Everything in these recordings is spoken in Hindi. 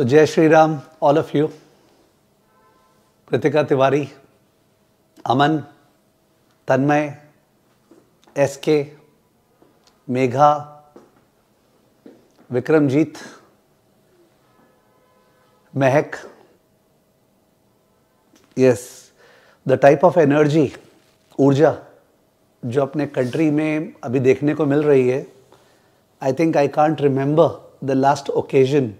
सो जय Shri Ram all of you Kritika Tiwari Aman Tanmay S K Megha Vikramjit Mahak yes the type of energy ऊर्जा जो अपने कंट्री में अभी देखने को मिल रही है I think I can't remember the last occasion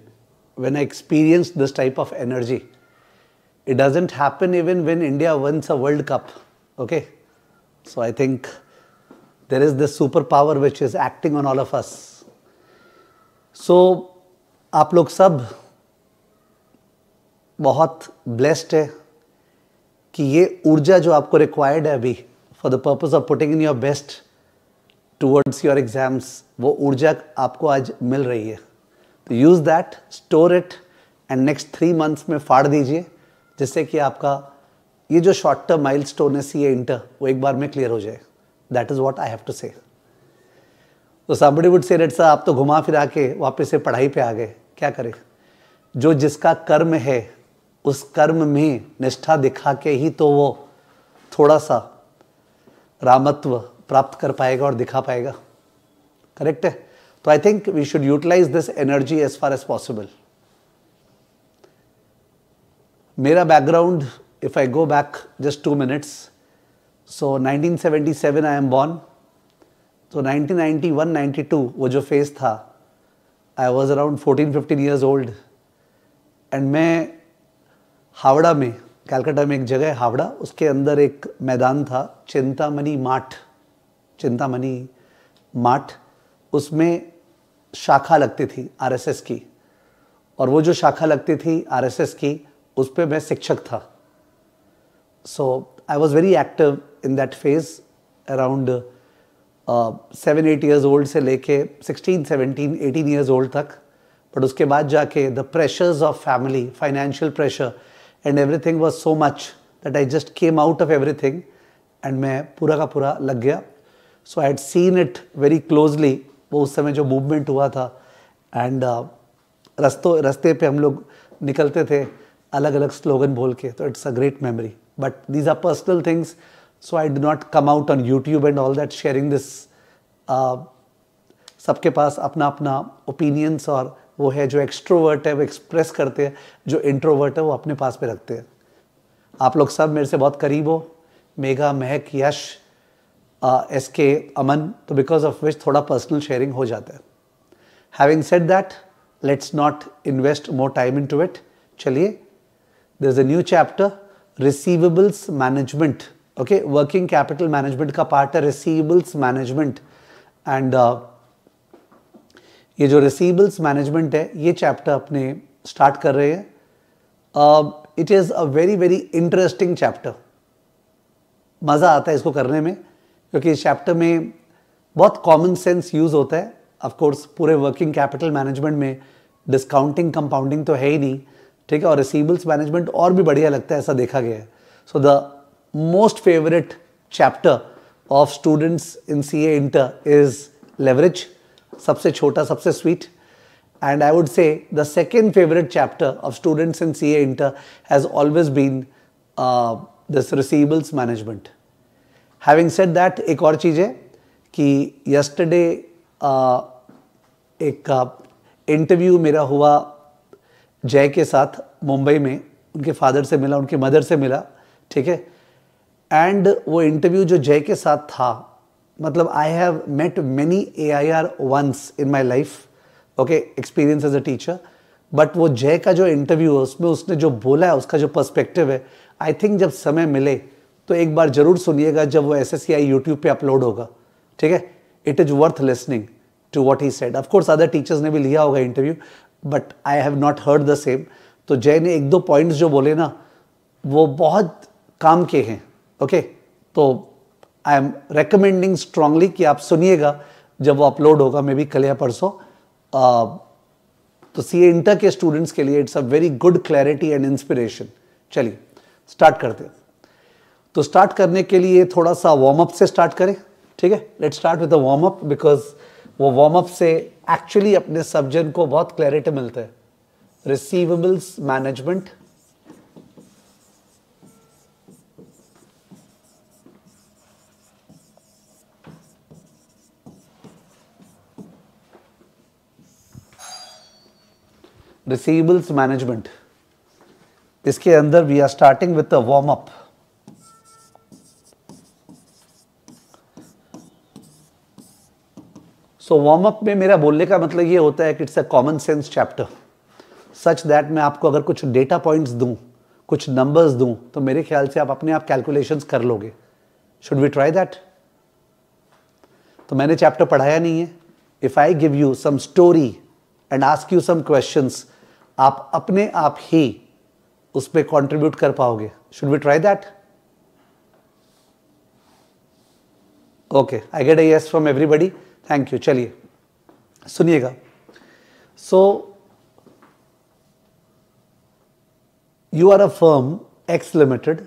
when I experienced this type of energy. It doesn't happen even when India wins a World Cup. Okay? So I think there is this superpower which is acting on all of us. So आप लोग सब बहुत ब्लेस्ड है कि ये ऊर्जा जो आपको रिक्वायर्ड है अभी for the purpose of putting in your best towards your exams वो ऊर्जा आपको आज मिल रही है तो use that store it and next three months में फाड़ दीजिए जिससे कि आपका ये जो शॉर्ट टर्म माइल स्टोन है सी इंटर वो एक बार में क्लियर हो जाए that is what I have to say तो साबड़ी वुड से रेट साहब आप तो घुमा फिरा के वापस से पढ़ाई पे आ गए क्या करें जो जिसका कर्म है उस कर्म में निष्ठा दिखा के ही तो वो थोड़ा सा रामत्व प्राप्त कर पाएगा और दिखा पाएगा करेक्ट है तो I think we should utilise this energy as far as possible मेरा background if I go back just two minutes so 1977 I am born तो 1991 92 वो जो फेज़ था I was around 14 15 years old and मैं हावड़ा में कैलकाटा में एक जगह है हावड़ा उसके अंदर एक मैदान था चिंतामणि माठ चिंतामणि माठ उसमें शाखा लगती थी आरएसएस की और वो जो शाखा लगती थी आरएसएस की उस पर मैं शिक्षक था so I was very active in that phase around seven eight years old से लेके sixteen seventeen eighteen years old तक बट उसके बाद जाके the pressures of family financial pressure and everything was so much that I just came out of everything and मैं पूरा का पूरा लग गया so I had seen it very closely वो उस समय जो मूवमेंट हुआ था एंड uh, रस्तों रस्ते पे हम लोग निकलते थे अलग अलग स्लोगन बोल के तो it's a great memory but these are personal things so I do not come out on YouTube and all that sharing this सबके पास अपना अपना ओपिनियंस और वो है जो एक्सट्रोवर्ट है वो एक्सप्रेस करते हैं जो इंट्रोवर्ट है वो अपने पास पे रखते हैं आप लोग सब मेरे से बहुत करीब हो मेघा महक यश एस के अमन तो बिकॉज ऑफ विच थोड़ा पर्सनल शेयरिंग हो जाता है having set that let's not invest more time into it चलिए the is a new chapter receivables management okay working capital management का पार्ट है रिसीवेबल्स मैनेजमेंट एंड ये जो रिसीवेबल्स मैनेजमेंट है ये चैप्टर अपने स्टार्ट कर रहे हैं it is a very very interesting chapter मज़ा आता है इसको करने में क्योंकि इस चैप्टर में बहुत कॉमन सेंस यूज़ होता है कोर्स पूरे वर्किंग कैपिटल मैनेजमेंट में डिस्काउंटिंग कंपाउंडिंग तो है ही नहीं ठीक है और रिसीबल्स मैनेजमेंट और भी बढ़िया लगता है ऐसा देखा गया है so the most favourite chapter of students in C A inter is leverage सबसे छोटा सबसे sweet and I would say the second favourite chapter of students in C A inter has always been this receivables management having said that एक और चीज़ है कि यस्टरडे एक इंटरव्यू मेरा हुआ जय के साथ मुंबई में उनके फादर से मिला उनके मदर से मिला ठीक है एंड वो इंटरव्यू जो जय के साथ था मतलब I have met many A I R ones in my life okay experience as a teacher but वो जय का जो इंटरव्यू है उसमें उसने जो बोला है उसका जो पर्सपेक्टिव है आई थिंक जब समय मिले तो एक बार जरूर सुनिएगा जब वो S S C I YouTube पर अपलोड होगा ठीक है it is worth listening to what he said of course other teachers ने भी लिया होगा interview but I have not heard the same तो जय ने एक दो पॉइंट्स जो बोले ना वो बहुत काम के हैं ओके तो आई एम रिकमेंडिंग स्ट्रांगली कि आप सुनिएगा जब वो अपलोड होगा मे बी कल या परसों uh, तो सी इंटर के स्टूडेंट्स के लिए it's a very good clarity and inspiration चलिए स्टार्ट करते हैं तो स्टार्ट करने के लिए थोड़ा सा वार्म अप से स्टार्ट करें ठीक है let start with the warm up because वो वार्म अप से एक्चुअली अपने सब्जन को बहुत क्लैरिटी मिलता है रिसीवेबल्स मैनेजमेंट रिसीवेबल्स मैनेजमेंट इसके अंदर we are starting with a warm up so warm up में मेरा बोलने का मतलब ये होता है कि it's a common sense chapter such that मैं आपको अगर कुछ डेटा पॉइंट्स दूँ कुछ नंबर्स दूँ तो मेरे ख्याल से आप अपने आप कैलकुलेशंस कर लोगे शुड वी ट्राई दैट तो मैंने चैप्टर पढ़ाया नहीं है if I give you some story and ask you some questions आप अपने आप ही उस पर कॉन्ट्रीब्यूट कर पाओगे should we try that okay I get a yes from everybody thank you चलिए सुनिएगा so you are a firm X limited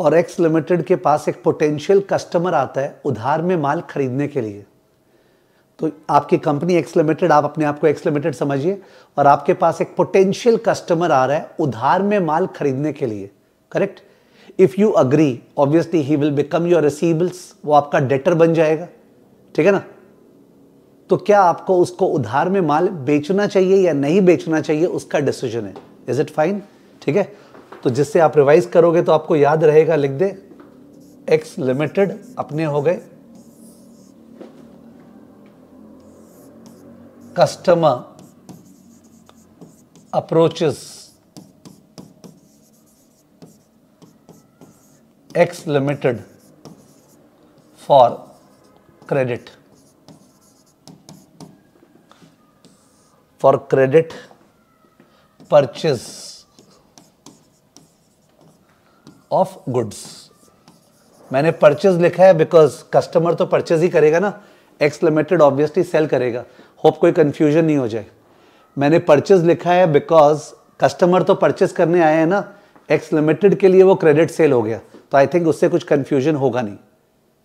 और एक्स लिमिटेड के पास एक पोटेंशियल कस्टमर आता है उधार में माल खरीदने के लिए तो आपकी कंपनी एक्स लिमिटेड आप अपने आप को एक्स लिमिटेड समझिए और आपके पास एक पोटेंशियल कस्टमर आ रहा है उधार में माल खरीदने के लिए correct if you agree obviously he will become your receivables वो आपका डेटर बन जाएगा ठीक है ना तो क्या आपको उसको उधार में माल बेचना चाहिए या नहीं बेचना चाहिए उसका डिसीजन है इज इट फाइन ठीक है तो जिससे आप रिवाइज करोगे तो आपको याद रहेगा लिख दे एक्स लिमिटेड अपने हो गए customer approaches X limited for credit for credit purchase of goods मैंने परचेज लिखा है बिकॉज कस्टमर तो परचेज ही करेगा ना एक्स लिमिटेड ऑब्वियसली सेल करेगा होप कोई कंफ्यूजन नहीं हो जाए मैंने परचेज लिखा है बिकॉज कस्टमर तो परचेज करने आए हैं ना एक्स लिमिटेड के लिए वो क्रेडिट सेल हो गया तो आई थिंक उससे कुछ कंफ्यूजन होगा नहीं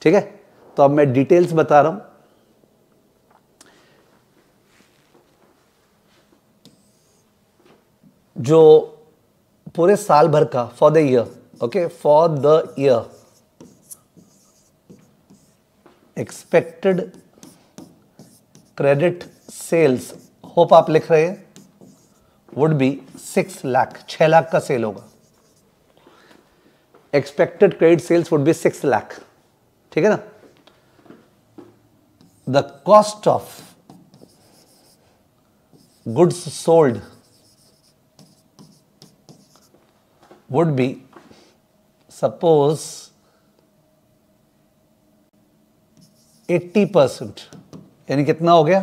ठीक है तो अब मैं डिटेल्स बता रहा हूं जो पूरे साल भर का for the year okay for the year expected credit sales hope आप लिख रहे हैं वुड बी सिक्स लाख छह लाख का सेल होगा expected credit sales would be six lakh ठीक है ना the cost of goods sold would be suppose 80 percent यानी कितना हो गया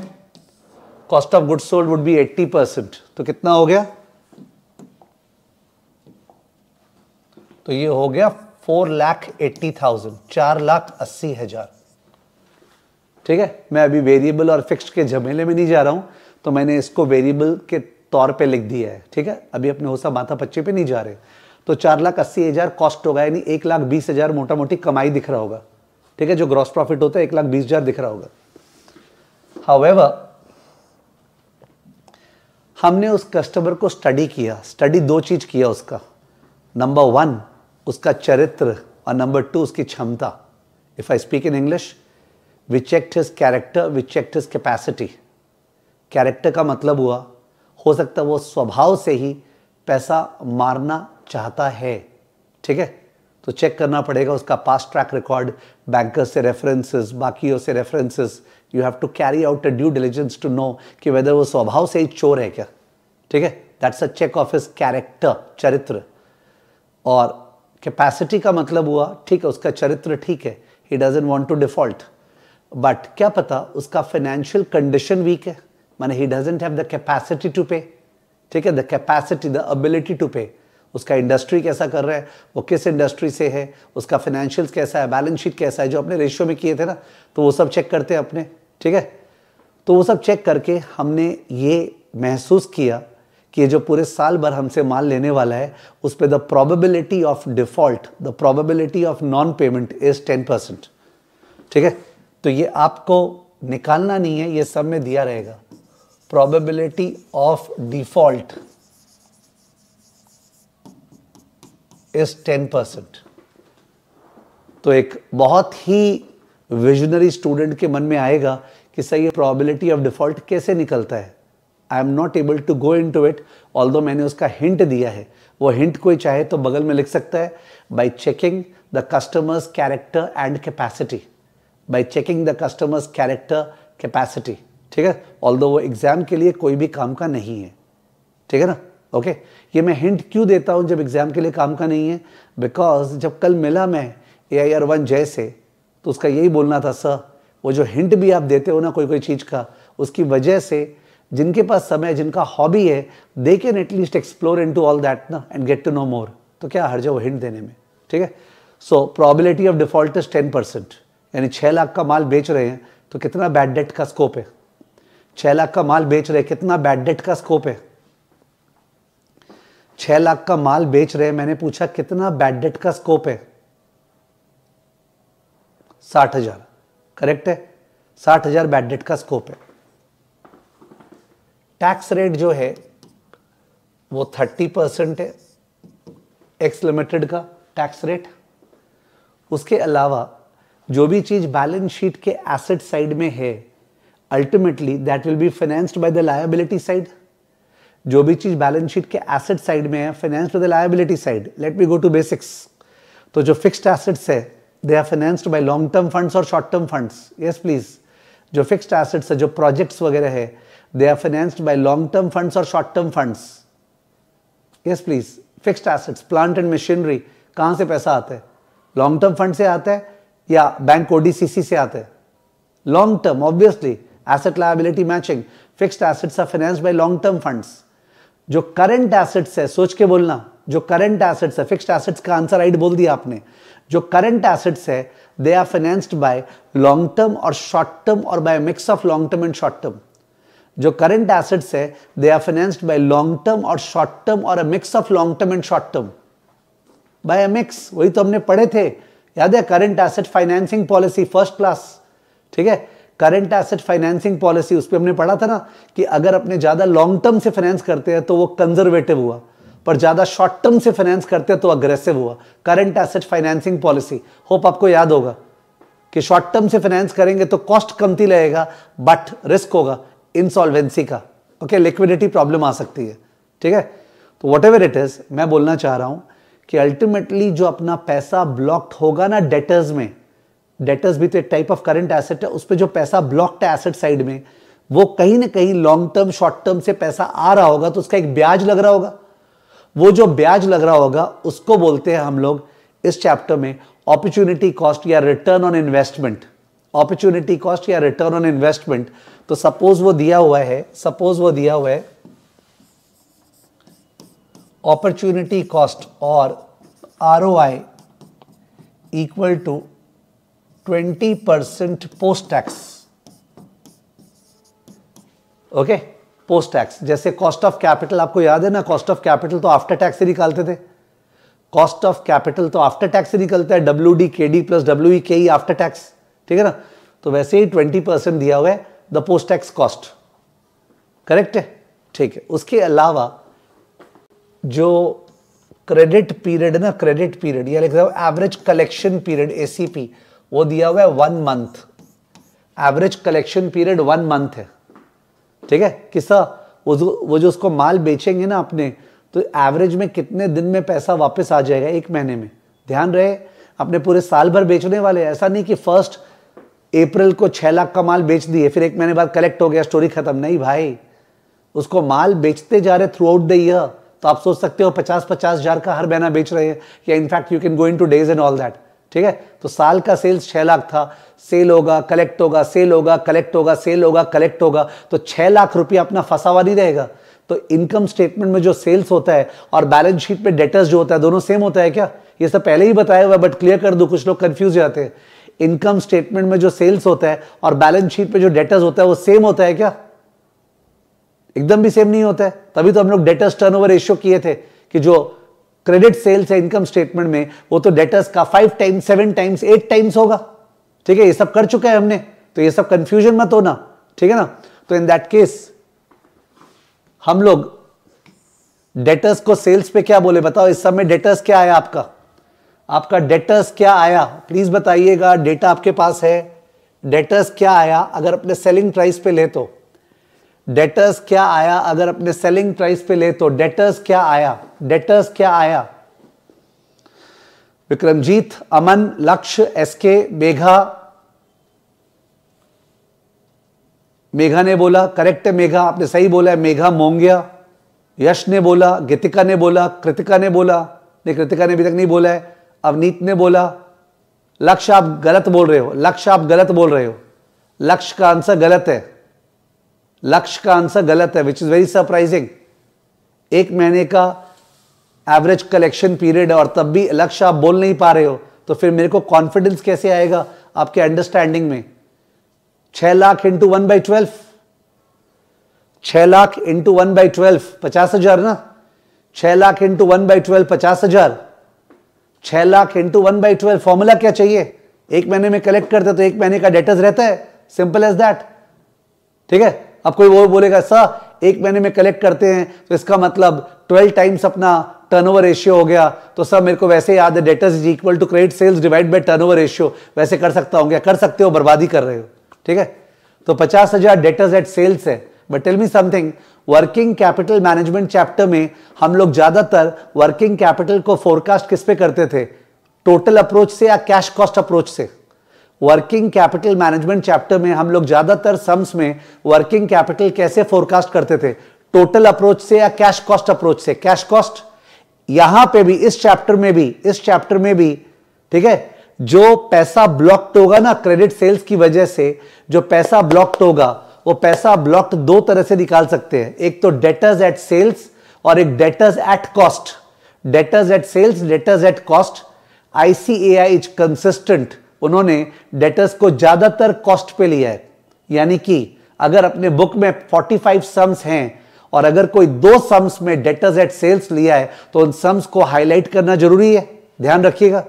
cost of good sold would be 80 percent तो कितना हो गया तो ये हो गया फोर लाख एट्टी थाउजेंड चार लाख अस्सी हजार ठीक है मैं अभी वेरिएबल और फिक्स्ड के झमेले में नहीं जा रहा हूँ तो मैंने इसको वेरिएबल के तौर पे लिख दिया है ठीक है अभी अपने होसा माथा पच्ची पे नहीं जा रहे तो चार लाख अस्सी हज़ार कॉस्ट होगा यानी एक लाख बीस हज़ार मोटा मोटी कमाई दिख रहा होगा ठीक है जो ग्रॉस प्रॉफिट होता है एक लाख बीस हज़ार दिख रहा होगा हावेवर हमने उस कस्टमर को स्टडी किया स्टडी दो चीज़ किया उसका नंबर वन उसका चरित्र और नंबर टू उसकी क्षमता if I speak in English we checked his character we checked his capacity character का मतलब हुआ हो सकता वो स्वभाव से ही पैसा मारना चाहता है ठीक है तो चेक करना पड़ेगा उसका पास्ट ट्रैक रिकॉर्ड बैंकर से रेफरेंसेस बाकियों से references you have to carry out a due diligence to know कि वेदर वो स्वभाव से ही चोर है क्या ठीक है that's a check of his character चरित्र और कैपेसिटी का मतलब हुआ ठीक है उसका चरित्र ठीक है he doesn't want to default but क्या पता उसका फाइनेंशियल कंडीशन वीक है माने he doesn't have the capacity to pay ठीक है the capacity the ability to pay उसका इंडस्ट्री कैसा कर रहा है वो किस इंडस्ट्री से है उसका फाइनेंशियल कैसा है बैलेंस शीट कैसा है जो अपने रेशियो में किए थे ना तो वो सब चेक करते हैं अपने ठीक है तो वो सब चेक करके हमने ये महसूस किया कि जो पूरे साल भर हमसे माल लेने वाला है उस पर the probability of default the probability of non payment is ten percent ठीक है तो ये आपको निकालना नहीं है ये सब में दिया रहेगा probability of default is ten percent तो एक बहुत ही विजनरी स्टूडेंट के मन में आएगा कि सर ये प्रोबेबिलिटी ऑफ डिफॉल्ट कैसे निकलता है I am not able to go in into it although मैंने उसका हिंट दिया है वो हिंट कोई चाहे तो बगल में लिख सकता है by checking the customer's character and capacity by checking the customer's character capacity ठीक है ऑल वो एग्जाम के लिए कोई भी काम का नहीं है ठीक है ना ओके okay? ये मैं हिंट क्यों देता हूँ जब एग्जाम के लिए काम का नहीं है बिकॉज जब कल मिला मैं ए आई आर वन जय से तो उसका यही बोलना था सर वो जो हिंट भी आप देते हो ना कोई कोई चीज़ का उसकी वजह से जिनके पास समय जिनका हॉबी है they can at least explore into all that ना and get to know more तो क्या हर जगह हिंट देने में ठीक है so probability of default is ten percent यानी छः लाख का माल बेच रहे हैं तो कितना बैड डेट का स्कोप है छः लाख का माल बेच रहे कितना बैड डेट का स्कोप है छः लाख का माल बेच रहे मैंने पूछा कितना बैड डेट का स्कोप है साठ हजार करेक्ट है साठ हजार बैड डेट का स्कोप है टैक्स रेट जो है वो थर्टी परसेंट है एक्स लिमिटेड का टैक्स रेट उसके अलावा जो भी चीज बैलेंस शीट के एसेट साइड में है ultimately that will be financed by the liability side जो भी चीज बैलेंस शीट के एसेट साइड में है financed by the liability side let me go to basics तो जो फिक्स्ड एसेट्स है they are financed by long term funds और short term funds yes please जो फिक्स्ड एसेट्स है जो प्रोजेक्ट्स वगैरह है they are financed by long term funds और short term funds yes please fixed assets plant and machinery कहां से पैसा आता है लॉन्ग टर्म फंड से आता है या बैंक को डीसीसी से आते long term obviously asset liability matching fixed assets are finance by long term funds जो करंट एसेट्स है सोच के बोलना जो करंट एसेट्स है फिक्स्ड एसेट्स का आंसर राइट बोल दिया आपने जो करंट एसेट्स है they are financed by long term और शॉर्ट टर्म और by mix of long term and short term जो करंट एसेट्स है they are financed by long term और शॉर्ट टर्म और a mix of long term and short term by a mix वही तो हमने पढ़े थे याद है current asset financing policy first class ठीक है करंट एसेट फाइनेंसिंग पॉलिसी उस पर हमने पढ़ा था ना कि अगर अपने ज़्यादा लॉन्ग टर्म से फाइनेंस करते हैं तो वो कंजर्वेटिव हुआ पर ज़्यादा शॉर्ट टर्म से फाइनेंस करते हैं तो अग्रेसिव हुआ current asset financing policy hope आपको याद होगा कि शॉर्ट टर्म से फाइनेंस करेंगे तो कॉस्ट कमती रहेगा बट रिस्क होगा इनसॉल्वेंसी का ओके लिक्विडिटी प्रॉब्लम आ सकती है ठीक है तो वट एवर इट इज़ मैं बोलना चाह रहा हूं कि अल्टीमेटली जो अपना पैसा ब्लॉक्ड होगा ना डेटर्स में डेटर्स भी तो एक टाइप ऑफ करंट एसेट है उस पर जो पैसा ब्लॉक्ड है एसेट साइड में वो कहीं ना कहीं लॉन्ग टर्म शॉर्ट टर्म से पैसा आ रहा होगा तो उसका एक ब्याज लग रहा होगा वो जो ब्याज लग रहा होगा उसको बोलते हैं हम लोग इस चैप्टर में अपॉर्चुनिटी कॉस्ट या return on investment opportunity cost या रिटर्न ऑन इन्वेस्टमेंट तो सपोज वो दिया हुआ है सपोज वो दिया हुआ है opportunity cost or ROI equal to 20% post tax okay post tax जैसे कॉस्ट ऑफ कैपिटल आपको याद है ना कॉस्ट ऑफ कैपिटल तो आफ्टर टैक्स से निकालते थे कॉस्ट ऑफ कैपिटल तो आफ्टर टैक्स से निकलता है W D K D plus W K E after tax ठीक है ना तो वैसे ही ट्वेंटी परसेंट दिया हुआ है the post tax cost correct है ठीक है उसके अलावा जो क्रेडिट पीरियड ना क्रेडिट पीरियड या लिख एवरेज कलेक्शन पीरियड ए वो दिया हुआ है one month average collection period one month है ठीक है किसा वो जो वो जो उसको माल बेचेंगे ना अपने तो एवरेज में कितने दिन में पैसा वापस आ जाएगा एक महीने में ध्यान रहे अपने पूरे साल भर बेचने वाले ऐसा नहीं कि फर्स्ट अप्रैल को छह लाख का माल बेच दिए फिर एक महीने बाद कलेक्ट हो गया स्टोरी खत्म नहीं भाई उसको माल बेचते जा रहे थ्रू आउट द ईयर तो आप सोच सकते हो पचास पचास हजार का हर बहना बेच रहे हैं या in fact you can go in two days and all that ठीक है तो साल का सेल्स छह लाख था सेल होगा कलेक्ट होगा सेल होगा कलेक्ट होगा सेल होगा कलेक्ट होगा तो छह लाख रुपया अपना फंसावा नहीं रहेगा तो इनकम स्टेटमेंट में जो सेल्स होता है और बैलेंस शीट में डेटर्स जो होता है दोनों सेम होता है क्या ये सब पहले ही बताया हुआ बट क्लियर कर दो कुछ लोग कंफ्यूज जाते हैं इनकम स्टेटमेंट में जो सेल्स होता है और बैलेंस शीट में जो डेटर्स होता है वो सेम होता है क्या एकदम भी सेम नहीं होता है तभी तो हम लोग डेटर्स टर्नओवर रेशियो किए थे कि जो क्रेडिट सेल्स है इनकम स्टेटमेंट में वो तो डेटर्स का five times seven times eight times होगा ठीक है ये सब कर चुका है हमने तो ये सब कंफ्यूजन मत होना ठीक है ना तो इन दैट केस हम लोग डेटर्स को सेल्स पे क्या बोले बताओ इस समय डेटर्स क्या आया आपका आपका डेटर्स क्या आया प्लीज बताइएगा डेटा आपके पास है डेटर्स क्या आया अगर अपने सेलिंग प्राइस पे ले तो डेटर्स क्या आया अगर अपने सेलिंग प्राइस पे ले तो डेटर्स क्या आया डेटर्स क्या आया विक्रमजीत अमन लक्ष्य एसके मेघा मेघा ने बोला करेक्ट है मेघा आपने सही बोला है मेघा मोंगिया यश ने बोला गीतिका ने बोला कृतिका ने बोला नहीं कृतिका ने अभी तक नहीं बोला है अवनीत ने बोला लक्ष्य आप गलत बोल रहे हो लक्ष्य आप गलत बोल रहे हो लक्ष्य का आंसर गलत है लक्ष्य का आंसर गलत है विच इज़ वेरी सरप्राइजिंग एक महीने का एवरेज कलेक्शन पीरियड है और तब भी लक्ष्य आप बोल नहीं पा रहे हो तो फिर मेरे को कॉन्फिडेंस कैसे आएगा आपके अंडरस्टैंडिंग में छह lakh into one by twelve छह lakh into one by twelve पचास हजार ना छह lakh into one by twelve पचास हजार छह lakh into one by twelve formula क्या चाहिए एक महीने में कलेक्ट करते तो एक महीने का डेटस रहता है सिंपल एज दैट ठीक है अब कोई वो बोलेगा सर एक महीने में कलेक्ट करते हैं तो इसका मतलब ट्वेल्व टाइम्स अपना टर्नओवर रेशियो हो गया तो सर मेरे को वैसे याद है debtors is equal to credit sales divide turnover ratio वैसे कर सकता हूँ क्या कर सकते हो बर्बादी कर रहे हो ठीक है तो पचास हजार डेटर्स एट सेल्स है but tell me something working capital management chapter में हम लोग ज्यादातर वर्किंग कैपिटल को फोरकास्ट किस पे करते थे टोटल अप्रोच से या कैश कॉस्ट अप्रोच से वर्किंग कैपिटल मैनेजमेंट चैप्टर में हम लोग ज्यादातर सम्स में वर्किंग कैपिटल कैसे फोरकास्ट करते थे टोटल अप्रोच से या कैश कॉस्ट अप्रोच से कैश कॉस्ट यहां पे भी इस चैप्टर में भी इस चैप्टर में भी ठीक है जो पैसा ब्लॉक्ड होगा ना क्रेडिट सेल्स की वजह से जो पैसा ब्लॉक्ड होगा वो पैसा ब्लॉक्ड दो तरह से निकाल सकते हैं एक तो डेटर्स एट सेल्स और एक debtors at cost debtors at sales debtors at cost ICAI is consistent उन्होंने डेटर्स को ज़्यादातर कॉस्ट पे लिया है यानी कि अगर अपने बुक में 45 सम्स हैं और अगर कोई दो सम्स में डेटर्स एट सेल्स लिया है तो उन सम्स को हाईलाइट करना जरूरी है ध्यान रखिएगा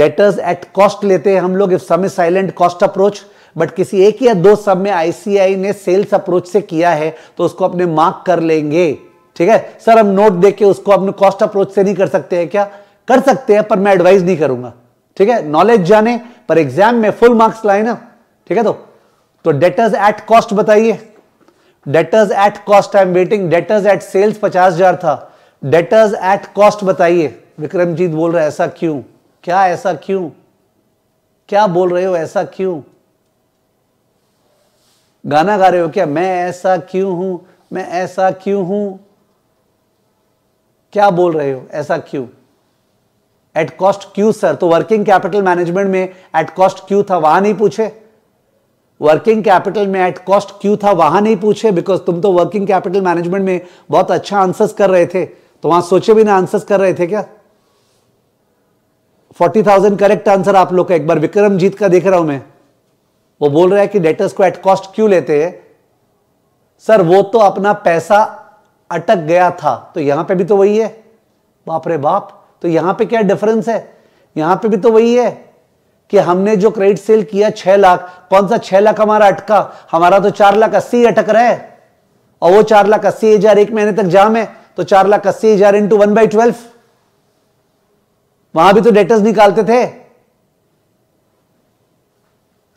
डेटर्स एट कॉस्ट लेते हैं हम लोग if some silent cost approach but किसी एक या दो सब में आईसीआई ने सेल्स अप्रोच से किया है तो उसको अपने मार्क कर लेंगे ठीक है सर हम नोट देके उसको अपने कॉस्ट अप्रोच से नहीं कर सकते हैं क्या कर सकते हैं पर मैं एडवाइज नहीं करूंगा ठीक है नॉलेज जाने पर एग्जाम में फुल मार्क्स लाए ना ठीक है तो तो डेटर्स एट कॉस्ट बताइए debtors at cost I am waiting debtors at sales पचास हजार था डेटर्स एट कॉस्ट बताइए विक्रमजीत बोल रहा है ऐसा क्यों क्या ऐसा क्यों क्या बोल रहे हो ऐसा क्यों गाना गा रहे हो क्या मैं ऐसा क्यों हूं मैं ऐसा क्यों हूं क्या बोल रहे हो ऐसा क्यों एट कॉस्ट क्यू सर तो वर्किंग कैपिटल मैनेजमेंट में एट कॉस्ट क्यू था वहां नहीं पूछे वर्किंग कैपिटल में एट कॉस्ट क्यू था वहां नहीं पूछे बिकॉज तुम तो वर्किंग कैपिटल मैनेजमेंट में बहुत अच्छा आंसर्स कर रहे थे तो वहां सोचे भी ना आंसर्स कर रहे थे क्या फोर्टी थाउजेंड करेक्ट आंसर आप लोग का एक बार विक्रम जीत का देख रहा हूं मैं वो बोल रहा है कि डेटर्स को एट कॉस्ट क्यों लेते हैं सर वो तो अपना पैसा अटक गया था तो यहां पे भी तो वही है बाप रे बाप तो यहां पे क्या डिफरेंस है यहां पे भी तो वही है कि हमने जो क्रेडिट सेल किया छह लाख कौन सा छह लाख हमारा अटका हमारा तो चार लाख अस्सी अटक रहा है और वो चार लाख अस्सी हजार एक महीने तक जाम है तो चार लाख अस्सी हजार इंटू वन बाई ट्वेल्व वहां भी तो डेटर्स निकालते थे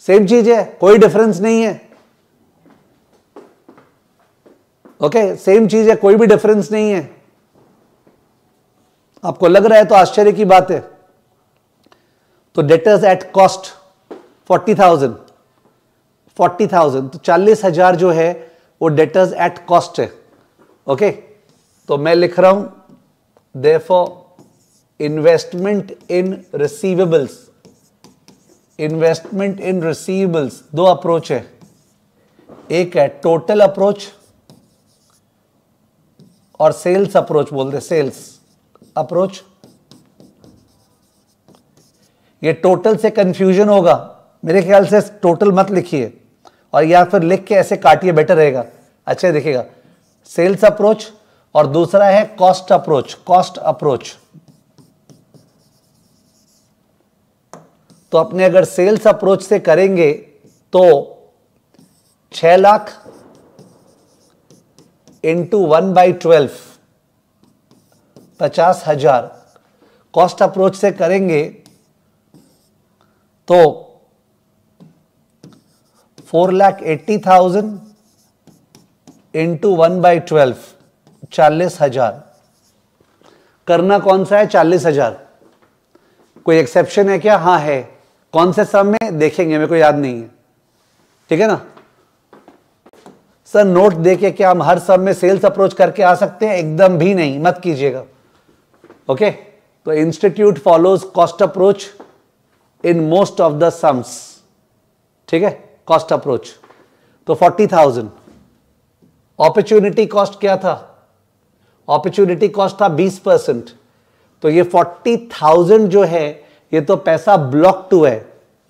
सेम चीज है कोई डिफरेंस नहीं है ओके सेम चीज है कोई भी डिफरेंस नहीं है आपको लग रहा है तो आश्चर्य की बात है तो debtors at cost forty thousand forty thousand तो चालीस हजार जो है वो डेटर्स एट कॉस्ट है ओके तो मैं लिख रहा हूं the investment in receivables investment in receivables दो अप्रोच है एक है टोटल अप्रोच और सेल्स अप्रोच बोलते सेल्स अप्रोच ये टोटल से कंफ्यूजन होगा मेरे ख्याल से टोटल मत लिखिए और या फिर लिख के ऐसे काटिए बेटर रहेगा अच्छा देखिएगा सेल्स अप्रोच और दूसरा है कॉस्ट अप्रोच कॉस्ट अप्रोच तो अपने अगर सेल्स अप्रोच से करेंगे तो छह lakh into one by twelve पचास हजार कॉस्ट अप्रोच से करेंगे तो four lakh eighty thousand into one by twelve चालीस हजार करना कौन सा है चालीस हजार कोई एक्सेप्शन है क्या हाँ है कौन से सम में देखेंगे मेरे को याद नहीं है ठीक है ना सर नोट देके क्या हम हर सम में सेल्स अप्रोच करके आ सकते हैं एकदम भी नहीं मत कीजिएगा ओके तो institute follows cost approach in most of the sums ठीक है कॉस्ट अप्रोच तो 40,000 ऑपरचुनिटी कॉस्ट क्या था ऑपरचुनिटी कॉस्ट था 20 परसेंट तो ये 40,000 जो है ये तो पैसा ब्लॉक टू है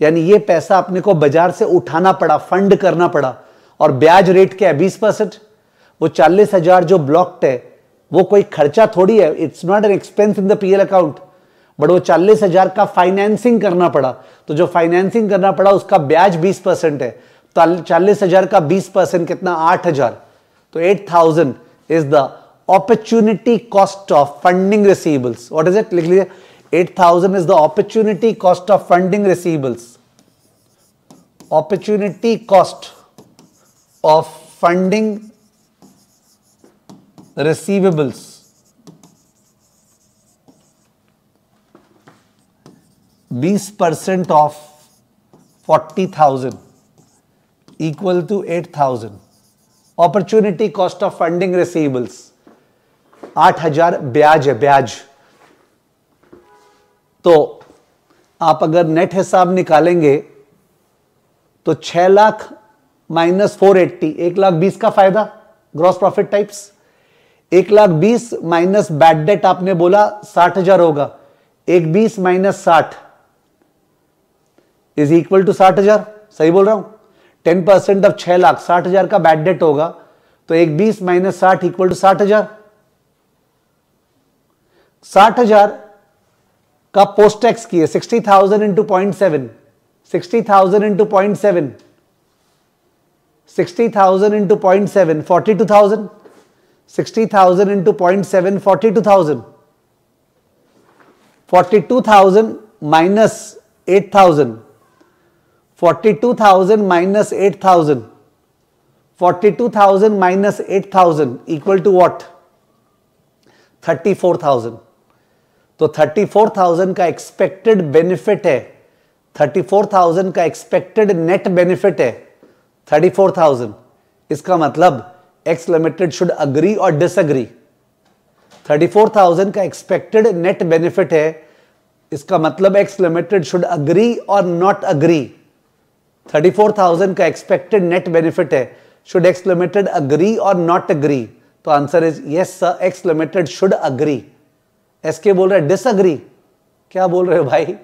यानी ये पैसा अपने को बाजार से उठाना पड़ा फंड करना पड़ा और ब्याज रेट क्या है 20 परसेंट वो 40,000 जो ब्लॉक्ड है वो कोई खर्चा थोड़ी है it's not an expense in the PL account but वो चालीस हजार का फाइनेंसिंग करना पड़ा तो जो फाइनेंसिंग करना पड़ा उसका ब्याज बीस परसेंट है तो चालीस हजार का बीस परसेंट कितना आठ हजार तो eight thousand is the opportunity cost of funding receivables what is it लिख लीजिए eight thousand is the opportunity cost of funding receivables opportunity cost of funding receivables बीस percent of forty thousand equal to eight thousand opportunity cost of funding receivables आठ हजार ब्याज है ब्याज तो आप अगर नेट हिसाब निकालेंगे तो छह लाख माइनस फोर एट्टी एक लाख बीस का फायदा ग्रॉस प्रॉफिट टाइप्स एक लाख बीस माइनस बैड डेट आपने बोला साठ हजार होगा एक बीस माइनस साठ इज इक्वल टू साठ हजार सही बोल रहा हूं टेन परसेंट ऑफ छह लाख साठ हजार का बैड डेट होगा तो एक बीस माइनस साठ इक्वल टू साठ हजार साठ हजार का पोस्ट टैक्स किए sixty thousand into point seven sixty thousand into point seven sixty thousand into point seven forty two thousand 60,000 into 0.7, 42,000. 42,000 minus 8,000. 42,000 minus 8,000. 42,000 minus 8,000 equal to what? 34,000. तो 34,000 का एक्सपेक्टेड बेनिफिट है 34,000 का एक्सपेक्टेड नेट बेनिफिट है 34,000 इसका मतलब एक्स लिमिटेड शुड अग्री और डिसअग्री 34,000 का एक्सपेक्टेड नेट बेनिफिट है इसका मतलब एक्स लिमिटेड शुड अग्री और नॉट अग्री 34,000 का एक्सपेक्टेड नेट बेनिफिट है शुड एक्स लिमिटेड अग्री और नॉट अग्री तो answer is yes sir X limited should agree एस के बोल रहे हैं डिसअग्री क्या बोल रहे हो भाई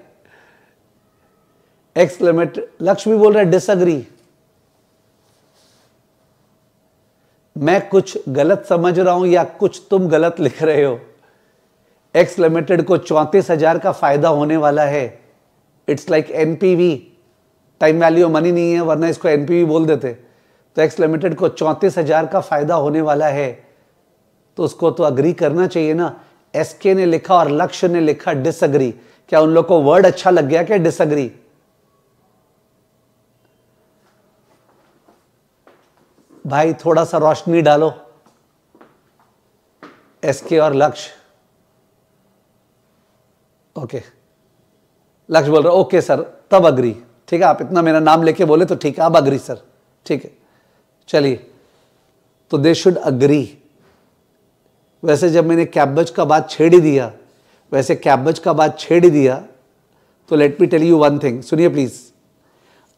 एक्स लिमिटेड लक्ष्मी बोल रहे हैं डिसअग्री मैं कुछ गलत समझ रहा हूं या कुछ तुम गलत लिख रहे हो एक्स लिमिटेड को चौंतीस हजार का फायदा होने वाला है it's like NPV time value money नहीं है वरना इसको एनपीवी बोल देते तो एक्स लिमिटेड को चौंतीस हजार का फायदा होने वाला है तो उसको तो अग्री करना चाहिए ना एस के ने लिखा और लक्ष्य ने लिखा डिसअग्री क्या उन लोग को वर्ड अच्छा लग गया क्या डिसअग्री भाई थोड़ा सा रोशनी डालो एसके और लक्ष्य ओके लक्ष्य बोल रहे ओके सर तब अग्री ठीक है आप इतना मेरा नाम लेके बोले तो ठीक है अब अग्री सर ठीक है चलिए तो दे शुड अग्री वैसे जब मैंने कैबज का बात छेड़ ही दिया वैसे कैबज का बात छेड़ ही दिया तो let me tell you one thing सुनिए प्लीज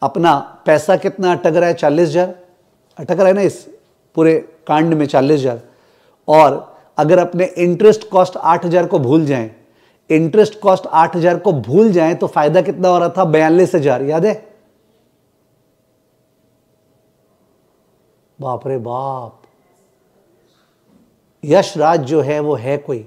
अपना पैसा कितना अटक रहा है चालीस हजार अटक रहे ना इस पूरे कांड में चालीस हज़ार और अगर अपने इंटरेस्ट कॉस्ट आठ हज़ार को भूल जाएं इंटरेस्ट कॉस्ट आठ हज़ार को भूल जाएं तो फायदा कितना हो रहा था बयालीस हज़ार याद है बाप रे बाप यश राज जो है वो है कोई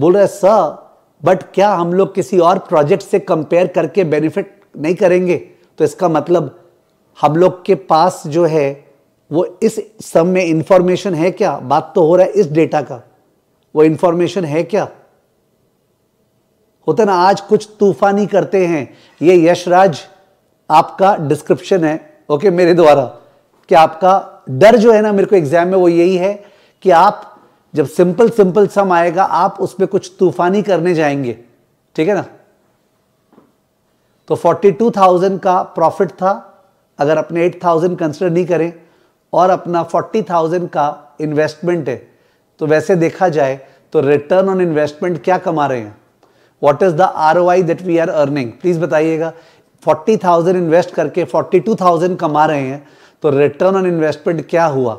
बोल रहे स सर बट क्या हम लोग किसी और प्रोजेक्ट से कंपेयर करके बेनिफिट नहीं करेंगे तो इसका मतलब हम लोग के पास जो है वो इस सम में इंफॉर्मेशन है क्या बात तो हो रहा है इस डेटा का वो इंफॉर्मेशन है क्या होता ना आज कुछ तूफानी करते हैं ये यशराज आपका डिस्क्रिप्शन है ओके मेरे द्वारा कि आपका डर जो है ना मेरे को एग्जाम में वो यही है कि आप जब सिंपल सिंपल सम आएगा आप उसमें कुछ तूफानी करने जाएंगे ठीक है ना तो 42,000 का प्रॉफिट था अगर अपने एट थाउजेंड कंसिडर नहीं करें और अपना फोर्टी थाउजेंड का इन्वेस्टमेंट है तो वैसे देखा जाए तो रिटर्न ऑन इन्वेस्टमेंट क्या कमा रहे हैं what is the R O I that we are earning please बताइएगा फोर्टी थाउजेंड इन्वेस्ट करके फोर्टी टू थाउजेंड कमा रहे हैं तो रिटर्न ऑन इन्वेस्टमेंट क्या हुआ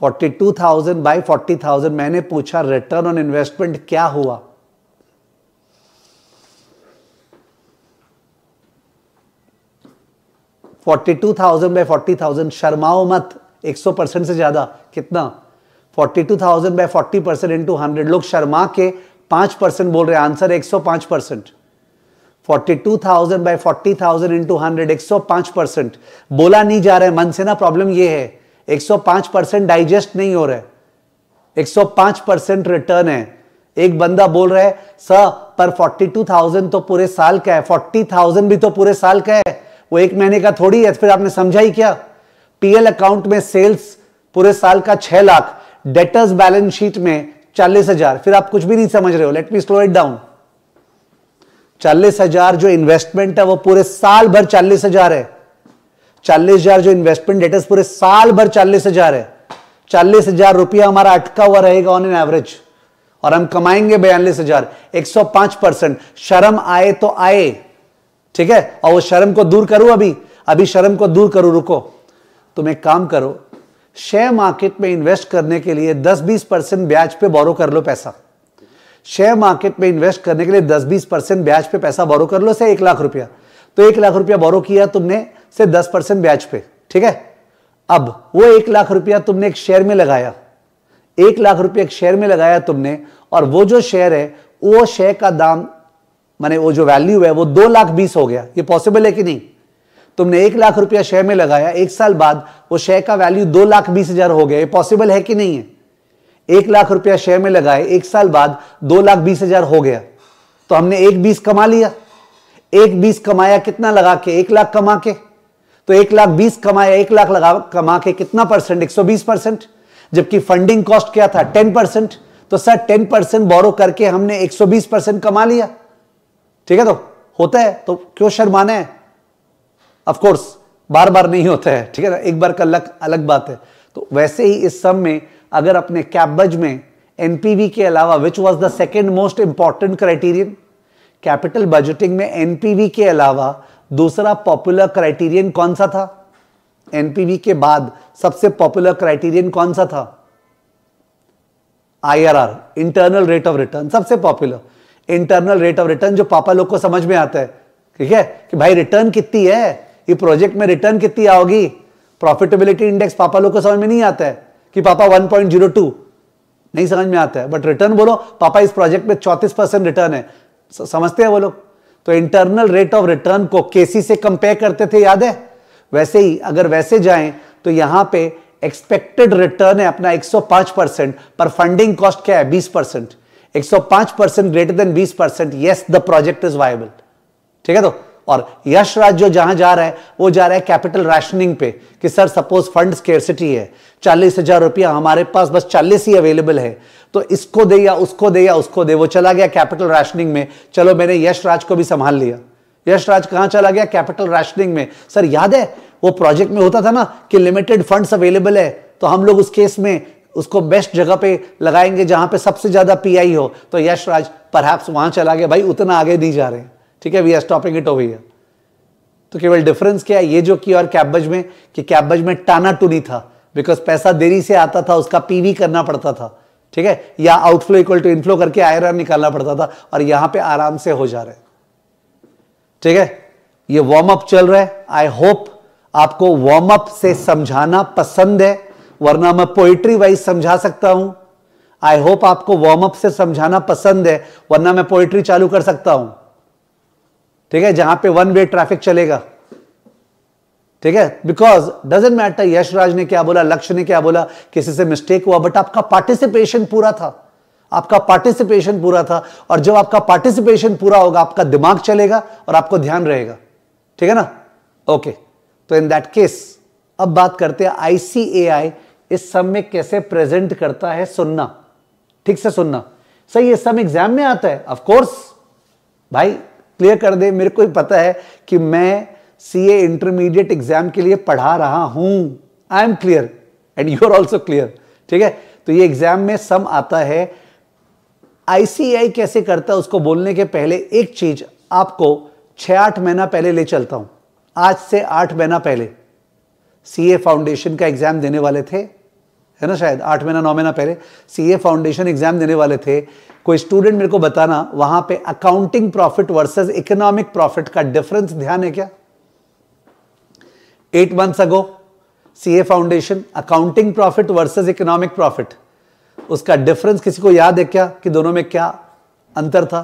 forty two thousand by forty thousand मैंने पूछा रिटर्न ऑन इन्वेस्टमेंट क्या हुआ forty two thousand by forty thousand शर्माओ मत एक सौ परसेंट से ज्यादा कितना forty two thousand by forty percent into hundred लोग शर्मा के पांच परसेंट बोल रहे हैं आंसर एक सौ पांच percent forty two thousand by forty thousand into hundred एक सौ पांच परसेंट बोला नहीं जा रहा है मन से ना प्रॉब्लम यह है एक सौ पांच परसेंट डाइजेस्ट नहीं हो रहे एक सौ पांच परसेंट रिटर्न है एक बंदा बोल रहा है सर पर फोर्टी टू थाउजेंड तो पूरे साल का है फोर्टी थाउजेंड भी तो पूरे साल का है वो एक महीने का थोड़ी है फिर आपने समझा ही क्या पीएल अकाउंट में सेल्स पूरे साल का छह लाख डेटर्स बैलेंस शीट में चालीस हजार फिर आप कुछ भी नहीं समझ रहे हो let me slow it down चालीस हजार जो इन्वेस्टमेंट है वो पूरे साल भर चालीस हजार है चालीस हजार जो इन्वेस्टमेंट डेटर्स पूरे साल भर चालीस हजार है चालीस हजार रुपया हमारा अटका हुआ रहेगा ऑन एन एवरेज और हम कमाएंगे बयालीस हजार एक सौ पांच परसेंट शर्म आए तो आए ठीक है और वो शर्म को दूर करूं अभी अभी शर्म को दूर करूं रुको तुम एक काम करो शेयर मार्केट में इन्वेस्ट करने के लिए 10-20 परसेंट ब्याज पे बोरो कर लो पैसा शेयर मार्केट में इन्वेस्ट करने के लिए 10-20 परसेंट ब्याज पे पैसा बोरो कर लो से एक लाख रुपया तो एक लाख रुपया बोरो किया तुमने से 10 परसेंट ब्याज पे ठीक है अब वो एक लाख रुपया तुमने एक शेयर में लगाया एक लाख रुपया एक शेयर में लगाया तुमने और वो जो शेयर है वो शेयर का दाम माने वो जो वैल्यू है वो दो लाख बीस हो गया ये पॉसिबल है कि नहीं तुमने एक लाख रुपया शेयर में लगाया एक साल बाद वो शेयर का वैल्यू दो लाख बीस हजार हो गया ये पॉसिबल है कि नहीं है एक लाख रुपया शेयर में लगाए एक साल बाद दो लाख बीस हजार हो गया तो हमने एक बीस कमा लिया एक बीस कमाया कितना लगा के एक लाख कमा के तो एक लाख बीस कमाया एक लाख लगा कमा के कितना परसेंट एक सौ बीस परसेंट जबकि फंडिंग कॉस्ट क्या था टेन परसेंट तो सर टेन परसेंट बोरो करके हमने एक सौ बीस परसेंट कमा लिया ठीक है तो होता है तो क्यों शर्माना है ऑफकोर्स बार बार नहीं होता है ठीक है ना एक बार का अलग अलग बात है तो वैसे ही इस सम में अगर अपने कैबज में एनपीवी के अलावा which was the second most important criterion capital budgeting में एनपीवी के अलावा दूसरा पॉपुलर क्राइटेरियन कौन सा था एनपीवी के बाद सबसे पॉपुलर क्राइटेरियन कौन सा था IRR internal rate of return सबसे popular internal rate of return जो पापा लोग को समझ में आता है ठीक है कि भाई रिटर्न कितनी है ये प्रोजेक्ट में रिटर्न कितनी आओगी प्रॉफिटेबिलिटी इंडेक्स पापा लोग को समझ में नहीं आता है कि पापा 1.02 नहीं समझ में आता है बट रिटर्न बोलो पापा इस प्रोजेक्ट में चौंतीस परसेंट रिटर्न है समझते हैं वो लोग तो इंटरनल रेट ऑफ रिटर्न को केसी से कंपेयर करते थे याद है वैसे ही अगर वैसे जाएं तो यहां पे एक्सपेक्टेड रिटर्न है अपना 105 परसेंट पर फंडिंग कॉस्ट क्या है 20 percent 105 percent greater than 20 percent yes the project is viable ठीक है तो और यश राज जो जहां जा रहा है वो जा रहा है कैपिटल राशनिंग पे कि सर सपोज फंड स्केरसिटी है चालीस हजार रुपया हमारे पास बस चालीस ही अवेलेबल है तो इसको दे या उसको दे या उसको दे वो चला गया कैपिटल राशनिंग में चलो मैंने यश राज को भी संभाल लिया यश राज कहाँ चला गया कैपिटल राशनिंग में सर याद है वो प्रोजेक्ट में होता था ना कि लिमिटेड फंड्स अवेलेबल है तो हम लोग उस केस में उसको बेस्ट जगह पे लगाएंगे जहां पे सबसे ज़्यादा पीआई हो तो यश राज परहैप्स वहां चला गया भाई उतना आगे नहीं जा रहे ठीक है we are stopping it over here तो केवल डिफरेंस क्या है ये जो की और कैबज में कि कैबज में टाना टूनी था बिकॉज पैसा देरी से आता था उसका पीवी करना पड़ता था ठीक है या आउटफ्लो इक्वल टू इनफ्लो करके आयर निकालना पड़ता था और यहां पे आराम से हो जा रहे ठीक है ये वार्म अप चल रहा है आई होप आपको वार्म अप से समझाना पसंद है वरना मैं पोइट्री वाइज समझा सकता हूं आई होप आपको वार्म अप से समझाना पसंद है वरना मैं पोइट्री चालू कर सकता हूं ठीक है जहां पे वन वे ट्रैफिक चलेगा ठीक है बिकॉज डजेंट मैटर यशराज ने क्या बोला लक्ष्य ने क्या बोला किसी से मिस्टेक हुआ बट आपका पार्टिसिपेशन पूरा था आपका पार्टिसिपेशन पूरा था और जब आपका पार्टिसिपेशन पूरा होगा आपका दिमाग चलेगा और आपको ध्यान रहेगा ठीक है ना ओके तो इन दैट केस अब बात करते हैं आईसीएआई इस सब में कैसे प्रेजेंट करता है सुनना ठीक से सुनना सही इस सब एग्जाम में आता है ऑफकोर्स भाई क्लियर कर दे मेरे को ही पता है कि मैं सी ए इंटरमीडिएट एग्जाम के लिए पढ़ा रहा हूं I am clear and you are also clear ठीक है तो ये एग्जाम में सम आता है आईसीआई कैसे करता है उसको बोलने के पहले एक चीज आपको छ आठ महीना पहले ले चलता हूं आज से आठ महीना पहले सीए फाउंडेशन का एग्जाम देने वाले थे है ना शायद आठ महीना नौ महीना पहले सीए फाउंडेशन एग्जाम देने वाले थे कोई स्टूडेंट मेरे को बताना वहां पे accounting profit versus economic profit का डिफरेंस ध्यान है क्या eight months ago a foundation accounting profit versus economic profit उसका डिफरेंस किसी को याद है क्या कि दोनों में क्या अंतर था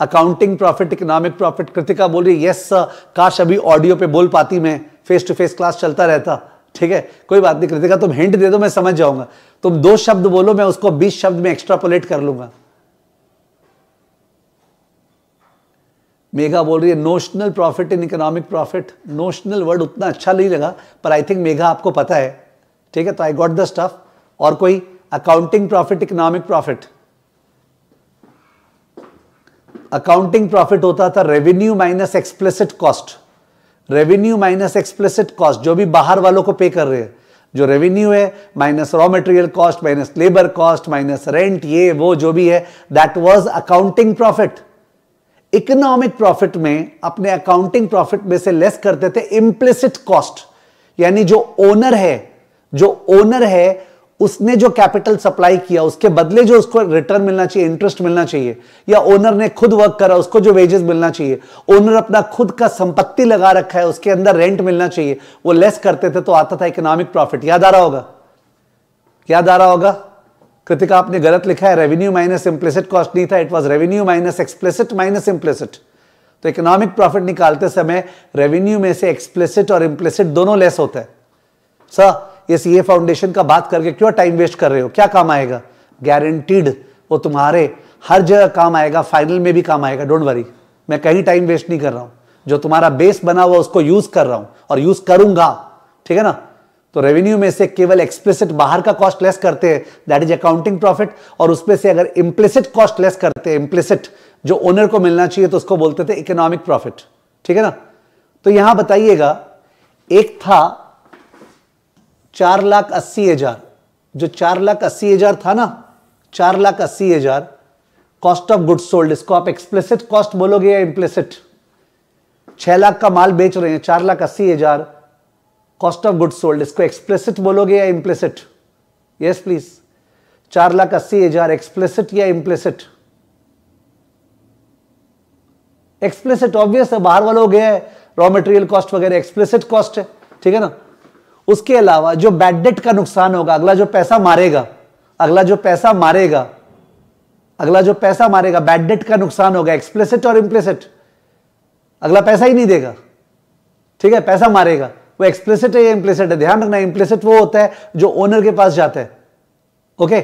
accounting profit economic profit Kritika बोल रही यस काश अभी ऑडियो पे बोल पाती मैं फेस टू फेस क्लास चलता रहता ठीक है कोई बात नहीं कृतिका तुम हिंट दे दो मैं समझ जाऊंगा तुम दो शब्द बोलो मैं उसको बीस शब्द में एक्स्ट्रापोलेट कर लूंगा मेघा बोल रही है notional profit in economic profit notional word उतना अच्छा नहीं लगा पर आई थिंक मेघा आपको पता है ठीक है तो आई गॉट द स्टफ और कोई accounting profit economic profit accounting profit होता था revenue minus explicit cost revenue minus explicit cost जो भी बाहर वालों को पे कर रहे हैं जो रेवेन्यू है minus raw material cost minus labour cost minus rent ये वो जो भी है that was accounting profit economic profit में अपने अकाउंटिंग प्रॉफिट में से लेस करते थे इम्प्लिसिट कॉस्ट यानी जो ओनर है जो ओनर है उसने जो कैपिटल सप्लाई किया उसके बदले जो उसको रिटर्न मिलना चाहिए इंटरेस्ट मिलना चाहिए या ओनर ने खुद वर्क करा उसको जो वेजेस मिलना चाहिए ओनर अपना खुद का संपत्ति लगा रखा है उसके अंदर रेंट मिलना चाहिए वो लेस करते थे तो आता था इकोनॉमिक प्रॉफिट याद आ रहा होगा याद आ रहा होगा कृतिका आपने गलत लिखा है रेवेन्यू माइनस इंप्लेसिट कॉस्ट नहीं था it was revenue minus explicit minus implicit तो इकोनॉमिक प्रॉफिट निकालते समय रेवेन्यू में से एक्सप्लेसिट और इंप्लेसिट दोनों लेस होते हैं सर ये सीए फाउंडेशन का बात करके क्यों टाइम वेस्ट कर रहे हो क्या काम आएगा गारंटीड वो तुम्हारे हर जगह काम आएगा फाइनल में भी काम आएगा डोंट वरी मैं कहीं टाइम वेस्ट नहीं कर रहा हूं जो तुम्हारा बेस बना हुआ उसको यूज कर रहा हूं और यूज करूंगा ठीक है ना तो रेवेन्यू में से केवल एक्सप्लिसिट बाहर का कॉस्ट लेस करते हैं दैट इज अकाउंटिंग प्रॉफिट और उसमें से अगर इम्प्लिसिट कॉस्ट लेस करते हैं इम्प्लिसिट जो ओनर को मिलना चाहिए तो उसको बोलते थे इकोनॉमिक प्रॉफिट ठीक है ना तो यहां बताइएगा एक था चार लाख अस्सी हजार जो चार लाख अस्सी हजार था ना चार लाख अस्सी हजार कॉस्ट ऑफ गुड्स सोल्ड इसको आप एक्सप्लेसिट कॉस्ट बोलोगे या इम्प्लेसिट छह लाख का माल बेच रहे हैं चार लाख अस्सी हजार कॉस्ट ऑफ गुड्स सोल्ड इसको एक्सप्लेसिट बोलोगे या इम्प्लेसिट यस प्लीज चार लाख अस्सी हजार एक्सप्लेसिट या इम्प्लेसिट एक्सप्लेसिट ऑब्वियस है बाहर वालों हो गया है रॉ मटेरियल कॉस्ट वगैरह एक्सप्लेसिट कॉस्ट है ठीक है ना उसके अलावा जो बैड डेट का नुकसान होगा अगला जो पैसा मारेगा अगला जो पैसा मारेगा अगला जो पैसा मारेगा बैड डेट का नुकसान होगा एक्सप्लेसिट और इम्प्लेसिट अगला पैसा ही नहीं देगा ठीक है पैसा मारेगा वो एक्सप्लेसिट है या इम्प्लेसिट है ध्यान रखना इम्प्लेसिट वो होता है जो ओनर के पास जाता है ओके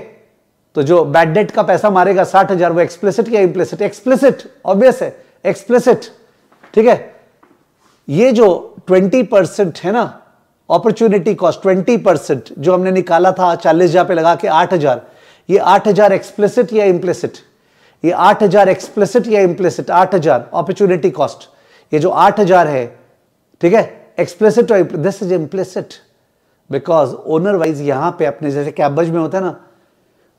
तो जो बैड डेट का पैसा मारेगा साठ हजार वो एक्सप्लेसिट या इम्प्लेसिट एक्सप्लेसिट ऑब्वियस है एक्सप्लेसिट ठीक है ये जो ट्वेंटी परसेंट है ना अपॉर्चुनिटी कॉस्ट ट्वेंटी परसेंट जो हमने निकाला था चालीस हजार पे लगा के आठ हजार ये आठ हजार एक्सप्लिसिट या इम्प्लिसिट ये आठ हजार एक्सप्लिसिट या इम्प्लिसिट आठ हजार अपॉर्चुनिटी कॉस्ट ये जो आठ हजार है ठीक है एक्सप्लिसिट और this is implicit because owner wise यहां पे अपने जैसे कैबज में होता है ना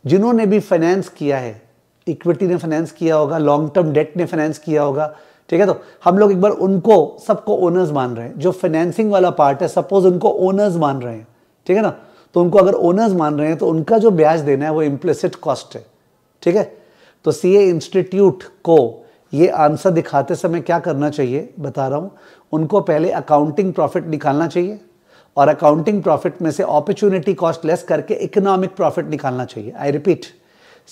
जिन्होंने भी फाइनेंस किया है इक्विटी ने फाइनेंस किया होगा लॉन्ग टर्म डेट ने फाइनेंस किया होगा ठीक है तो हम लोग एक बार उनको सबको ओनर्स मान रहे हैं जो फाइनेंसिंग वाला पार्ट है सपोज उनको ओनर्स मान रहे हैं ठीक है ना तो उनको अगर ओनर्स मान रहे हैं तो उनका जो ब्याज देना है वो इम्प्लिसिट कॉस्ट है ठीक है तो सी इंस्टीट्यूट को ये आंसर दिखाते समय क्या करना चाहिए बता रहा हूँ उनको पहले अकाउंटिंग प्रॉफिट निकालना चाहिए और अकाउंटिंग प्रॉफिट में से अपॉर्चुनिटी कॉस्ट लेस करके इकोनॉमिक प्रॉफिट निकालना चाहिए आई रिपीट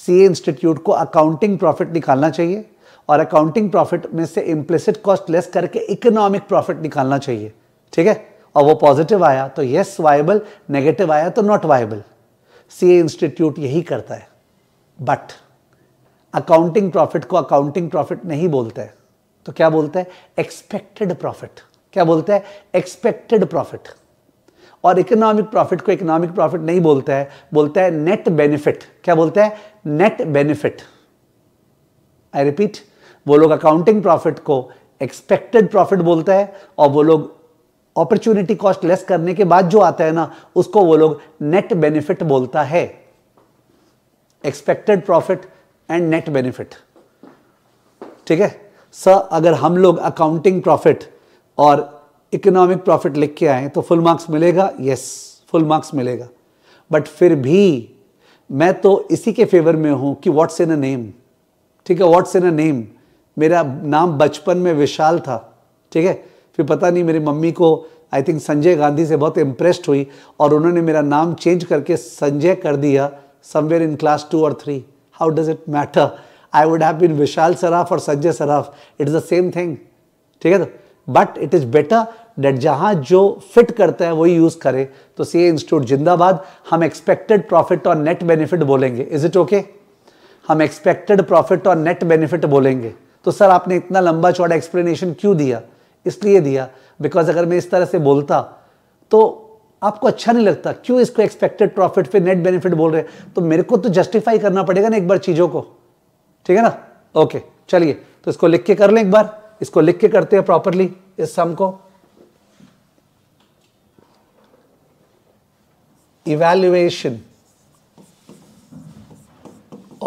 सी इंस्टीट्यूट को अकाउंटिंग प्रॉफिट निकालना चाहिए और अकाउंटिंग प्रॉफिट में से इम्प्लिसिट कॉस्ट लेस करके इकोनॉमिक प्रॉफिट निकालना चाहिए ठीक है और वो पॉजिटिव आया तो यस वायबल नेगेटिव आया तो नॉट वायबल सी इंस्टीट्यूट यही करता है बट अकाउंटिंग प्रॉफिट को अकाउंटिंग प्रॉफिट नहीं बोलते हैं तो क्या बोलते हैं एक्सपेक्टेड प्रॉफिट क्या बोलते हैं एक्सपेक्टेड प्रॉफिट और इकोनॉमिक प्रॉफिट को इकोनॉमिक प्रॉफिट नहीं बोलते हैं बोलते हैं नेट बेनिफिट क्या बोलते हैं नेट बेनिफिट आई रिपीट वो लोग अकाउंटिंग प्रॉफिट को एक्सपेक्टेड प्रॉफिट बोलते हैं और वो लोग अपॉर्चुनिटी कॉस्ट लेस करने के बाद जो आता है ना उसको वो लोग नेट बेनिफिट बोलता है expected profit and net benefit ठीक है सर अगर हम लोग अकाउंटिंग प्रॉफिट और इकोनॉमिक प्रॉफिट लिख के आए तो फुल मार्क्स मिलेगा यस फुल मार्क्स मिलेगा बट फिर भी मैं तो इसी के फेवर में हूं कि व्हाट्स इन अ नेम ठीक है व्हाट्स इन अ नेम मेरा नाम बचपन में विशाल था ठीक है फिर पता नहीं मेरी मम्मी को आई थिंक संजय गांधी से बहुत इम्प्रेस्ड हुई और उन्होंने मेरा नाम चेंज करके संजय कर दिया समवेयर इन क्लास टू और three how does it matter I would have been Vishal Saraf और Sanjay Saraf it is the same thing ठीक है but it is better that जहाँ जो फिट करता है वही यूज़ करें तो सी इंस्टीट्यूट जिंदाबाद हम एक्सपेक्टेड प्रॉफिट और नेट बेनिफिट बोलेंगे इज इट ओके हम एक्सपेक्टेड प्रॉफिट और नेट बेनिफिट बोलेंगे तो सर आपने इतना लंबा चौड़ा एक्सप्लेनेशन क्यों दिया इसलिए दिया बिकॉज अगर मैं इस तरह से बोलता तो आपको अच्छा नहीं लगता क्यों इसको एक्सपेक्टेड प्रॉफिट पे नेट बेनिफिट बोल रहे हैं तो मेरे को तो जस्टिफाई करना पड़ेगा ना एक बार चीज़ों को ठीक है ना ओके चलिए तो इसको लिख के कर लें एक बार इसको लिख के करते हैं प्रॉपरली इस सम को evaluation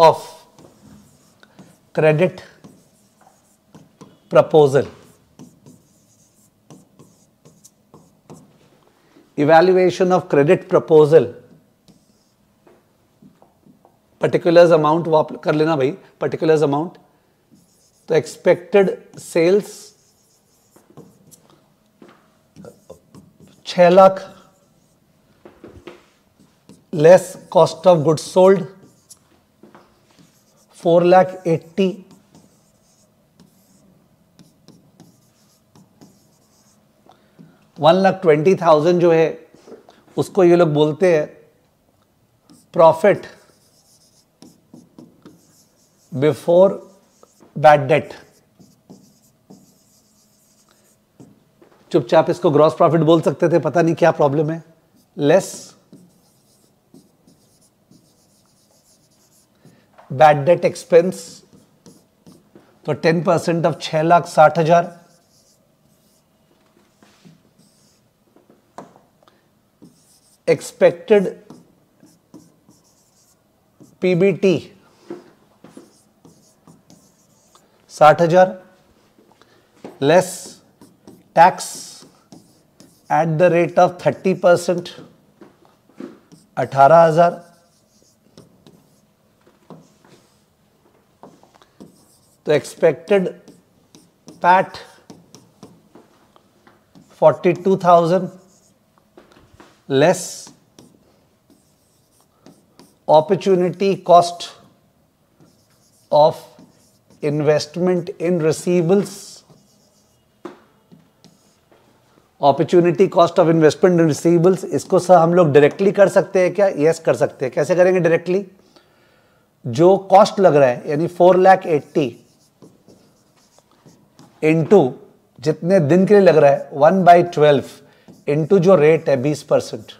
of credit proposal. Evaluation of credit proposal. Particulars amount वो आप कर लेना भाई particulars amount. तो expected sales छः lakh less cost of goods sold four lakh eighty one lakh twenty thousand जो है उसको ये लोग बोलते हैं प्रॉफिट बिफोर बैड डेट चुपचाप इसको ग्रॉस प्रॉफिट बोल सकते थे पता नहीं क्या प्रॉब्लम है लेस बैड डेट एक्सपेंस तो टेन परसेंट ऑफ छह लाख साठ हजार एक्सपेक्टेड पीबीटी साठ हजार less tax at the rate of thirty percent अठारह हजार तो expected PAT forty two thousand less opportunity cost of investment in receivables opportunity cost of investment in receivables इसको सर हम लोग डायरेक्टली कर सकते हैं क्या यस yes, कर सकते हैं कैसे करेंगे डायरेक्टली जो कॉस्ट लग रहा है यानी फोर लैख एट्टी इंटू जितने दिन के लिए लग रहा है वन बाई ट्वेल्व इनटू जो रेट है 20 परसेंट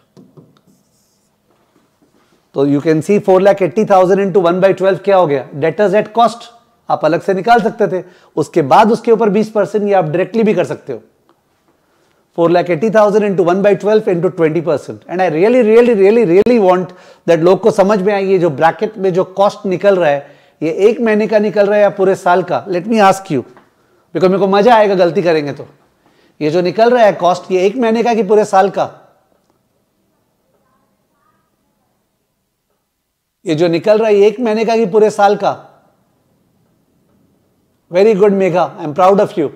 तो you can see four lakh eighty thousand into one by twelve क्या हो गया डेटर्स एट कॉस्ट आप अलग से निकाल सकते थे उसके बाद उसके ऊपर बीस परसेंट या आप डायरेक्टली भी कर सकते हो four lakh eighty thousand into one by twelve into twenty percent and I really really really really want that लोग को समझ में आई ये जो ब्रैकेट में जो कॉस्ट निकल रहा है ये एक महीने का निकल रहा है या पूरे साल का let me ask you because मेरे को मजा आएगा गलती करेंगे तो ये जो निकल रहा है कॉस्ट ये एक महीने का कि पूरे साल का ये जो निकल रहा है एक महीने का कि पूरे साल का very good Megha I am proud of you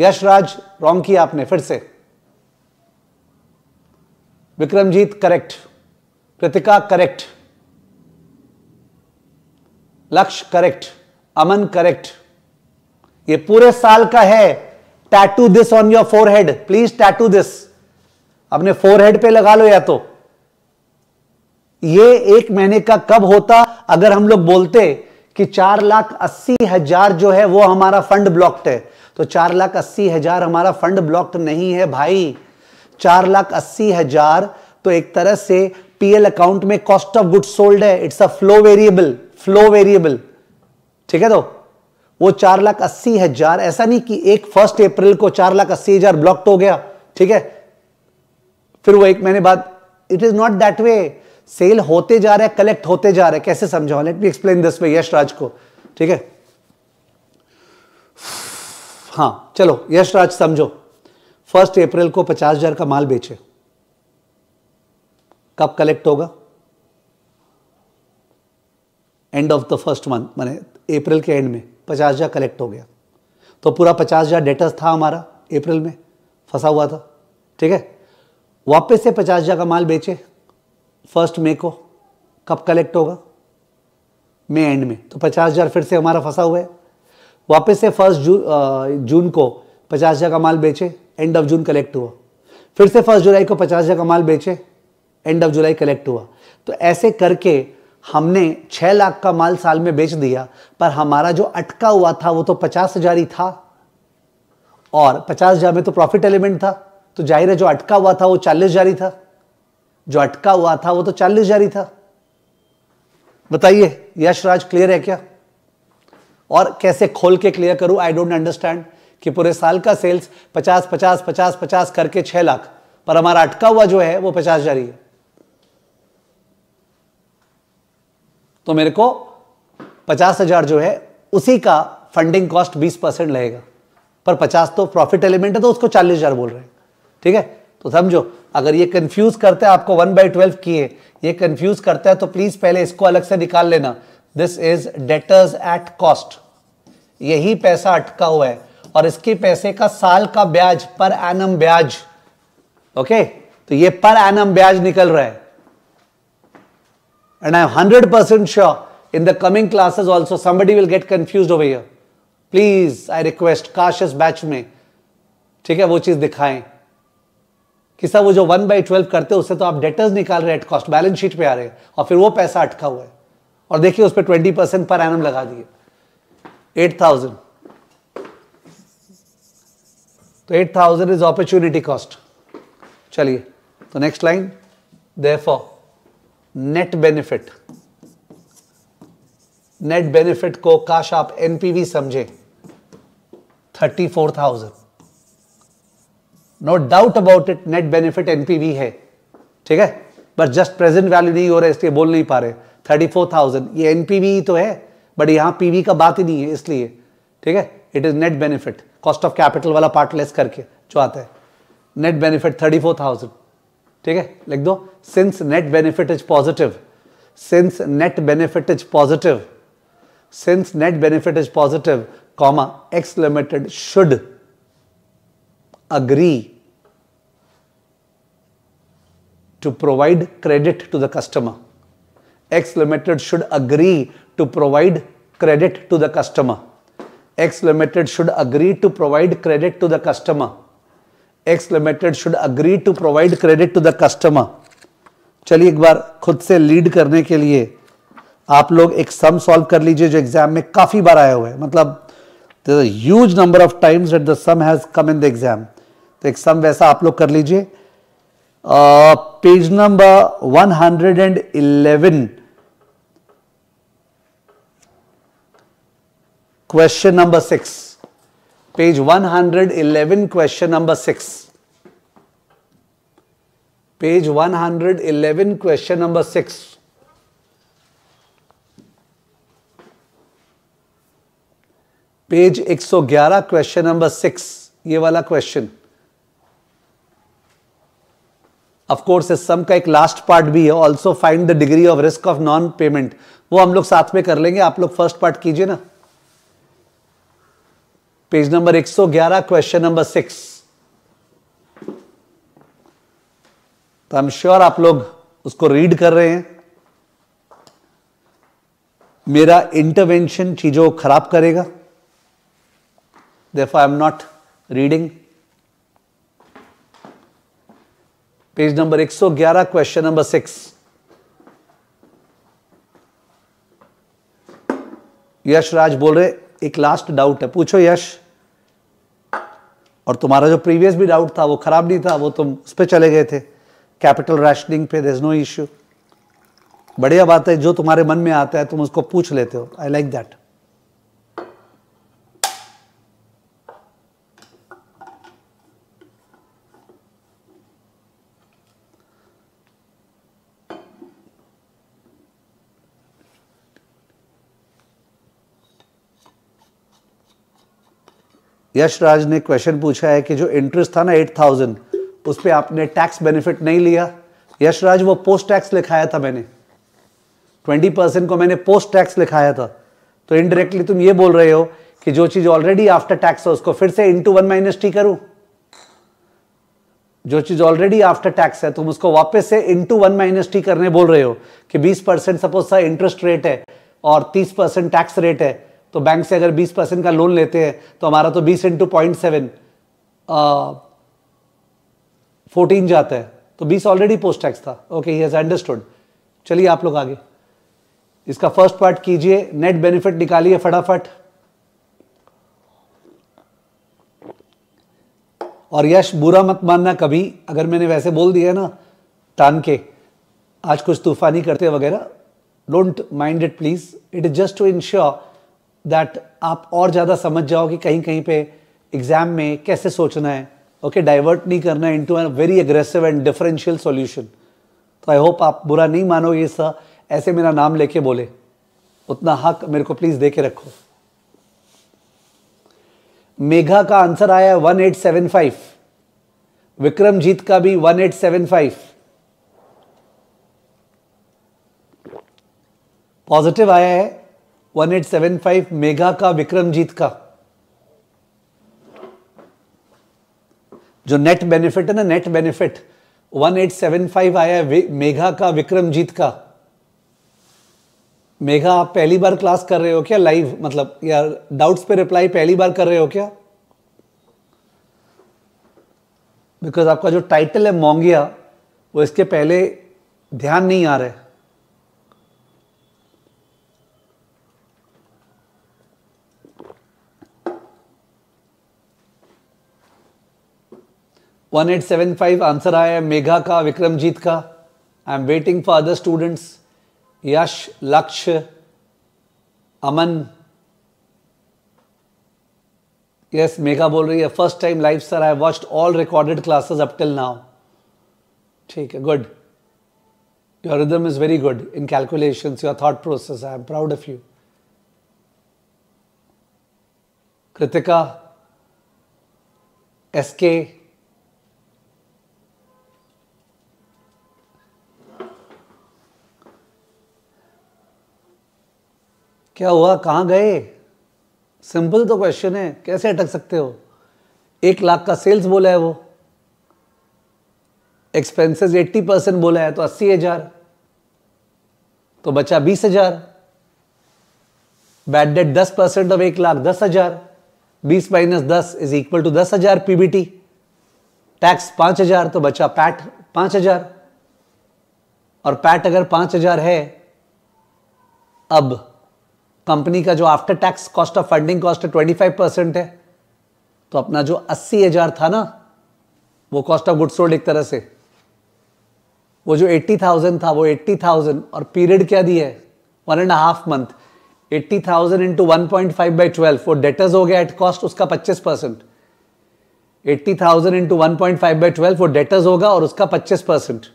Yashraj wrong किया आपने फिर से Vikramjit correct Kritika correct Lakshya correct Aman correct ये पूरे साल का है tattoo this on your forehead please tattoo this अपने फोरहेड पे लगा लो या तो ये एक महीने का कब होता अगर हम लोग बोलते कि चार लाख अस्सी हजार जो है वो हमारा फंड ब्लॉक्ड है तो चार लाख अस्सी हजार हमारा फंड ब्लॉक्ड नहीं है भाई चार लाख अस्सी हजार तो एक तरह से पीएल अकाउंट में कॉस्ट ऑफ गुड्स सोल्ड है it's a flow variable flow variable ठीक है तो वो चार लाख अस्सी हजार ऐसा नहीं कि एक फर्स्ट अप्रैल को चार लाख अस्सी हजार ब्लॉक्ड हो गया ठीक है फिर वो एक महीने बाद it is not that way sale होते जा रहे हैं कलेक्ट होते जा रहे हैं कैसे समझाओ let me explain this way Yashraj को ठीक है हाँ चलो यश राज समझो फर्स्ट अप्रैल को पचास हजार का माल बेचे कब कलेक्ट होगा end of the first month माने अप्रैल के एंड में पचास हज़ार कलेक्ट हो गया तो पूरा पचास हज़ार डेटर्स था हमारा अप्रैल में फंसा हुआ था ठीक है वापस से पचास हज़ार का माल बेचे फर्स्ट मे को कब कलेक्ट होगा मे एंड में तो पचास हज़ार फिर से हमारा फंसा हुआ है वापस से फर्स्ट जू जून को पचास हज़ार का माल बेचे एंड ऑफ जून कलेक्ट हुआ फिर से फर्स्ट जुलाई को पचास हज़ार का माल बेचे एंड ऑफ जुलाई कलेक्ट हुआ तो ऐसे करके हमने छः लाख का माल साल में बेच दिया पर हमारा जो अटका हुआ था वो तो पचास हजार ही था और पचास हजार में तो प्रॉफिट एलिमेंट था तो जाहिर है जो अटका हुआ था वो चालीस हजार ही था जो अटका हुआ था वो तो चालीस हजार ही था बताइए यशराज क्लियर है क्या और कैसे खोल के क्लियर करूं आई डोंट अंडरस्टैंड कि पूरे साल का सेल्स पचास पचास पचास पचास करके छह लाख पर हमारा अटका हुआ जो है वो पचास हजार ही है तो मेरे को पचास हजार जो है उसी का फंडिंग कॉस्ट बीस परसेंट लगेगा पर पचास तो प्रॉफिट एलिमेंट है तो उसको चालीस हजार बोल रहे हैं ठीक है तो समझो अगर ये कंफ्यूज करते हैं आपको वन बाई ट्वेल्व किए ये कंफ्यूज करता है तो प्लीज पहले इसको अलग से निकाल लेना this is debtors at cost यही पैसा अटका हुआ है और इसके पैसे का साल का ब्याज पर एनम ब्याज ओके तो ये पर एनम ब्याज निकल रहा है And I'm 100% sure in the coming classes also somebody will get confused over here. Please I request काशस बैच में ठीक है वो चीज दिखाएं कि सर वो जो वन बाई ट्वेल्व करते हैं उससे तो आप डेटर्स निकाल रहे एट कॉस्ट बैलेंस शीट पे आ रहे हैं और फिर वो पैसा अटका हुआ है और देखिए उस पर ट्वेंटी परसेंट पर एनम लगा दिए एट थाउजेंड तो eight thousand is opportunity cost चलिए तो next line there for net benefit net benefit को काश आप एनपीवी समझे thousand no doubt about it net benefit NPV है ठीक है बट जस्ट प्रेजेंट वैल्यू नहीं हो रहा है इसलिए बोल नहीं पा रहे थर्टी फोर थाउजेंड ये एनपीवी तो है बट यहां पीवी का बात ही नहीं है इसलिए ठीक है it is net benefit cost of capital वाला पार्ट लेस करके जो आता है net benefit thirty four thousand ठीक है लिख दो since net benefit is positive since net benefit is positive since net benefit is positive comma X limited should agree to provide credit to the customer x limited should agree to provide credit to the customer x limited should agree to provide credit to the customer X limited should agree to provide credit to the customer चलिए एक बार खुद से लीड करने के लिए आप लोग एक सम सॉल्व कर लीजिए जो एग्जाम में काफ़ी बार आया हुआ है मतलब huge number of times at the sum has come in the exam तो एक सम वैसा आप लोग कर लीजिए page number 111 question number six page 111 question number six page 111 question number six page 111 question number six ये वाला क्वेश्चन ऑफ कोर्स इस सम का एक लास्ट पार्ट भी है also find the degree of risk of non payment वो हम लोग साथ में कर लेंगे आप लोग फर्स्ट पार्ट कीजिए ना page number 111 question number six तो आई एम श्योर आप लोग उसको रीड कर रहे हैं मेरा इंटरवेंशन चीजों को खराब करेगा देफ I am not reading page number 111, question number six Yashraj बोल रहे एक लास्ट डाउट है पूछो यश और तुम्हारा जो प्रीवियस भी डाउट था वो खराब नहीं था वो तुम उस पर चले गए थे कैपिटल रैशनिंग पे दर नो इश्यू बढ़िया बात है जो तुम्हारे मन में आता है तुम उसको पूछ लेते हो आई लाइक दैट यश राज ने क्वेश्चन पूछा है कि जो इंटरेस्ट था ना एट थाउजेंड उस पर आपने टैक्स बेनिफिट नहीं लिया यश राज वो पोस्ट टैक्स लिखाया था मैंने ट्वेंटी परसेंट को मैंने पोस्ट टैक्स लिखाया था तो इनडायरेक्टली तुम ये बोल रहे हो कि जो चीज ऑलरेडी आफ्टर टैक्स है उसको फिर से इंटू वन माइनस टी करूं जो चीज ऑलरेडी आफ्टर टैक्स है तुम उसको वापस से इंटू वन माइनस टी करने बोल रहे हो कि बीस परसेंट सपोज सा इंटरेस्ट रेट है और तीस परसेंट टैक्स रेट है तो बैंक से अगर 20 परसेंट का लोन लेते हैं तो हमारा तो 20 इंटू पॉइंट सेवन फोर्टीन जाता है तो 20 ऑलरेडी पोस्ट टैक्स था ओके ही अंडरस्टूड चलिए आप लोग आगे इसका फर्स्ट पार्ट कीजिए नेट बेनिफिट निकालिए फटाफट और यश बुरा मत मानना कभी अगर मैंने वैसे बोल दिया ना तान के आज कुछ तूफानी करते वगैरह don't mind it please it is just to ensure that आप और ज़्यादा समझ जाओ कि कहीं कहीं पे एग्ज़ाम में कैसे सोचना है ओके डाइवर्ट नहीं करना है into a very aggressive and differential solution तो आई होप आप बुरा नहीं मानो ये सर ऐसे मेरा नाम लेके बोले उतना हक मेरे को प्लीज़ दे के रखो मेघा का आंसर आया one eight seven five Vikramjit का भी one eight seven five positive आया है 1875 मेघा का विक्रमजीत का जो नेट बेनिफिट है ना नेट बेनिफिट 1875 आया मेघा का विक्रमजीत का मेघा आप पहली बार क्लास कर रहे हो क्या लाइव मतलब यार डाउट्स पे रिप्लाई पहली बार कर रहे हो क्या बिकॉज आपका जो टाइटल है मोंगिया वो इसके पहले ध्यान नहीं आ रहा है 1875 आंसर आया है मेघा का विक्रमजीत का I am waiting for other students Yash Lakshya Aman yes Megha बोल रही है first time live sir I watched all recorded classes up till now ठीक है good your rhythm is very good in calculation your thought process I am proud of you Kritika एस के क्या हुआ कहाँ गए सिंपल तो क्वेश्चन है कैसे अटक सकते हो एक लाख का सेल्स बोला है वो एक्सपेंसेस एट्टी परसेंट बोला है तो अस्सी हजार तो बचा बीस हजार बैड डेट दस परसेंट ऑफ एक लाख दस हजार बीस माइनस दस इज इक्वल टू दस हजार पीबीटी टैक्स पांच हजार तो बचा पैट पांच हजार और पैट अगर पांच हजार है अब कंपनी का जो after tax cost of funding cost twenty five percent है तो अपना जो अस्सी हजार था ना वो कॉस्ट ऑफ गुड सोल्ड एक तरह से वो जो एट्टी थाउजेंड था वो एट्टी थाउजेंड और पीरियड क्या दिया है one and half month eighty thousand into one point five by twelve वो डेटर्स हो गया एट कॉस्ट उसका पच्चीस percent eighty thousand into one point five by twelve वो डेटर्स होगा और उसका पच्चीस परसेंट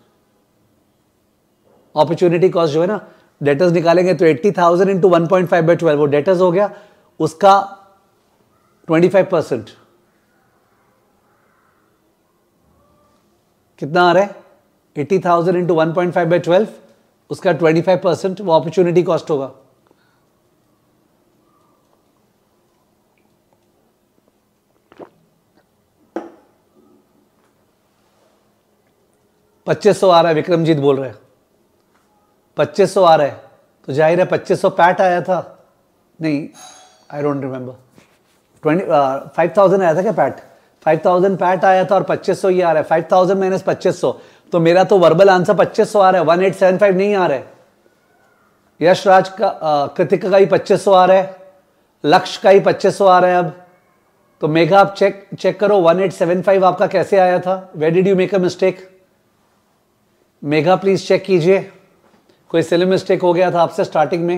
अपॉर्चुनिटी कॉस्ट जो है ना डेटर्स निकालेंगे तो 80,000 thousand into one point five by twelve वो डेटर्स हो गया उसका 25 परसेंट कितना आ रहा है eighty thousand into one point five by twelve उसका 25 परसेंट वो अपॉर्चुनिटी कॉस्ट होगा पच्चीस सौ आ रहा है विक्रमजीत बोल रहे हैं पच्चीस सौ आ रहा है तो जाहिर है पच्चीस सौ पैट आया था नहीं I don't remember twenty five thousand आया था क्या पैट फाइव थाउजेंड पैट आया था और पच्चीस सौ ये आ रहा है फाइव थाउजेंड माइनस पच्चीस सौ तो मेरा तो वर्बल आंसर पच्चीस सौ आ रहा है वन एट सेवन फाइव नहीं आ रहा है यश राज का uh, कृतिका का ही पच्चीस सौ आ रहा है लक्ष्य का ही पच्चीस सौ आ रहा है अब तो मेघा आप चेक चेक करो वन एट सेवन फाइव आपका कैसे आया था where did you make a mistake Megha please check कीजिए कोई सिले मिस्टेक हो गया था आपसे स्टार्टिंग में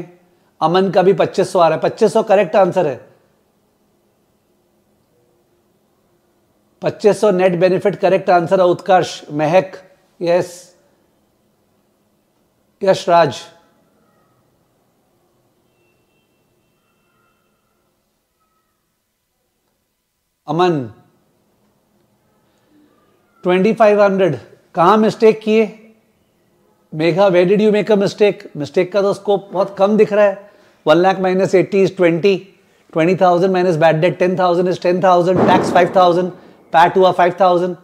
अमन का भी 2500 आ रहा है 2500 करेक्ट आंसर है 2500 नेट बेनिफिट करेक्ट आंसर है उत्कर्ष महक यस यश राज अमन 2500 कहां मिस्टेक किए Megha where did you make a mistake mistake का तो स्कोप बहुत कम दिख रहा है one lakh minus eighty is twenty twenty thousand minus bad debt ten thousand is ten thousand tax five thousand PAT हुआ फाइव थाउजेंड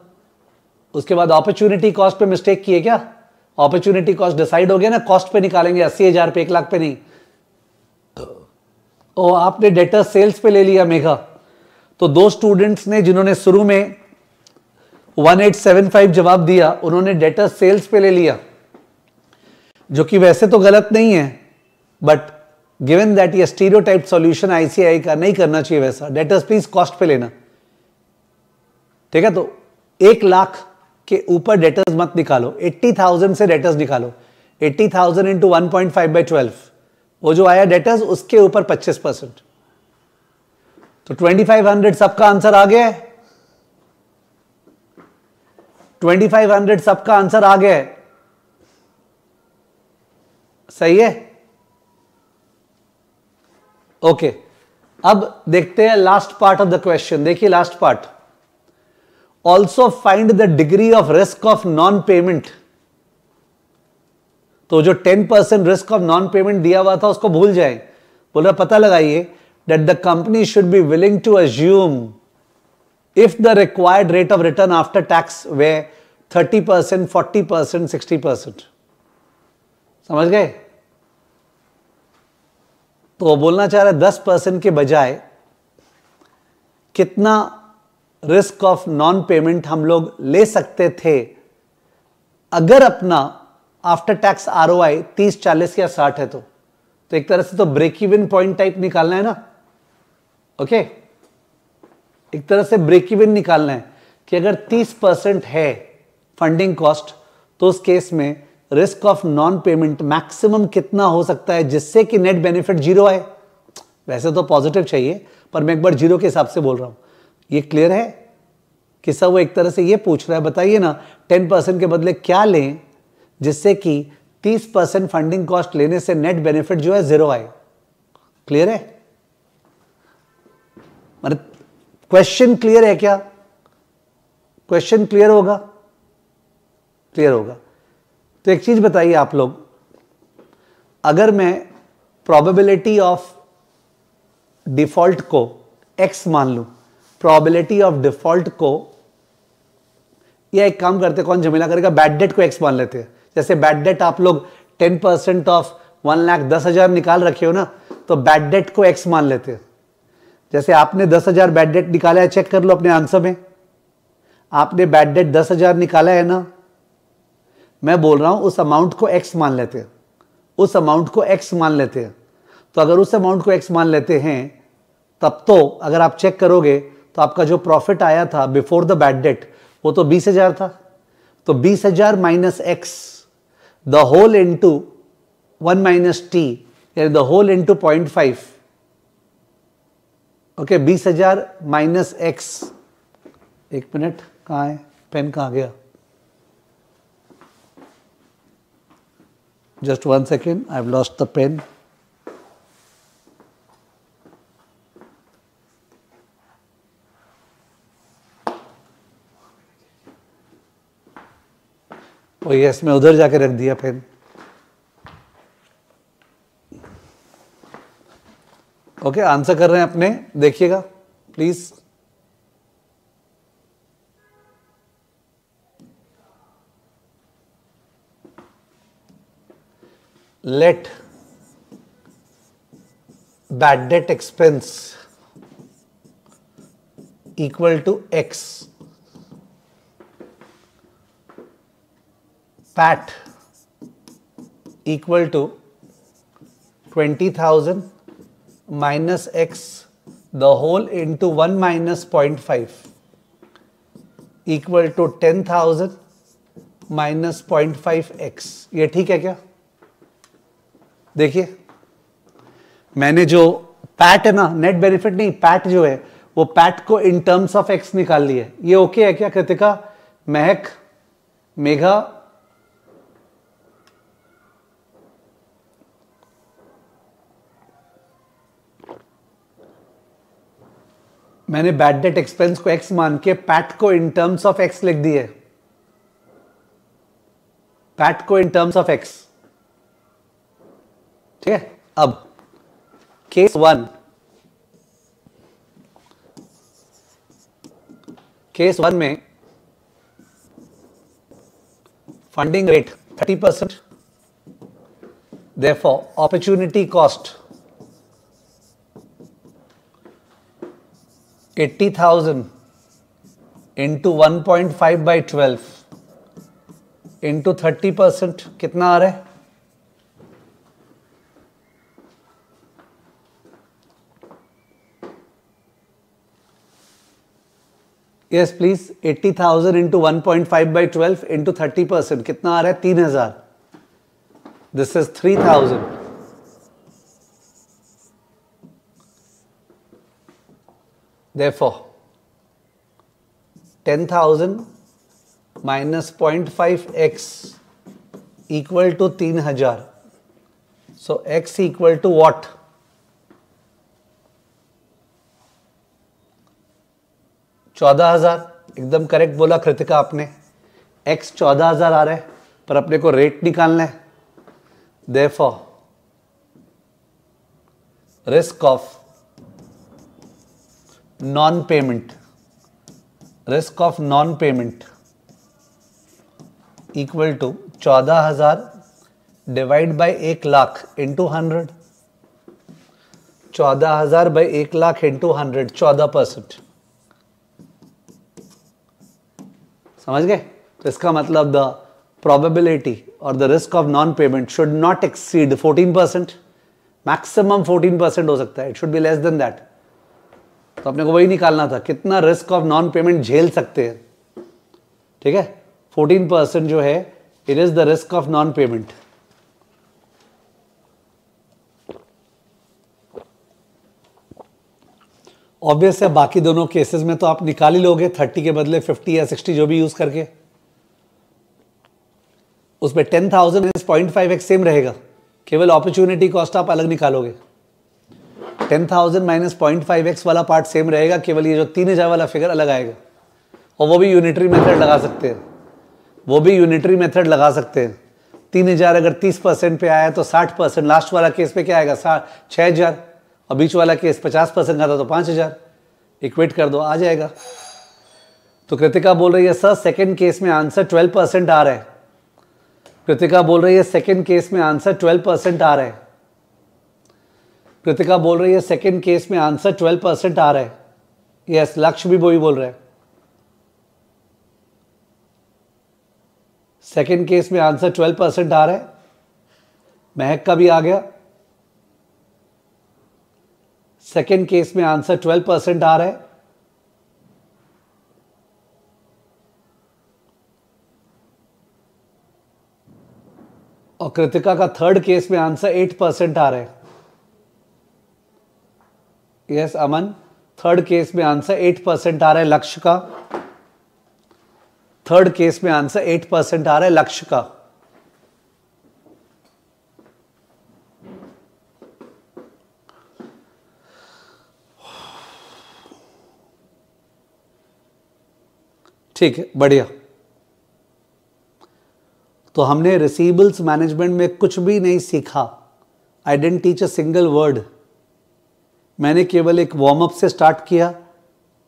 उसके बाद अपॉर्चुनिटी कॉस्ट पे मिस्टेक किए क्या अपॉर्चुनिटी कॉस्ट डिसाइड हो गया ना कॉस्ट पे निकालेंगे अस्सी हजार पे एक लाख पे नहीं ओ आपने डेटर सेल्स पे ले लिया मेघा तो दो स्टूडेंट्स ने जिन्होंने शुरू में वन एट सेवन फाइव जवाब दिया उन्होंने डेटर सेल्स पे ले लिया जो कि वैसे तो गलत नहीं है बट गिवन दैट ये स्टीरियो टाइप सोल्यूशन आईसीआई का नहीं करना चाहिए वैसा डेटर्स प्लीज कॉस्ट पे लेना ठीक है तो एक लाख के ऊपर डेटर्स मत निकालो एट्टी थाउजेंड से डेटर्स निकालो eighty thousand into one point five by twelve वो जो आया डेटर्स उसके ऊपर पच्चीस परसेंट तो ट्वेंटी फाइव हंड्रेड सबका आंसर आ गया ट्वेंटी फाइव हंड्रेड सबका आंसर आ गया सही है ओके अब देखते हैं last part of the question देखिए last part also find the degree of risk of non पेमेंट तो जो ten percent risk of non payment दिया हुआ था उसको भूल जाए बोल रहा पता लगाइए that the company should be willing to assume if the required rate of return after tax वे 30%, सिक्सटी परसेंट समझ गए तो वो बोलना चाह रहा है दस परसेंट के बजाय कितना रिस्क ऑफ नॉन पेमेंट हम लोग ले सकते थे अगर अपना after tax R O I तीस चालीस या साठ है तो तो एक तरह से तो ब्रेक इवन पॉइंट टाइप निकालना है ना ओके okay? एक तरह से ब्रेक इवन निकालना है कि अगर तीस परसेंट है फंडिंग कॉस्ट तो उस केस में risk of non payment maximum कितना हो सकता है जिससे कि नेट बेनिफिट जीरो आए वैसे तो पॉजिटिव चाहिए पर मैं एक बार जीरो के हिसाब से बोल रहा हूं ये क्लियर है कि सब वो एक तरह से ये पूछ रहा है बताइए ना टेन परसेंट के बदले क्या लें जिससे कि तीस परसेंट फंडिंग कॉस्ट लेने से नेट बेनिफिट जो है जीरो आए क्लियर है मतलब क्वेश्चन क्लियर है क्या क्वेश्चन क्लियर होगा क्लियर होगा तो एक चीज़ बताइए आप लोग अगर मैं प्रोबेबिलिटी ऑफ डिफॉल्ट को एक्स मान लू प्रोबेबिलिटी ऑफ डिफॉल्ट को या एक काम करते कौन झमेला करेगा बैड डेट को एक्स मान लेते हैं जैसे बैड डेट आप लोग 10 परसेंट ऑफ वन लाख दस हज़ार निकाल रखे हो ना तो बैड डेट को एक्स मान लेते हैं जैसे आपने दस हज़ार बैड डेट निकाला है चेक कर लो अपने आंसर में आपने बैड डेट दस हज़ार निकाला है ना मैं बोल रहा हूँ उस अमाउंट को एक्स मान लेते हैं उस अमाउंट को एक्स मान लेते हैं तो अगर उस अमाउंट को एक्स मान लेते हैं तब तो अगर आप चेक करोगे तो आपका जो प्रॉफिट आया था बिफोर द बैड डेट वो तो बीस हजार था तो बीस हजार minus X the whole into one minus T यानी the whole into point five okay बीस हजार माइनस एक्स एक मिनट कहाँ है पेन कहाँ गया just one second I have lost the pen. Oh oh, yes मैं उधर जाके रख दिया पेन ओके आंसर कर रहे हैं अपने देखिएगा please let bad debt expense equal to x PAT equal to 20,000 minus x the whole into 1 minus 0.5 equal to 10,000 minus point five X ये ठीक है क्या देखिए मैंने जो पैट है ना नेट बेनिफिट नहीं पैट जो है वो पैट को इन टर्म्स ऑफ एक्स निकाल लिए ये ओके है क्या कृतिका महक मेघा मैंने बैड डेट एक्सपेंस को एक्स मान के पैट को इन टर्म्स ऑफ एक्स लिख दिए पैट को इन टर्म्स ऑफ एक्स ठीक है अब केस वन केस वन में funding rate thirty percent they for opportunity cost 80,000 thousand into one point five by twelve into thirty percent कितना आ रहा है yes please eighty thousand into one point five by twelve into thirty percent कितना आ रहा है तीन हजार this is three thousand ten thousand minus point five X equal to तीन हजार so X equal to what चौदह हजार एकदम करेक्ट बोला कृतिका आपने x हजार आ रहा है पर अपने को रेट निकालना है therefore risk of non payment risk of non payment equal to हजार डिवाइड बाई एक लाख इंटू हंड्रेड चौदह हजार बाई एक लाख इंटू हंड्रेड चौदह परसेंट समझ गए तो इसका मतलब द और the risk of non payment should not exceed fourteen 14%. Maximum 14% हो सकता है it should be less than that तो अपने को वही निकालना था कितना रिस्क ऑफ नॉन पेमेंट झेल सकते हैं ठीक है 14% जो है it is the risk of non payment obvious है बाकी दोनों केसेस में तो आप निकाल ही लोगे थर्टी के बदले फिफ्टी या सिक्सटी जो भी यूज करके उसमें ten thousand is point five x same रहेगा केवल अपॉर्चुनिटी कॉस्ट आप अलग निकालोगे ten thousand minus point five x वाला पार्ट सेम रहेगा केवल ये जो तीन हजार वाला फिगर अलग आएगा और वो भी यूनिटरी मेथड लगा सकते हैं वो भी यूनिटरी मेथड लगा सकते हैं तीन हजार अगर तीस परसेंट पे आया तो साठ परसेंट लास्ट वाला केस पे क्या आएगा साठ हजार और बीच वाला केस पचास परसेंट का था तो पाँच हज़ार इक्वेट कर दो आ जाएगा तो कृतिका बोल रही है सर सेकेंड केस में आंसर ट्वेल्व परसेंट आ रहा है कृतिका बोल रही है सेकेंड केस में आंसर ट्वेल्व परसेंट आ रहा है कृतिका बोल रही है सेकेंड केस में आंसर ट्वेल्व परसेंट आ रहा है यस लक्ष्य भी वही बोल रहे हैं सेकेंड केस में आंसर ट्वेल्व परसेंट आ रहा है महक का भी आ गया सेकेंड केस में आंसर 12 परसेंट आ रहा है और कृतिका का थर्ड केस में आंसर 8 परसेंट आ रहा है yes yes, Aman third case में आंसर 8 परसेंट आ रहा है लक्ष्य का थर्ड केस में आंसर 8 परसेंट आ रहा है लक्ष्य का ठीक है बढ़िया तो हमने रिसीबल्स मैनेजमेंट में कुछ भी नहीं सीखा I didn't teach a single word मैंने केवल एक वार्म अप से स्टार्ट किया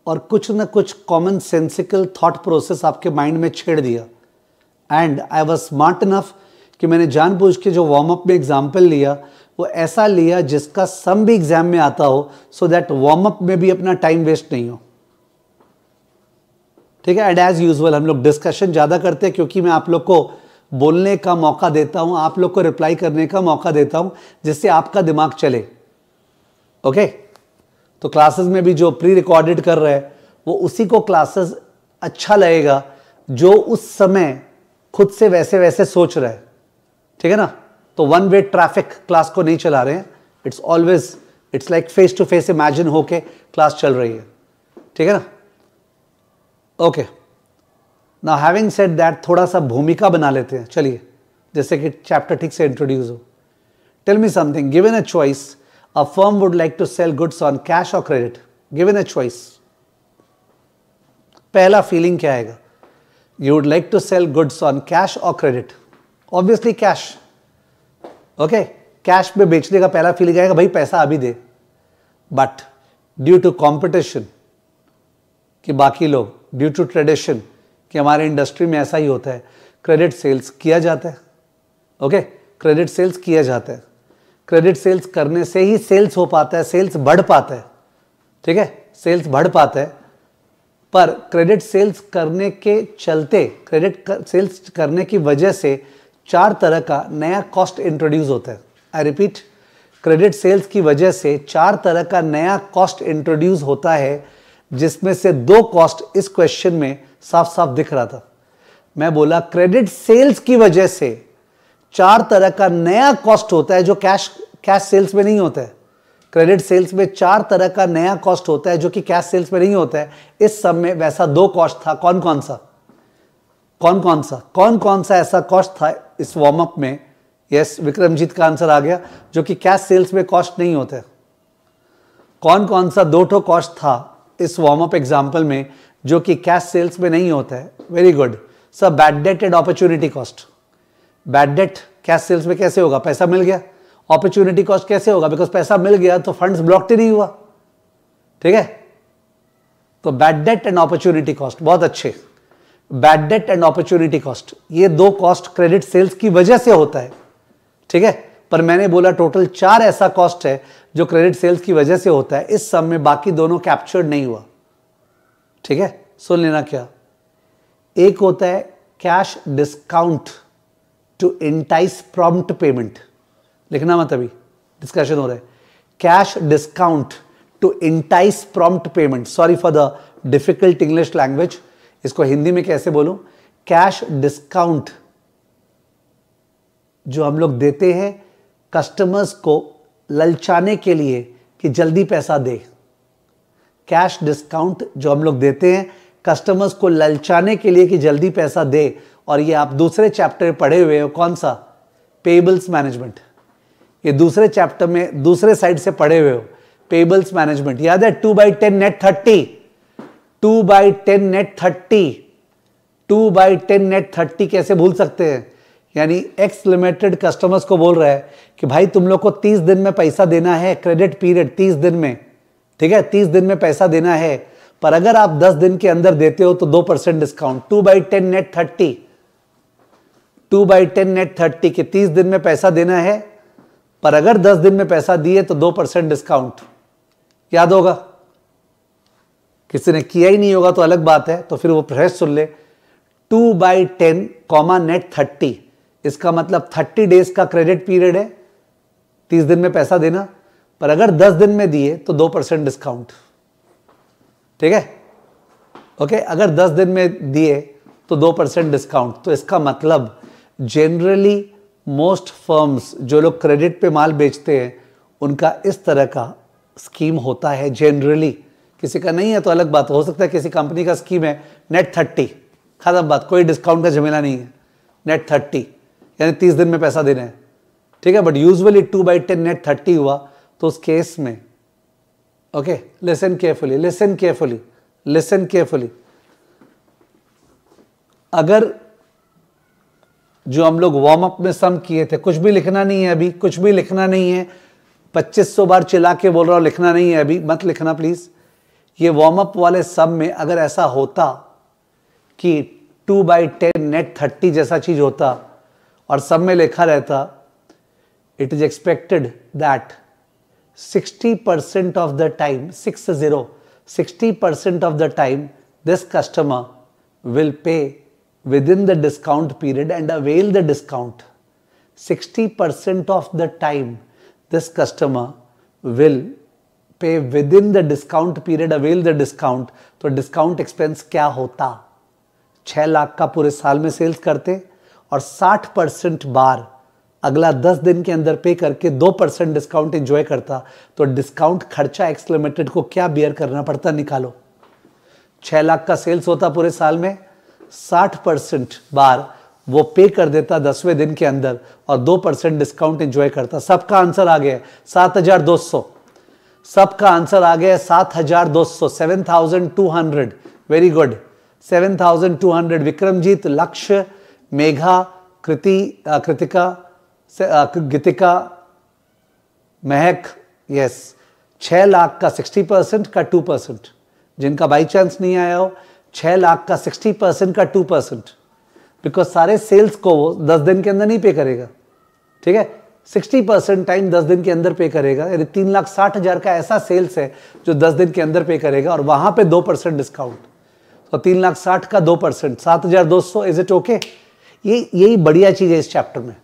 और कुछ ना कुछ कॉमन सेंसिकल थॉट प्रोसेस आपके माइंड में छेड़ दिया and I was smart enough कि मैंने जानबूझ के जो वार्म अप में एग्जाम्पल लिया वो ऐसा लिया जिसका सम भी एग्जाम में आता हो सो दैट वार्म अप में भी अपना टाइम वेस्ट नहीं हो ठीक है एंड एज यूजल हम लोग डिस्कशन ज़्यादा करते हैं क्योंकि मैं आप लोग को बोलने का मौका देता हूँ आप लोग को रिप्लाई करने का मौका देता हूँ जिससे आपका दिमाग चले ओके तो क्लासेस में भी जो प्री रिकॉर्डेड कर रहे हैं वो उसी को क्लासेस अच्छा लगेगा जो उस समय खुद से वैसे वैसे सोच रहे हैं ठीक है ना तो वन वे ट्रैफिक क्लास को नहीं चला रहे हैं it's always it's like face to face imagine होके क्लास चल रही है ठीक है ना ओके ना हैविंग सेड दैट थोड़ा सा भूमिका बना लेते हैं चलिए जैसे कि चैप्टर ठीक से इंट्रोड्यूस हो tell me something given a choice a firm would like to sell goods on cash और क्रेडिट गिवन अ चॉइस पहला फीलिंग क्या आएगा you would like to sell goods on cash और credit obviously cash okay cash में बेचने का पहला फीलिंग आएगा भाई पैसा अभी दे बट ड्यू टू कॉम्पिटिशन कि बाकी लोग ड्यू टू ट्रेडिशन कि हमारे इंडस्ट्री में ऐसा ही होता है क्रेडिट सेल्स किया जाता है ओके क्रेडिट सेल्स किया जाता है क्रेडिट सेल्स करने से ही सेल्स हो पाता है सेल्स बढ़ पाता है ठीक है सेल्स बढ़ पाता है पर क्रेडिट सेल्स करने के चलते क्रेडिट कर, सेल्स करने की वजह से चार तरह का नया कॉस्ट इंट्रोड्यूस होता है आई रिपीट क्रेडिट सेल्स की वजह से चार तरह का नया कॉस्ट इंट्रोड्यूस होता है जिसमें से दो कॉस्ट इस क्वेश्चन में साफ साफ दिख रहा था मैं बोला क्रेडिट सेल्स की वजह से चार तरह का नया कॉस्ट होता है जो कैश कैश सेल्स में नहीं होता है क्रेडिट सेल्स में चार तरह का नया कॉस्ट होता है जो कि कैश सेल्स में नहीं होता है इस सब में वैसा दो कॉस्ट था कौन कौन सा कौन कौन सा कौन कौन सा ऐसा कॉस्ट था इस वार्म अप में यस विक्रमजीत का आंसर आ गया जो कि कैश सेल्स में कॉस्ट नहीं होता है कौन कौन सा दो ठो कॉस्ट था इस वार्म अप एग्जाम्पल में जो कि कैश सेल्स में नहीं होता है very good sir bad debt and opportunity cost bad debt cash sales में कैसे होगा पैसा मिल गया अपॉर्चुनिटी कॉस्ट कैसे होगा बिकॉज पैसा मिल गया तो फंड्स ब्लॉक्ड ही नहीं हुआ ठीक है तो bad debt and opportunity cost बहुत अच्छे bad debt and opportunity cost ये दो कॉस्ट क्रेडिट सेल्स की वजह से होता है ठीक है पर मैंने बोला टोटल चार ऐसा कॉस्ट है जो क्रेडिट सेल्स की वजह से होता है इस सम में बाकी दोनों कैप्चर्ड नहीं हुआ ठीक है सुन लेना क्या एक होता है cash discount to entice prompt payment लिखना मत अभी डिस्कशन हो रहा है cash discount to entice prompt payment sorry for the difficult English language इसको हिंदी में कैसे बोलूं कैश डिस्काउंट जो हम लोग देते हैं कस्टमर्स को ललचाने के लिए कि जल्दी पैसा दे कैश डिस्काउंट जो हम लोग देते हैं कस्टमर्स को ललचाने के लिए कि जल्दी पैसा दे और ये आप दूसरे चैप्टर पढ़े हुए हो कौन सा पेबल्स मैनेजमेंट ये दूसरे चैप्टर में दूसरे साइड से पढ़े हुए हो पेबल्स मैनेजमेंट याद है two by ten net thirty two by ten net thirty two by ten net thirty कैसे भूल सकते हैं यानी एक्स लिमिटेड कस्टमर्स को बोल रहा है कि भाई तुम लोग को 30 दिन में पैसा देना है क्रेडिट पीरियड 30 दिन में ठीक है 30 दिन में पैसा देना है पर अगर आप 10 दिन के अंदर देते हो तो दो percent discount two by ten net thirty two by ten net thirty के 30 दिन में पैसा देना है पर अगर 10 दिन में पैसा दिए तो दो परसेंट डिस्काउंट याद होगा किसी ने किया ही नहीं होगा तो अलग बात है तो फिर वो प्रेस सुन ले two by ten comma net thirty इसका मतलब थर्टी डेज का क्रेडिट पीरियड है तीस दिन में पैसा देना पर अगर दस दिन में दिए तो दो परसेंट डिस्काउंट ठीक है ओके अगर दस दिन में दिए तो दो परसेंट डिस्काउंट तो इसका मतलब जनरली मोस्ट फर्म्स जो लोग क्रेडिट पे माल बेचते हैं उनका इस तरह का स्कीम होता है जनरली किसी का नहीं है तो अलग बात हो सकता है किसी कंपनी का स्कीम है नेट थर्टी खत्म बात कोई डिस्काउंट का झमेला नहीं है नेट थर्टी यानी तीस दिन में पैसा देना है ठीक है but usually two by ten net thirty हुआ तो उस केस में okay listen carefully listen carefully listen carefully अगर जो हम लोग वार्म अप में सम किए थे कुछ भी लिखना नहीं है अभी कुछ भी लिखना नहीं है 2500 बार चिल्ला के बोल रहा हूं लिखना नहीं है अभी मत लिखना प्लीज़ ये वार्म अप वाले सम में अगर ऐसा होता कि two by ten net thirty जैसा चीज़ होता और सब में लिखा रहता it is expected that 60% percent of the time six zero sixty percent of the time this customer will pay within the discount period and avail the discount 60% percent of the time this customer will pay within the discount period avail the discount तो डिस्काउंट एक्सपेंस क्या होता छह लाख का पूरे साल में सेल्स करते और 60 परसेंट बार अगला 10 दिन के अंदर पे करके 2 परसेंट डिस्काउंट एंजॉय करता तो डिस्काउंट खर्चा एक्स लिमिटेड को क्या बियर करना पड़ता निकालो 6 लाख का सेल्स होता पूरे साल में 60 परसेंट बार वो पे कर देता दसवें दिन के अंदर और दो परसेंट डिस्काउंट एंजॉय करता सबका आंसर आ गया सात हजार दो सौ सबका आंसर आ गया सात हजार दो सौ seven thousand two hundred very good seven thousand two hundred Vikramjit Lakshya Megha कृति कृतिका गीतिका महक यस छः लाख का सिक्सटी परसेंट का टू परसेंट जिनका बाई चांस नहीं आया हो छः लाख का सिक्सटी परसेंट का टू परसेंट बिकॉज सारे सेल्स को वो दस दिन के अंदर नहीं पे करेगा ठीक है सिक्सटी परसेंट टाइम दस दिन के अंदर पे करेगा यानी तीन लाख साठ हज़ार का ऐसा सेल्स है जो दस दिन के अंदर पे करेगा और वहां पे दो परसेंट डिस्काउंट तो तीन लाख साठ का दो परसेंट सात हज़ार दो सौ इज इट ओके ये यही बढ़िया चीज़ है इस चैप्टर में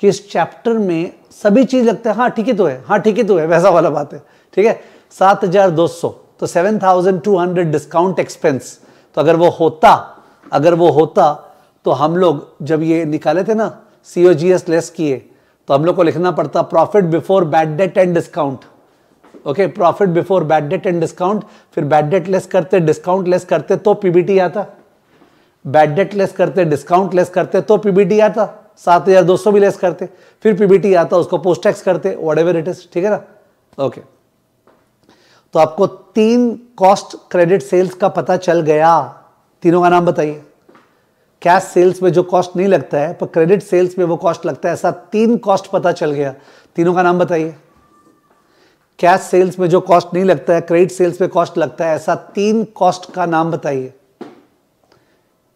कि इस चैप्टर में सभी चीज़ लगता है हाँ ठीक है तो है हाँ ठीक है तो है वैसा वाला बात है ठीक है सात हज़ार दो सौ तो seven thousand two hundred discount expense तो अगर वो होता अगर वो होता तो हम लोग जब ये निकाले थे ना सीओ जी एस लेस किए तो हम लोग को लिखना पड़ता profit before bad debt and discount okay profit before bad debt and discount फिर बैड डेट लेस करते डिस्काउंट लेस करते तो पीबीटी आता बैड डेट लेस करते डिस्काउंट लेस करते तो पीबीटी आता सात हज़ार दो सौ भी लेस करते फिर पीबीटी आता उसको पोस्ट टैक्स करते वट एवर इट इज ठीक है ना ओके तो आपको तीन कॉस्ट क्रेडिट सेल्स का पता चल गया तीनों का नाम बताइए कैश सेल्स में जो कॉस्ट नहीं लगता है पर क्रेडिट सेल्स में वो कॉस्ट लगता है ऐसा तीन कॉस्ट पता चल गया तीनों का नाम बताइए कैश सेल्स में जो कॉस्ट नहीं लगता है क्रेडिट सेल्स में कॉस्ट लगता है ऐसा तीन कॉस्ट का नाम बताइए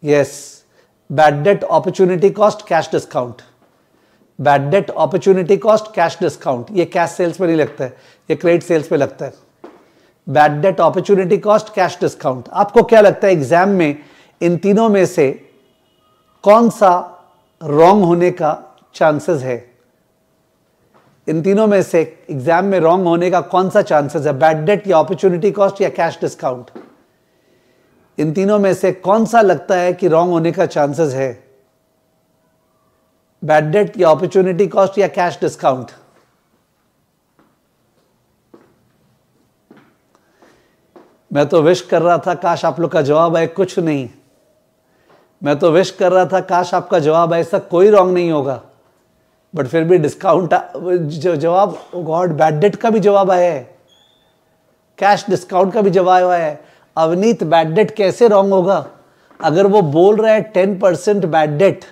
Yes, bad debt opportunity cost cash discount. Bad debt opportunity cost cash discount ये कैश सेल्स पे नहीं लगता है ये क्रेडिट सेल्स पे लगता है bad debt opportunity cost cash discount आपको क्या लगता है एग्जाम में इन तीनों में से कौन सा रॉन्ग होने का चांसेस है इन तीनों में से एग्जाम में रॉन्ग होने का कौन सा चांसेस है बैड डेट या अपॉर्चुनिटी कॉस्ट या कैश डिस्काउंट इन तीनों में से कौन सा लगता है कि रॉन्ग होने का चांसेस है बैड डेट या अपॉर्चुनिटी कॉस्ट या कैश डिस्काउंट मैं तो विश कर रहा था काश आप लोग का जवाब आए कुछ नहीं मैं तो विश कर रहा था काश आपका जवाब आए ऐसा कोई रॉन्ग नहीं होगा बट फिर भी डिस्काउंट जो जवाब गॉड बैड डेट का भी जवाब आया है कैश डिस्काउंट का भी जवाब आया है अवनीत बैड डेट कैसे रॉन्ग होगा अगर वो बोल रहा है टेन परसेंट बैड डेट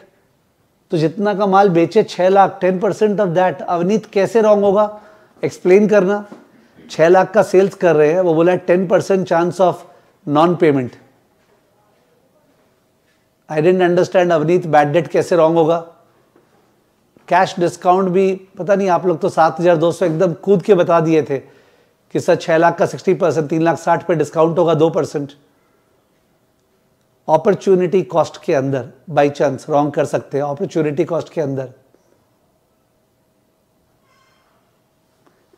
तो जितना का माल बेचे छः lakh ten percent of that Avneet कैसे रॉन्ग होगा एक्सप्लेन करना छः लाख का सेल्स कर रहे हैं वो बोला है ten percent chance of non payment I didn't understand Avneet bad debt कैसे रॉन्ग होगा कैश डिस्काउंट भी पता नहीं आप लोग तो सात हज़ार दो सौ एकदम कूद के बता दिए थे कि सर छह लाख का सिक्सटी परसेंट तीन लाख साठ पे डिस्काउंट होगा दो परसेंट अपॉर्चुनिटी कॉस्ट के अंदर बाई चांस रॉन्ग कर सकते हैं अपॉर्चुनिटी कॉस्ट के अंदर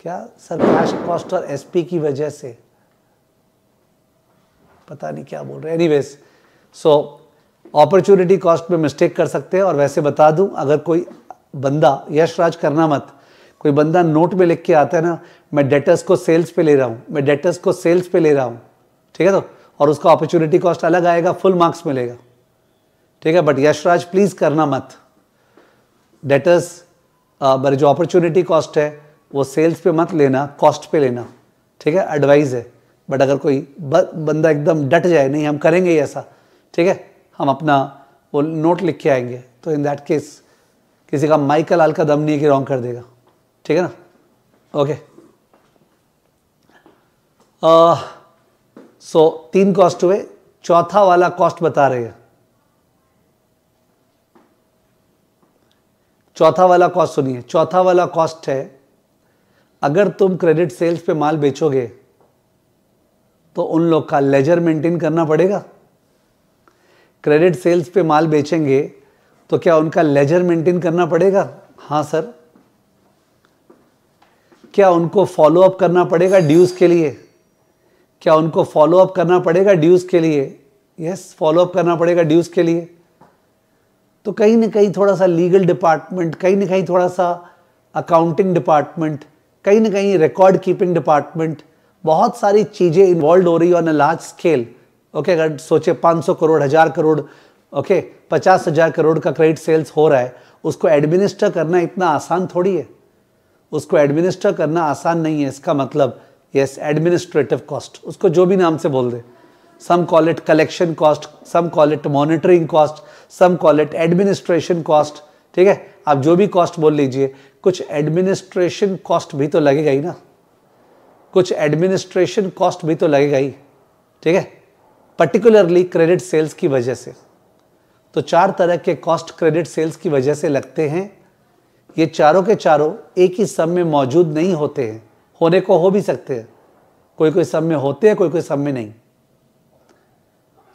क्या सर कैश कॉस्ट और एसपी की वजह से पता नहीं क्या बोल रहे एनीवेज सो अपॉर्चुनिटी कॉस्ट में मिस्टेक कर सकते हैं और वैसे बता दूं अगर कोई बंदा यशराज करना मत कोई बंदा नोट में लिख के आता है ना मैं डेटर्स को सेल्स पे ले रहा हूँ मैं डेटर्स को सेल्स पे ले रहा हूँ ठीक है तो और उसका अपॉर्चुनिटी कॉस्ट अलग आएगा फुल मार्क्स मिलेगा ठीक है बट यशराज प्लीज़ करना मत डेटर्स पर जो अपॉर्चुनिटी कॉस्ट है वो सेल्स पे मत लेना कॉस्ट पे लेना ठीक है एडवाइज है बट अगर कोई बंदा एकदम डट जाए नहीं हम करेंगे ही ऐसा ठीक है हम अपना वो नोट लिख के आएंगे तो इन दैट केस किसी का माइकल आल का दम नहीं है कि रॉन्ग कर देगा ठीक है ना ओके okay. सो तीन कॉस्ट हुए चौथा वाला कॉस्ट बता रहे हैं चौथा वाला कॉस्ट सुनिए चौथा वाला कॉस्ट है अगर तुम क्रेडिट सेल्स पे माल बेचोगे तो उन लोग का लेजर मेंटेन करना पड़ेगा क्रेडिट सेल्स पे माल बेचेंगे तो क्या उनका लेजर मेंटेन करना पड़ेगा हाँ सर क्या उनको फॉलो अप करना पड़ेगा ड्यूज के लिए क्या उनको फॉलोअप करना पड़ेगा ड्यूज़ के लिए यस फॉलो अप करना पड़ेगा ड्यूज़ के लिए तो कहीं ना कहीं थोड़ा सा लीगल डिपार्टमेंट कहीं ना कहीं थोड़ा सा अकाउंटिंग डिपार्टमेंट कहीं ना कहीं रिकॉर्ड कीपिंग डिपार्टमेंट बहुत सारी चीज़ें इन्वॉल्व हो रही है on a large scale okay अगर सोचे 500 करोड़ हज़ार करोड़ ओके पचास हज़ार करोड़ का क्रेडिट सेल्स हो रहा है उसको एडमिनिस्टर करना इतना आसान थोड़ी है उसको एडमिनिस्टर करना आसान नहीं है इसका मतलब यस एडमिनिस्ट्रेटिव कॉस्ट उसको जो भी नाम से बोल दे some call it collection cost some call it monitoring cost some call it administration cost ठीक है आप जो भी कॉस्ट बोल लीजिए कुछ एडमिनिस्ट्रेशन कॉस्ट भी तो लगेगा ही ना कुछ एडमिनिस्ट्रेशन कॉस्ट भी तो लगेगा ही ठीक है पर्टिकुलरली क्रेडिट सेल्स की वजह से तो चार तरह के कॉस्ट क्रेडिट सेल्स की वजह से लगते हैं ये चारों के चारों एक ही सम में मौजूद नहीं होते हैं होने को हो भी सकते हैं कोई कोई सब में होते हैं कोई कोई सब में नहीं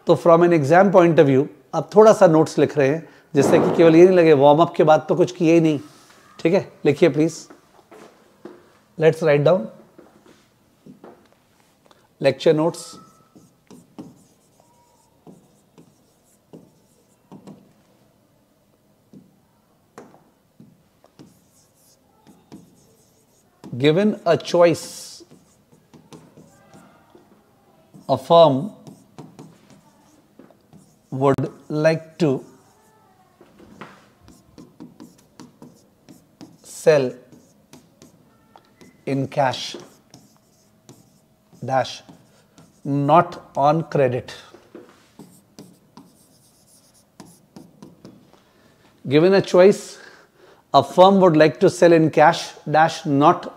तो from an exam point of view आप थोड़ा सा नोट्स लिख रहे हैं जिससे कि केवल ये नहीं लगे वार्म अप के बाद तो कुछ किए ही नहीं ठीक है लिखिए please let's write down lecture notes given a choice, a firm would like to sell in cash dash not on credit. Given a choice, a firm would like to sell in cash dash not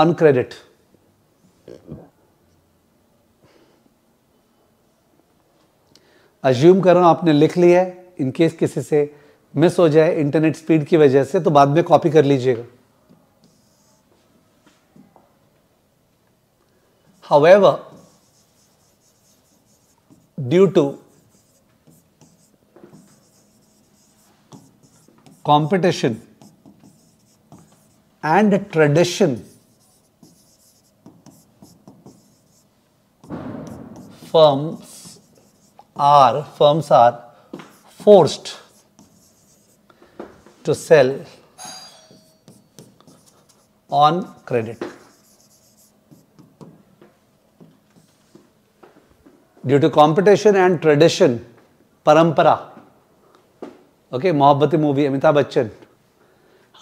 on credit. Assume कर रहा हूं आपने लिख लिया है इनकेस किसी से मिस हो जाए इंटरनेट स्पीड की वजह से तो बाद में कॉपी कर लीजिएगा however due to competition and tradition firms are firms are forced to sell on credit due to competition and tradition parampara okay mohabbati movie amitabh bachchan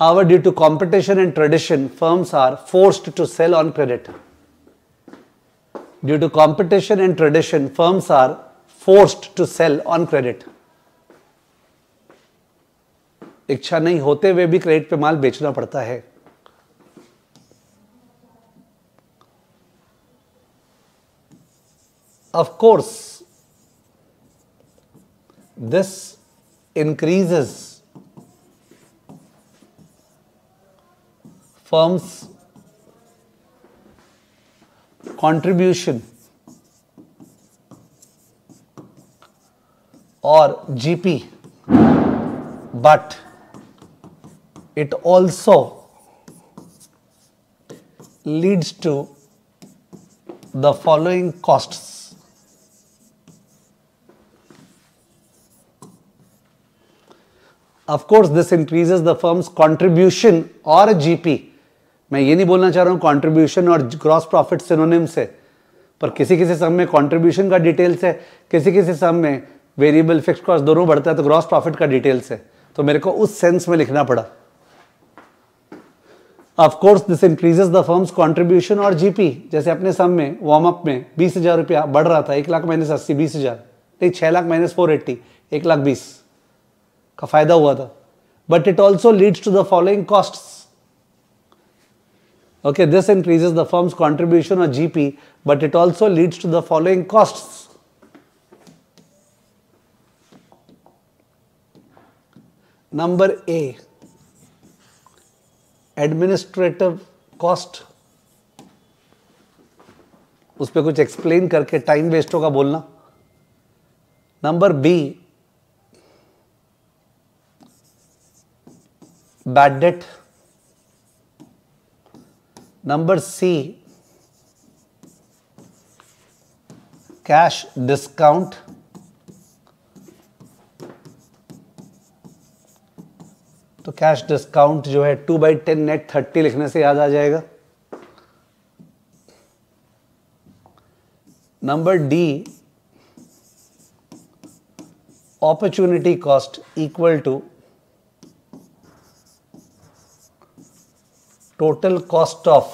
however due to competition and tradition firms are forced to sell on credit Due to competition and tradition, firms are forced to sell on credit. इच्छा नहीं होते हुए भी क्रेडिट पे माल बेचना पड़ता है of course this increases firms contribution or GP, but it also leads to the following costs. Of course, this increases the firm's contribution or GP मैं ये नहीं बोलना चाह रहा हूँ कॉन्ट्रीब्यूशन और ग्रॉस प्रॉफिट सिनोनिम्स से पर किसी किसी सम में कॉन्ट्रीब्यूशन का डिटेल्स है किसी किसी सम में वेरिएबल फिक्स कॉस्ट दोनों बढ़ता है तो ग्रॉस प्रॉफिट का डिटेल्स है तो मेरे को उस सेंस में लिखना पड़ा of course this increases the firms contribution और जीपी जैसे अपने सम में वार्म अप में बीस हजार रुपया बढ़ रहा था एक लाख माइनस अस्सी बीस हजार नहीं छह लाख माइनस फोर एट्टी एक लाख बीस का फायदा हुआ था but it also leads to the following costs Okay, this increases the firm's contribution or GP, but it also leads to the following costs. Number A, administrative cost. उस पर कुछ एक्सप्लेन करके टाइम वेस्ट होगा बोलना number B bad debt number C cash discount तो कैश डिस्काउंट जो है two by ten net thirty लिखने से याद आ जाएगा number D opportunity cost equal to total cost of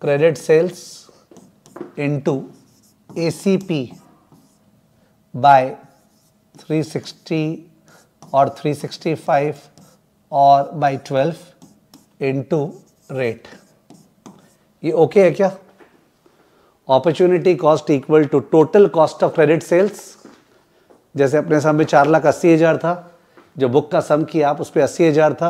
credit sales into ACP by 360 और 365 और बाय 12 इनटू रेट ये ओके okay है क्या opportunity cost equal to total cost of credit sales जैसे अपने सामने चार लाख अस्सी हज़ार था जो बुक का सम किया आप उस पर अस्सी हज़ार था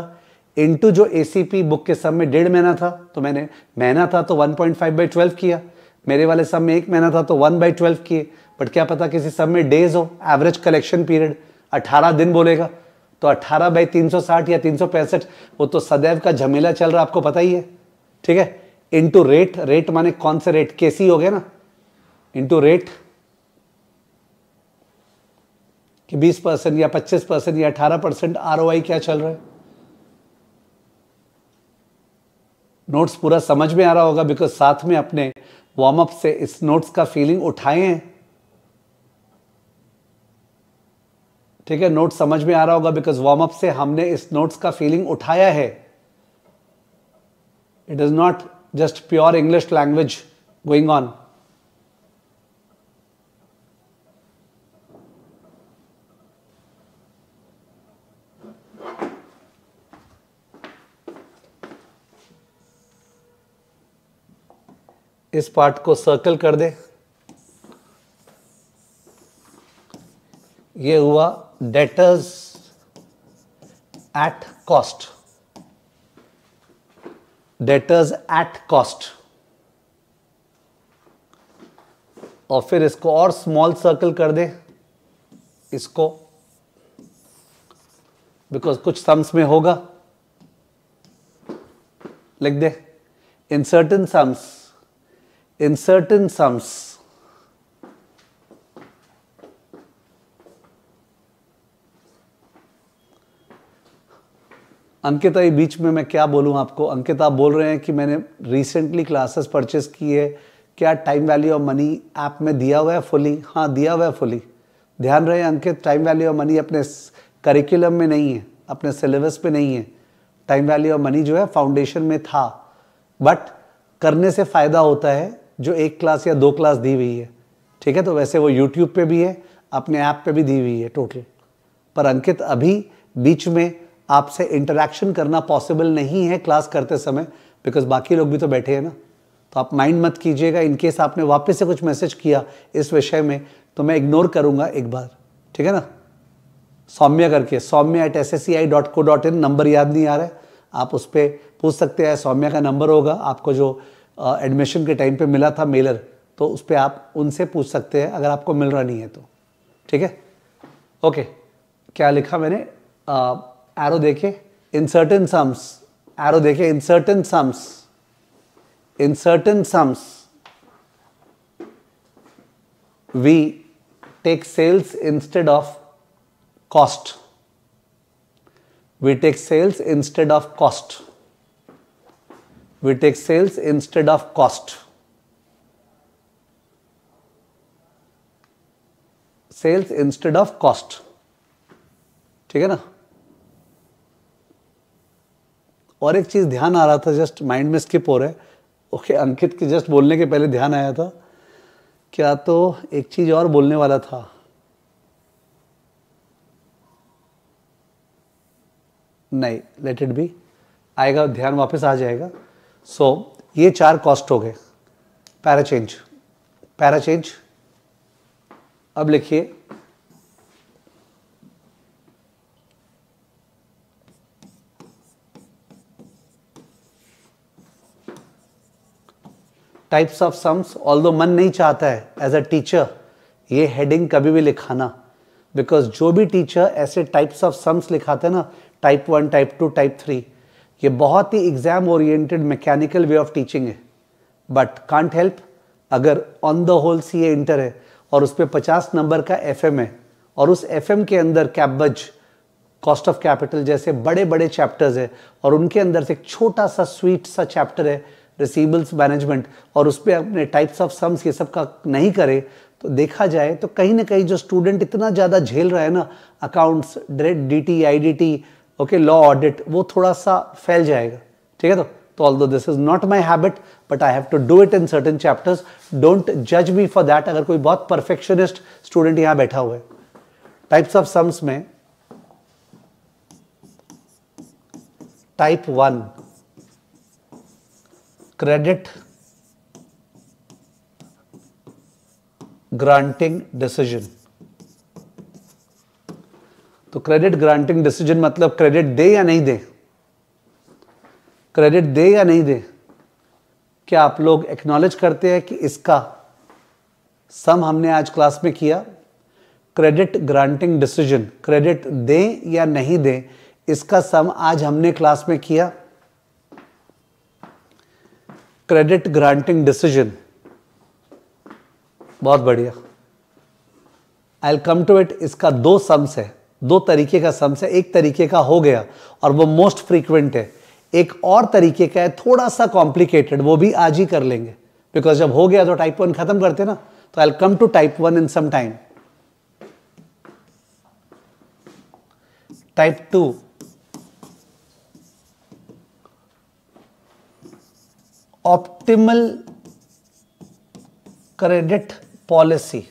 इंटू जो ए बुक के सम में डेढ़ महीना था तो मैंने महीना था तो one point five by twelve किया मेरे वाले सम में एक महीना था तो वन बाई ट्वेल्व किए बट क्या पता किसी सम में डेज हो एवरेज कलेक्शन पीरियड अठारह दिन बोलेगा तो अट्ठारह बाई तीन सौ साठ या तीन सौ पैंसठ वो तो सदैव का झमेला चल रहा आपको पता ही है ठीक है इंटू रेट रेट माने कौन सा रेट सी हो गया ना इंटू रेट कि 20 परसेंट या 25 परसेंट या 18 परसेंट आर क्या चल रहा है नोट्स पूरा समझ में आ रहा होगा बिकॉज साथ में अपने वार्म अप से इस नोट्स का फीलिंग उठाए हैं ठीक है नोट समझ में आ रहा होगा बिकॉज वार्म अप से हमने इस नोट्स का फीलिंग उठाया है it is not just pure English language going on इस पार्ट को सर्कल कर दे ये हुआ debtors at cost debtors at cost और फिर इसको और स्मॉल सर्कल कर दे इसको बिकॉज कुछ सम्स में होगा लिख दे in certain sums in certain sums Ankita ये बीच में मैं क्या बोलूँ आपको अंकिता बोल रहे हैं कि मैंने रिसेंटली क्लासेस परचेस की है क्या time value of money app में दिया हुआ है फुली हाँ दिया हुआ है फुली ध्यान रहे Ankit time value of money अपने करिकुलम में नहीं है अपने सिलेबस पे नहीं है टाइम वैल्यू ऑफ मनी जो है फाउंडेशन में था बट करने से फ़ायदा होता है जो एक क्लास या दो क्लास दी हुई है ठीक है तो वैसे वो यूट्यूब पे भी है अपने ऐप पे भी दी हुई है टोटल पर अंकित अभी बीच में आपसे इंटरेक्शन करना पॉसिबल नहीं है क्लास करते समय बिकॉज बाकी लोग भी तो बैठे हैं ना तो आप माइंड मत कीजिएगा इनकेस आपने वापस से कुछ मैसेज किया इस विषय में तो मैं इग्नोर करूंगा एक बार ठीक है ना सौम्या करके Saumya at S S C I dot co dot in number याद नहीं आ रहा है आप उस पर पूछ सकते हैं सौम्या का नंबर होगा आपको जो एडमिशन के टाइम पे मिला था मेलर तो उस पर आप उनसे पूछ सकते हैं अगर आपको मिल रहा नहीं है तो ठीक है ओके क्या लिखा मैंने एरो देखे इन सर्टन सम्स एरो देखे in certain sums in certain sums we take sales instead of cost. We take sales instead of cost. we take sales instead of cost. Sales instead of cost. ठीक है ना और एक चीज ध्यान आ रहा था जस्ट माइंड में स्किप हो रहा है ओके okay, अंकित के जस्ट बोलने के पहले ध्यान आया था क्या तो एक चीज और बोलने वाला था नहीं लेट इट बी आएगा ध्यान वापस आ जाएगा सो so, ये चार कॉस्ट हो गए पैराचेंज पैराचेंज अब लिखिए टाइप्स ऑफ सम्स ऑल दो मन नहीं चाहता है एज अ टीचर ये हेडिंग कभी भी लिखाना बिकॉज जो भी टीचर ऐसे टाइप्स ऑफ सम्स लिखाते हैं ना type one type two type three ये बहुत ही exam oriented mechanical way of teaching है बट कांट हेल्प अगर on the whole C A inter है और उस पर पचास नंबर का एफ है और उस एफ के अंदर कैबज कॉस्ट ऑफ कैपिटल जैसे बड़े बड़े चैप्टर्स है और उनके अंदर से एक छोटा सा स्वीट सा चैप्टर है रिसीबल्स मैनेजमेंट और उस पर अपने टाइप्स ऑफ सम्स ये सब का नहीं करें तो देखा जाए तो कहीं ना कहीं जो स्टूडेंट इतना ज़्यादा झेल रहा है ना accounts D T I D T okay law audit वो थोड़ा सा फैल जाएगा ठीक है तो तो all this is not my habit but I have to do it in certain chapters don't जज मी फॉर दैट अगर कोई बहुत परफेक्शनिस्ट स्टूडेंट यहां बैठा हुआ है टाइप्स ऑफ सम्स में type one credit granting decision तो क्रेडिट ग्रांटिंग डिसीजन मतलब क्रेडिट दे या नहीं दे क्रेडिट दे या नहीं दे क्या आप लोग एक्नॉलेज करते हैं कि इसका सम हमने आज क्लास में किया क्रेडिट ग्रांटिंग डिसीजन क्रेडिट दें या नहीं दें इसका सम आज हमने क्लास में किया क्रेडिट ग्रांटिंग डिसीजन बहुत बढ़िया आई कम टू इट इसका दो सम्स है दो तरीके का सम्स है एक तरीके का हो गया और वो मोस्ट फ्रीक्वेंट है एक और तरीके का है थोड़ा सा कॉम्प्लिकेटेड वो भी आज ही कर लेंगे बिकॉज जब हो गया तो टाइप वन खत्म करते ना तो I come to type one in some time type two optimal credit policy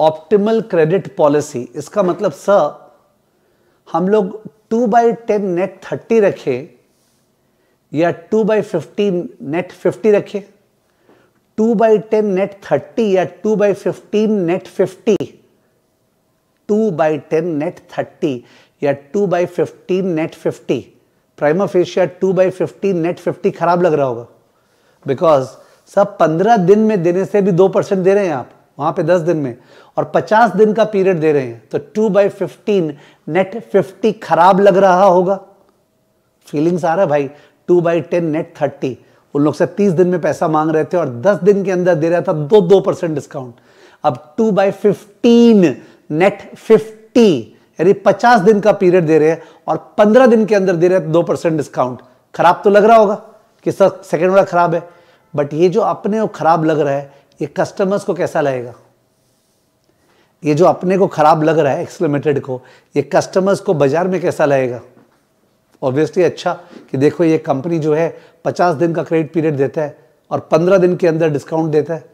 optimal credit policy इसका मतलब स हम लोग two by ten net thirty रखे या two by fifteen net fifty रखे two by ten net thirty या two by fifteen net fifty two by ten net thirty या two by fifteen net fifty prime of Asia two by fifteen net fifty खराब लग रहा होगा बिकॉज सब पंद्रह दिन में देने से भी दो परसेंट दे रहे हैं आप वहां पे 10 दिन में और 50 दिन का पीरियड दे रहे हैं तो 2 बाई फिफ्टीन नेट 50 खराब लग रहा होगा फीलिंग्स आ रहा है भाई 2 बाई टेन नेट 30 उन लोग से 30 दिन में पैसा मांग रहे थे और 10 दिन के अंदर दे रहा था दो दो परसेंट डिस्काउंट अब 2 बाई फिफ्टीन नेट 50 यानी 50 दिन का पीरियड दे रहे हैं और 15 दिन के अंदर दे रहे दो परसेंट डिस्काउंट खराब तो लग रहा होगा किस सर सेकेंड वाला खराब है बट ये जो अपने खराब लग रहा है ये कस्टमर्स को कैसा लगेगा ये जो अपने को खराब लग रहा है एक्सलिमिटेड को ये कस्टमर्स को बाजार में कैसा लगेगा ऑब्वियसली अच्छा कि देखो ये कंपनी जो है पचास दिन का क्रेडिट पीरियड देता है और पंद्रह दिन के अंदर डिस्काउंट देता है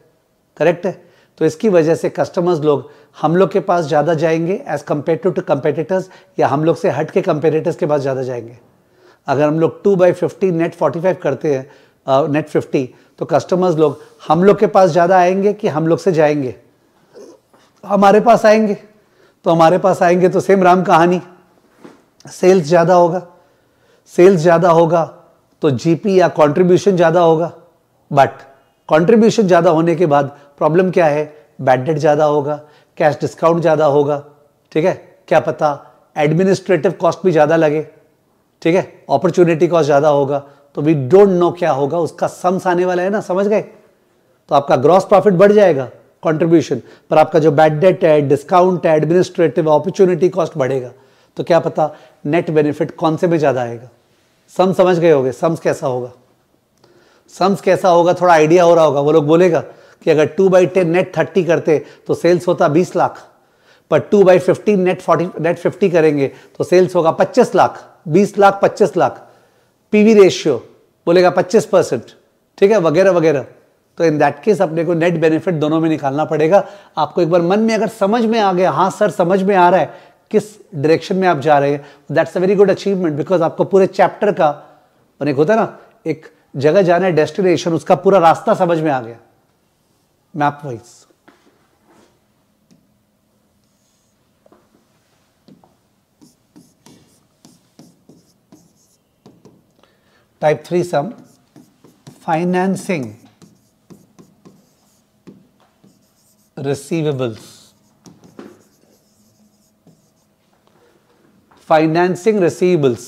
करेक्ट है तो इसकी वजह से कस्टमर्स लोग हम लोग के पास ज़्यादा जाएंगे as compare to to competitors या हम लोग से हट के कंपेटेटर्स के पास ज़्यादा जाएंगे अगर हम लोग two by fifty net forty five करते हैं नेट uh, फिफ्टी तो कस्टमर्स लोग हम लोग के पास ज़्यादा आएंगे कि हम लोग से जाएंगे हमारे पास आएंगे तो हमारे पास आएंगे तो सेम राम कहानी सेल्स ज़्यादा होगा सेल्स ज़्यादा होगा तो जीपी या कंट्रीब्यूशन ज़्यादा होगा बट कंट्रीब्यूशन ज़्यादा होने के बाद प्रॉब्लम क्या है बैड डेट ज़्यादा होगा कैश डिस्काउंट ज़्यादा होगा ठीक है क्या पता एडमिनिस्ट्रेटिव कॉस्ट भी ज़्यादा लगे ठीक है अपॉर्चुनिटी कॉस्ट ज़्यादा होगा तो वी डोंट नो क्या होगा उसका सम्स आने वाला है ना समझ गए तो आपका ग्रॉस प्रॉफिट बढ़ जाएगा कॉन्ट्रीब्यूशन पर आपका जो बैड डेट है डिस्काउंट है एडमिनिस्ट्रेटिव अपॉर्चुनिटी कॉस्ट बढ़ेगा तो क्या पता नेट बेनिफिट कौन से में ज़्यादा आएगा सम समझ गए होगे सम्स कैसा होगा सम्स कैसा होगा थोड़ा आइडिया हो रहा होगा वो लोग बोलेगा कि अगर two by ten net thirty करते तो सेल्स होता बीस लाख पर two by fifteen net forty net fifty करेंगे तो सेल्स होगा पच्चीस लाख बीस लाख पच्चीस लाख पीवी रेशियो बोलेगा 25 परसेंट ठीक है वगैरह वगैरह तो इन दैट केस अपने को नेट बेनिफिट दोनों में निकालना पड़ेगा आपको एक बार मन में अगर समझ में आ गया हाँ सर समझ में आ रहा है किस डायरेक्शन में आप जा रहे हैं that's a very good achievement because आपको पूरे चैप्टर का और एक होता है ना एक जगह जाना है डेस्टिनेशन उसका पूरा रास्ता समझ में आ गया map wise type 3 sum financing receivables financing receivables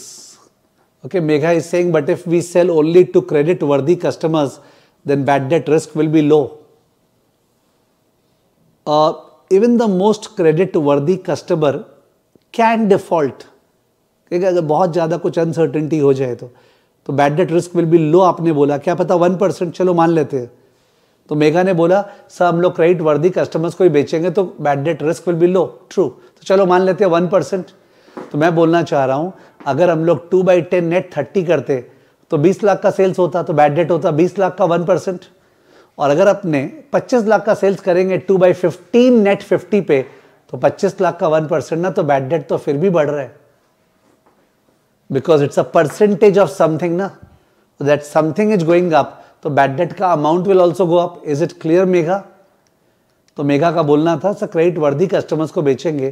okay megha is saying but if we sell only to credit worthy customers then bad debt risk will be low uh, even the most credit worthy customer can default अगर बहुत ज़्यादा कुछ अनसर्टेनिटी हो जाए तो तो bad debt risk will be low आपने बोला क्या पता वन परसेंट चलो मान लेते हैं तो मेघा ने बोला सर हम लोग क्रेडिट वर्दी कस्टमर्स को ही बेचेंगे तो bad debt risk will be low true तो चलो मान लेते हैं वन परसेंट तो मैं बोलना चाह रहा हूँ अगर हम लोग two by ten net thirty करते तो बीस लाख का सेल्स होता तो बैड डेट होता बीस लाख का वन परसेंट और अगर अपने पच्चीस लाख का सेल्स करेंगे two by fifteen net fifty पे तो पच्चीस लाख का वन परसेंट ना तो बैड डेट तो फिर भी बढ़ रहा है because it's a percentage of something ना that something is going up तो बैड डेट का amount will also go up is it clear Megha तो मेघा का बोलना था सर क्रेडिट वर्दी कस्टमर्स को बेचेंगे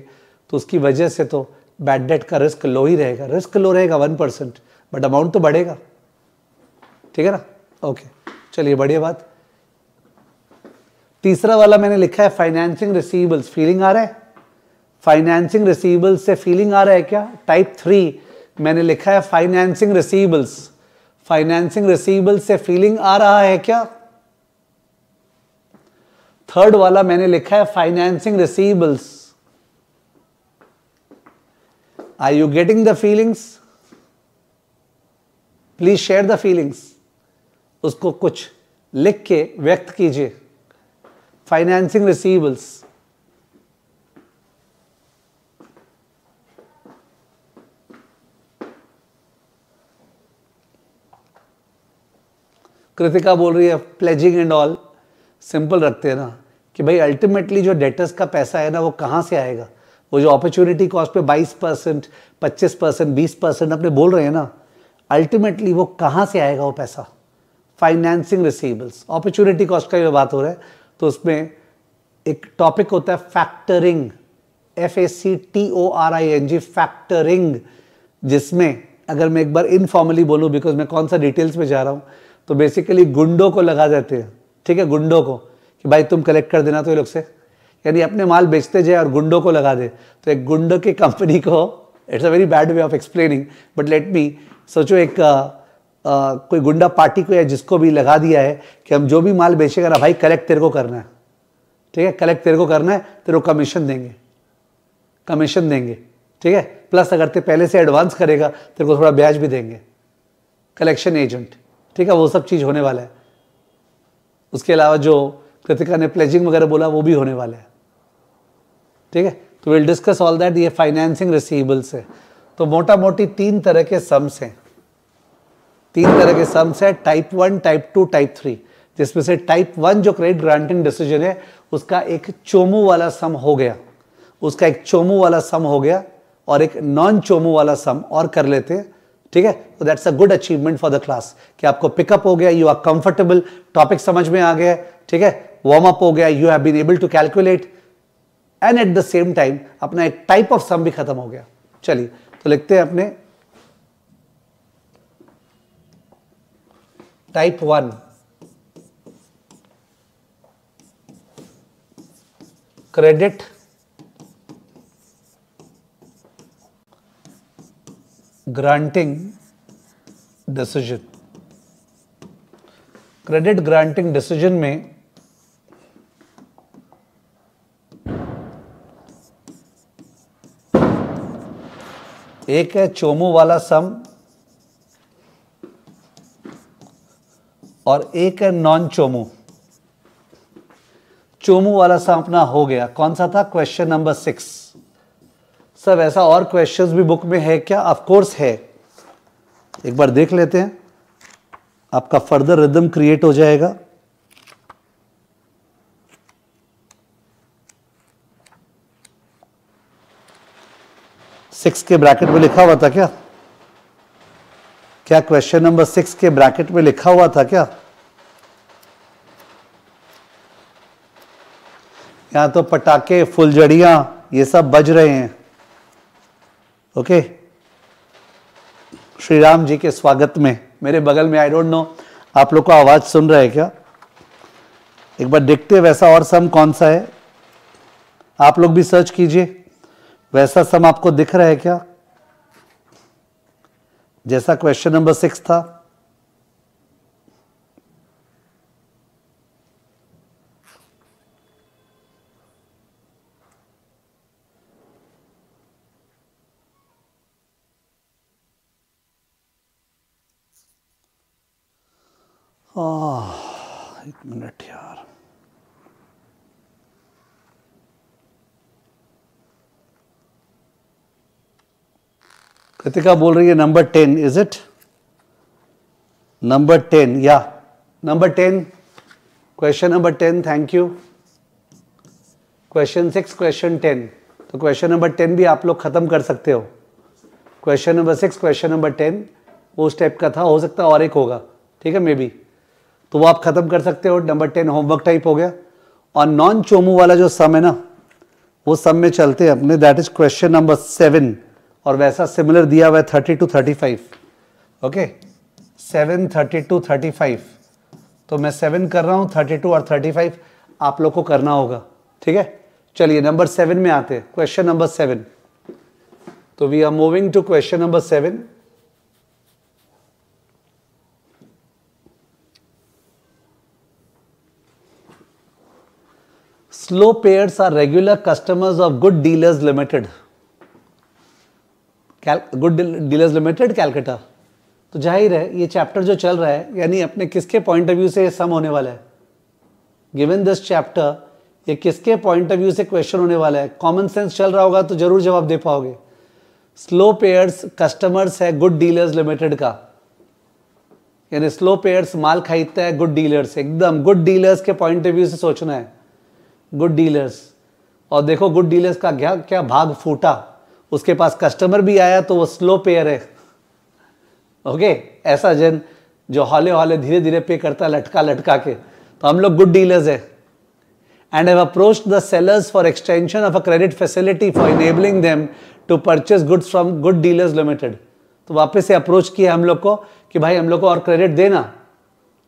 तो उसकी वजह से तो बैड डेट का रिस्क लो ही रहेगा रिस्क लो रहेगा वन परसेंट बट अमाउंट तो बढ़ेगा ठीक है ना ओके चलिए बढ़िया बात तीसरा वाला मैंने लिखा है फाइनेंसिंग रिसीवेबल्स फीलिंग आ रहा है फाइनेंसिंग रिसीवेबल्स से फीलिंग आ रहा है क्या टाइप थ्री मैंने लिखा है फाइनेंसिंग रिसीबल्स फाइनेंसिंग रिसीबल से फीलिंग आ रहा है क्या थर्ड वाला मैंने लिखा है financing receivables are you getting the feelings please share the feelings उसको कुछ लिख के व्यक्त कीजिए फाइनेंसिंग रिसीबल्स कृतिका बोल रही है प्लेजिंग एंड ऑल सिंपल रखते हैं ना कि भाई अल्टीमेटली जो डेटर्स का पैसा है ना वो कहाँ से आएगा वो जो अपॉर्चुनिटी कॉस्ट पे 22 परसेंट पच्चीस परसेंट बीस परसेंट अपने बोल रहे हैं ना अल्टीमेटली वो कहाँ से आएगा वो पैसा फाइनेंसिंग रिसीवेबल्स अपॉर्चुनिटी कॉस्ट का ही बात हो रहा है तो उसमें एक टॉपिक होता है factoring F A C T O R I N G factoring जिसमें अगर मैं एक बार इनफॉर्मली बोलूँ बिकॉज मैं कौन सा डिटेल्स में जा रहा हूँ तो बेसिकली गुंडों को लगा देते हैं ठीक है गुंडों को कि भाई तुम कलेक्ट कर देना तो ये लोग से यानी अपने माल बेचते जाए और गुंडों को लगा दे तो एक गुंडों की कंपनी को it's a very bad way of explaining but let me सोचो एक आ, आ, कोई गुंडा पार्टी को या जिसको भी लगा दिया है कि हम जो भी माल बेचेगा ना भाई कलेक्ट तेरे को करना है ठीक है कलेक्ट तेरे को करना है तेरे को कमीशन देंगे कमीशन देंगे ठीक है प्लस अगर ते पहले से एडवांस करेगा तेरे को थोड़ा ब्याज भी देंगे कलेक्शन एजेंट ठीक है वो सब चीज़ होने वाला है उसके अलावा जो कृतिका ने प्लेजिंग वगैरह बोला वो भी होने वाला है ठीक है तो विल डिस्कस ऑल दैट ये फाइनेंसिंग रिसीवेबल्स है तो मोटा मोटी तीन तरह के सम्स हैं तीन तरह के सम्स है type one type two type three जिसमें से टाइप वन जो क्रेडिट ग्रांटिंग डिसीजन है उसका एक चोमू वाला सम हो गया उसका एक चोमू वाला सम हो गया और एक नॉन चोमू वाला सम और कर लेते हैं ठीक है तो that's a good achievement for the class कि आपको पिकअप हो गया यू आर कंफर्टेबल टॉपिक समझ में आ गया ठीक है वार्म अप हो गया you have been able to calculate and at the same time अपना एक टाइप ऑफ सम भी खत्म हो गया चलिए तो लिखते हैं अपने type one credit granting decision credit granting decision में एक है चोमू वाला सम और एक है नॉन चोमू चोमू वाला सम अपना हो गया कौन सा था क्वेश्चन नंबर सिक्स सब ऐसा और क्वेश्चंस भी बुक में है क्या ऑफकोर्स है एक बार देख लेते हैं आपका फर्दर रिदम क्रिएट हो जाएगा सिक्स के ब्रैकेट में लिखा हुआ था क्या क्या क्वेश्चन नंबर सिक्स के ब्रैकेट में लिखा हुआ था क्या यहां तो पटाखे फुलझड़िया ये सब बज रहे हैं ओके श्री राम जी के स्वागत में मेरे बगल में आई डोंट नो आप लोग को आवाज़ सुन रहे हैं क्या एक बार देखते वैसा और सम कौन सा है आप लोग भी सर्च कीजिए वैसा सम आपको दिख रहा है क्या जैसा क्वेश्चन नंबर सिक्स था आह एक मिनट यार कृतिका बोल रही है number ten is it number ten या number ten question number ten thank you question six question ten तो क्वेश्चन नंबर टेन भी आप लोग खत्म कर सकते हो question number six question number ten वो स्टेप का था हो सकता है और एक होगा ठीक है मे बी तो वो आप ख़त्म कर सकते हो नंबर टेन होमवर्क टाइप हो गया और नॉन चोमू वाला जो सम है ना वो सम में चलते हैं अपने that is question number seven और वैसा सिमिलर दिया हुआ है thirty two thirty five okay seven thirty two thirty five तो मैं सेवन कर रहा हूँ थर्टी टू और थर्टी फाइव आप लोग को करना होगा ठीक है चलिए नंबर सेवन में आते हैं क्वेश्चन नंबर सेवन तो we are moving to question number seven Slow payers are regular customers of Good Dealers Limited. Cal Good Dealers Limited, Calcutta. तो जाहिर है ये चैप्टर जो चल रहा है यानी अपने किसके पॉइंट ऑफ व्यू से सम होने वाला है गिवन दिस चैप्टर ये किसके पॉइंट ऑफ व्यू से क्वेश्चन होने वाला है कॉमन सेंस चल रहा होगा तो जरूर जवाब दे पाओगे स्लो पेयर्स कस्टमर्स है गुड डीलर्स लिमिटेड का यानी स्लो पेयर्स माल खरीदता है गुड डीलर्स एकदम गुड डीलर्स के पॉइंट ऑफ व्यू से सोचना है गुड डीलर्स और देखो गुड डीलर्स का क्या क्या भाग फूटा उसके पास कस्टमर भी आया तो वो स्लो पेयर है ओके ऐसा जन जो हौले हौले धीरे धीरे पे करता लटका लटका के तो हम लोग गुड डीलर्स है and have approach the sellers for extension of a credit facility for enabling them to purchase goods from good dealers limited तो वापस से अप्रोच किया हम लोग को कि भाई हम लोग को और क्रेडिट देना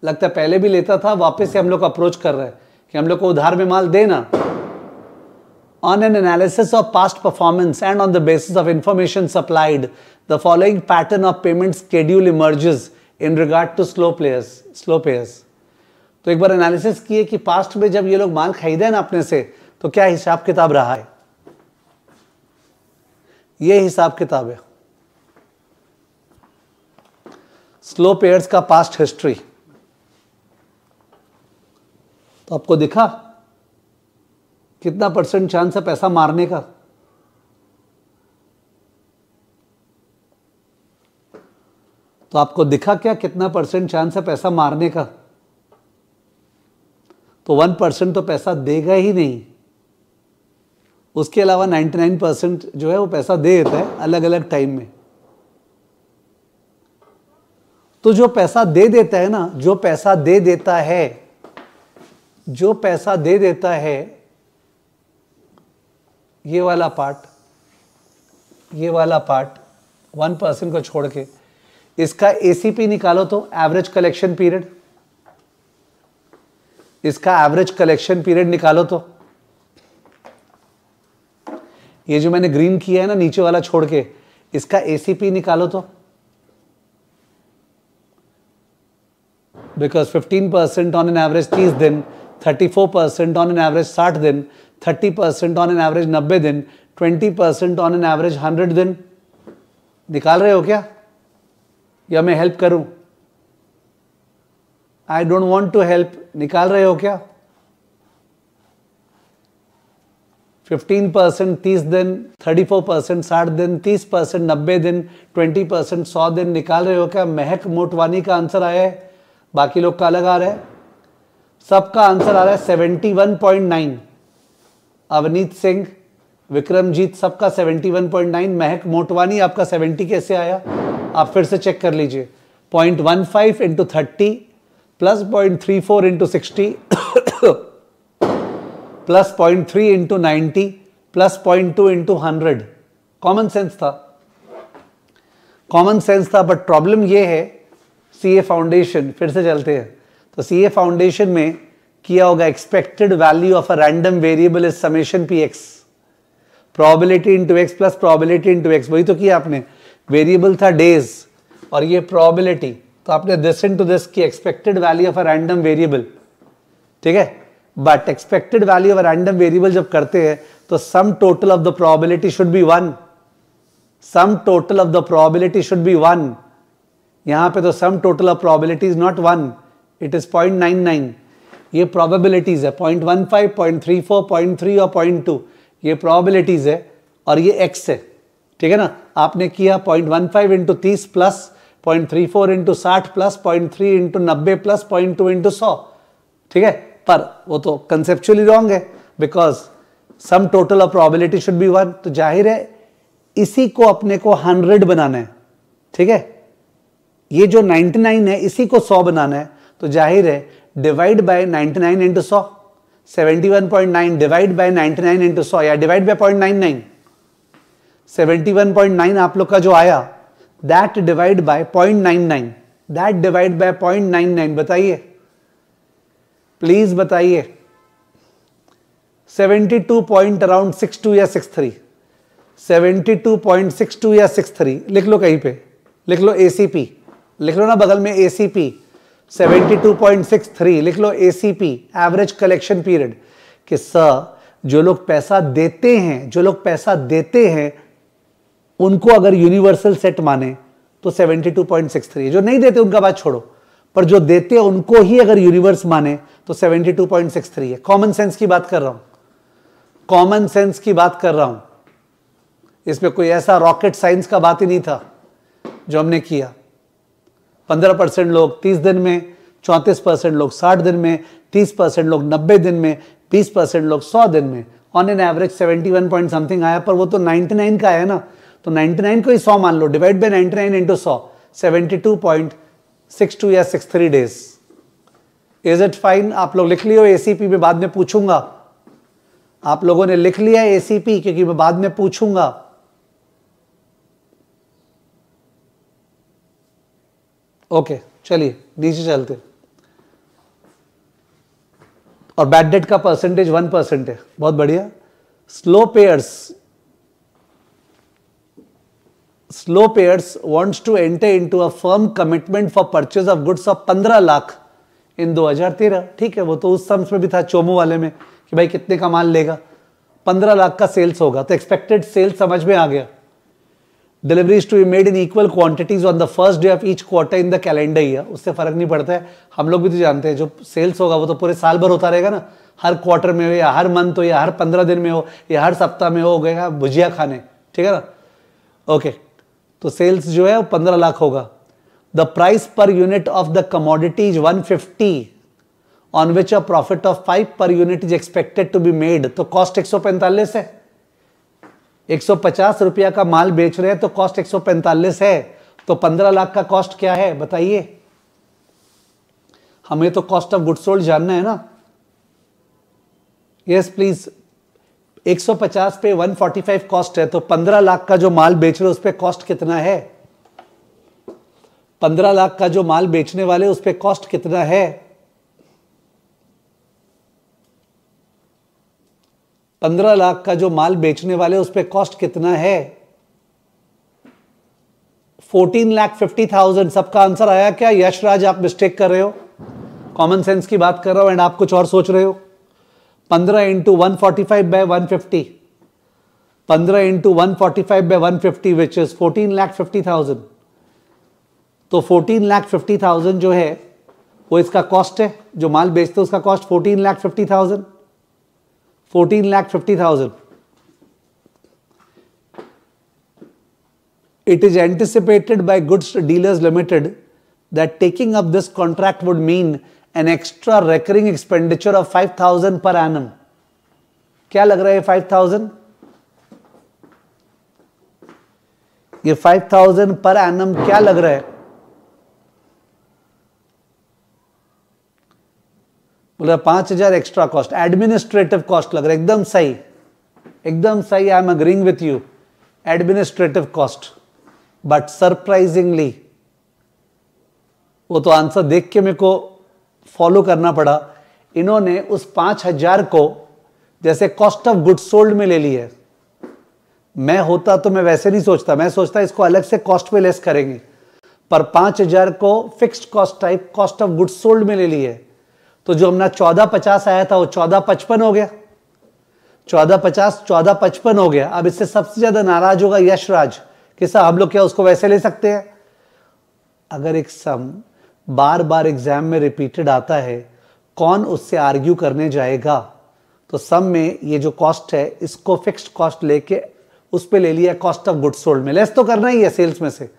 लगता है पहले भी लेता था वापस से हम लोग अप्रोच कर रहे हैं कि हम लोग को उधार में माल देना on an analysis of past performance and on the basis of information supplied the following pattern of payment schedule emerges in regard to slow players slow payers तो एक बार एनालिसिस किए कि पास्ट में जब ये लोग माल खरीदे ना अपने से तो क्या हिसाब किताब रहा है ये हिसाब किताब है स्लो पेयर्स का पास्ट हिस्ट्री तो आपको दिखा कितना परसेंट चांस है पैसा मारने का तो आपको दिखा क्या कितना परसेंट चांस है पैसा मारने का तो वन परसेंट तो पैसा देगा ही नहीं उसके अलावा नाइन्टी नाइन परसेंट जो है वो पैसा दे देता है अलग अलग टाइम में तो जो पैसा दे देता है ना जो पैसा दे देता है जो पैसा दे देता है ये वाला पार्ट ये वाला पार्ट वन परसेंट को छोड़ के इसका एसीपी निकालो तो एवरेज कलेक्शन पीरियड इसका एवरेज कलेक्शन पीरियड निकालो तो ये जो मैंने ग्रीन किया है ना नीचे वाला छोड़ के इसका एसीपी निकालो तो because 15 percent on an average तीस दिन 34 परसेंट ऑन एन एवरेज 60 दिन 30 परसेंट ऑन एन एवरेज 90 दिन 20 परसेंट ऑन एन एवरेज 100 दिन निकाल रहे हो क्या या मैं हेल्प करूं I don't want to help निकाल रहे हो क्या 15 परसेंट तीस दिन 34 परसेंट साठ दिन 30 परसेंट नब्बे दिन 20 परसेंट सौ दिन निकाल रहे हो क्या महक मोटवानी का आंसर आया है बाकी लोग का अलग आ रहा है सबका आंसर आ रहा है seventy one point nine Avneet Singh Vikramjit सबका सेवेंटी वन पॉइंट नाइन महक मोटवानी आपका सेवेंटी कैसे आया आप फिर से चेक कर लीजिए point one five into thirty plus point three four into sixty plus point three into ninety plus point two into hundred common sense था कॉमन सेंस था बट प्रॉब्लम यह है सी ए फाउंडेशन फिर से चलते हैं तो सी फाउंडेशन में किया होगा expected value of a random variable is summation P X probability into X plus probability into X वही तो किया आपने वेरिएबल था डेज और ये प्रॉबिलिटी तो आपने दिस इन टू दिस की expected value of a random variable ठीक है but expected value of random variable जब करते हैं तो sum total of the probability should be one sum total of the probability should be one यहां पे तो sum total of probability is not one it is nine ये प्रॉबेबिलिटीज है फोर पॉइंट थ्री और टू ये प्रॉबिलिटीज है और ये एक्स है ठीक है ना आपने किया पॉइंट वन फाइव इंटू तीस plus point three four into साठ प्लस पॉइंट थ्री इंटू नब्बे प्लस पॉइंट टू इंटू सौ ठीक है पर वो तो कंसेप्चुअली रॉन्ग है because sum total of probability should be one तो जाहिर है इसी को अपने को हंड्रेड बनाना है ठीक है ये जो नाइन्टी नाइन है इसी को सौ बनाना है तो जाहिर है डिवाइड बाय 99 नाइन इंटू सौ seventy one point nine divide by 99 nine into सौ या divide by point nine nine seventy आप लोग का जो आया that divide by point nine that divide by point nine बताइए प्लीज बताइए 72 two point around six two या six three seventy two point six two या सिक्स थ्री लिख लो कहीं पे लिख लो ए सी पी लिख लो ना बगल में ए सी पी 72.63 लिख लो ए एवरेज कलेक्शन पीरियड कि सर जो लोग पैसा देते हैं जो लोग पैसा देते हैं उनको अगर यूनिवर्सल सेट माने तो 72.63 जो नहीं देते उनका बात छोड़ो पर जो देते हैं उनको ही अगर यूनिवर्स माने तो 72.63 है कॉमन सेंस की बात कर रहा हूं कॉमन सेंस की बात कर रहा हूं इसमें कोई ऐसा रॉकेट साइंस का बात ही नहीं था जो हमने किया पंद्रह परसेंट लोग तीस दिन में चौंतीस परसेंट लोग साठ दिन में तीस परसेंट लोग नब्बे दिन में बीस परसेंट लोग सौ दिन में on an average seventy one point something आया पर वो तो नाइनटी नाइन का आया ना तो नाइनटी नाइन को ही सौ मान लो divide by ninety nine into सौ seventy two point six two या six three days is it fine आप लोग लिख लियो पी में बाद में पूछूंगा आप लोगों ने लिख लिया पी क्योंकि मैं बाद में पूछूंगा ओके चलिए नीचे चलते और बैड डेट का परसेंटेज वन परसेंट है बहुत बढ़िया slow payers slow payers wants to enter into a firm commitment for purchase of goods of पंद्रह लाख इन 2013 ठीक है वो तो उस सम्स में भी था चोमो वाले में कि भाई कितने का माल लेगा पंद्रह लाख का सेल्स होगा तो एक्सपेक्टेड सेल्स समझ में आ गया deliveries to be made in equal quantities on the first day of each quarter in the calendar year उससे फर्क नहीं पड़ता है हम लोग भी तो जानते हैं जो सेल्स होगा वो तो पूरे साल भर होता रहेगा ना हर क्वार्टर में हो या हर मंथ हो या हर पंद्रह दिन में हो या हर सप्ताह में हो गया भुजिया खाने ठीक है ना ओके तो सेल्स जो है वो पंद्रह लाख होगा the price per unit of the commodities one fifty on which a profit of five per unit is expected to be made तो कॉस्ट एक सौ पैंतालीस है 150 रुपया का माल बेच रहे हैं तो कॉस्ट 145 है तो 15 लाख का कॉस्ट क्या है बताइए हमें तो कॉस्ट ऑफ गुड सोल्ड जानना है ना यस प्लीज 150 पे 145 कॉस्ट है तो 15 लाख का जो माल बेच रहे उस पर कॉस्ट कितना है 15 लाख का जो माल बेचने वाले उस पर कॉस्ट कितना है पंद्रह लाख का जो माल बेचने वाले उस पर कॉस्ट कितना है फोर्टीन लाख फिफ्टी थाउजेंड सबका आंसर आया क्या यशराज आप मिस्टेक कर रहे हो कॉमन सेंस की बात कर रहा हो एंड आप कुछ और सोच रहे हो पंद्रह into one forty five by one fifty पंद्रह into one forty five by one fifty which is fourteen lakh fifty thousand तो फोर्टीन लाख फिफ्टी थाउजेंड जो है वो इसका कॉस्ट है जो माल बेचते उसका cost fourteen lakh fifty thousand fourteen lakh fifty thousand it is anticipated by goods dealers limited that taking up this contract would mean an extra recurring expenditure of 5000 per annum क्या लग रहा है 5000 ये 5000 पर एनम क्या लग रहा है बोला पांच हजार एक्स्ट्रा कॉस्ट एडमिनिस्ट्रेटिव कॉस्ट लग रहा है एकदम सही एकदम सही I am agreeing with you administrative cost but surprisingly वो तो आंसर देख के मेरे को फॉलो करना पड़ा इन्होंने उस पांच हजार को जैसे कॉस्ट ऑफ गुड सोल्ड में ले ली है मैं होता तो मैं वैसे नहीं सोचता मैं सोचता इसको अलग से कॉस्ट में लेस करेंगे पर पांच हजार को fixed cost type cost of good sold में ले ली है तो जो हमारा चौदह पचास आया था वो चौदह पचपन हो गया चौदह पचास चौदह पचपन हो गया अब इससे सबसे ज्यादा नाराज होगा यशराज कि हम लोग क्या उसको वैसे ले सकते हैं अगर एक सम बार बार एग्जाम में रिपीटेड आता है कौन उससे आर्ग्यू करने जाएगा तो सम में ये जो कॉस्ट है इसको फिक्स्ड कॉस्ट लेके उस पर ले लिया कॉस्ट ऑफ गुड्स सोल्ड में लेस तो करना ही है सेल्स में से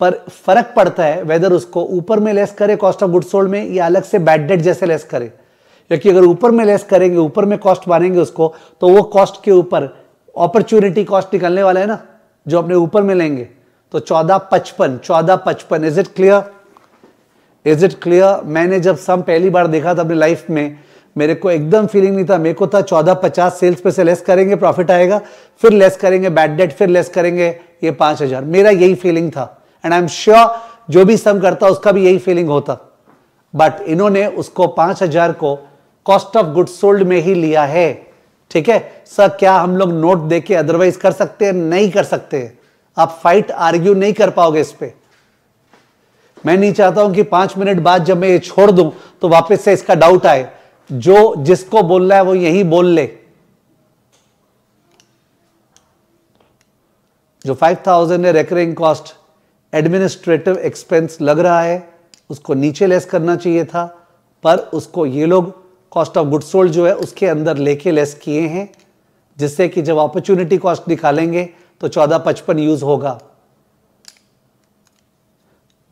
पर फर्क पड़ता है वेदर उसको ऊपर में लेस करे कॉस्ट ऑफ गुड सोल्ड में या अलग से बैड डेट जैसे लेस करे क्योंकि अगर ऊपर में लेस करेंगे ऊपर में कॉस्ट मानेंगे उसको तो वो कॉस्ट के ऊपर अपॉर्चुनिटी कॉस्ट निकलने वाला है ना जो अपने ऊपर में लेंगे तो चौदह पचपन चौदह पचपन is it clear is it clear मैंने जब सम पहली बार देखा था अपनी लाइफ में मेरे को एकदम फीलिंग नहीं था मेरे को था चौदह पचास सेल्स पे से लेस करेंगे प्रॉफिट आएगा फिर लेस करेंगे बैड डेट फिर लेस करेंगे ये पांच हज़ार मेरा यही फीलिंग था एंड आई एम श्योर जो भी सम करता उसका भी यही फीलिंग होता बट इन्होंने उसको पांच हजार को कॉस्ट ऑफ गुड सोल्ड में ही लिया है ठीक है सर क्या हम लोग नोट देके अदरवाइज कर सकते हैं नहीं कर सकते आप फाइट आर्ग्यू नहीं कर पाओगे इस पर मैं नहीं चाहता हूं कि पांच मिनट बाद जब मैं ये छोड़ दूं तो वापस से इसका डाउट आए जो जिसको बोलना है वो यही बोल ले जो फाइव थाउजेंड है रेकरिंग कॉस्ट एडमिनिस्ट्रेटिव एक्सपेंस लग रहा है उसको नीचे लेस करना चाहिए था पर उसको ये लोग कॉस्ट ऑफ गुड्स सोल्ड जो है उसके अंदर लेके लेस किए हैं जिससे कि जब अपॉर्चुनिटी कॉस्ट निकालेंगे तो चौदह पचपन यूज होगा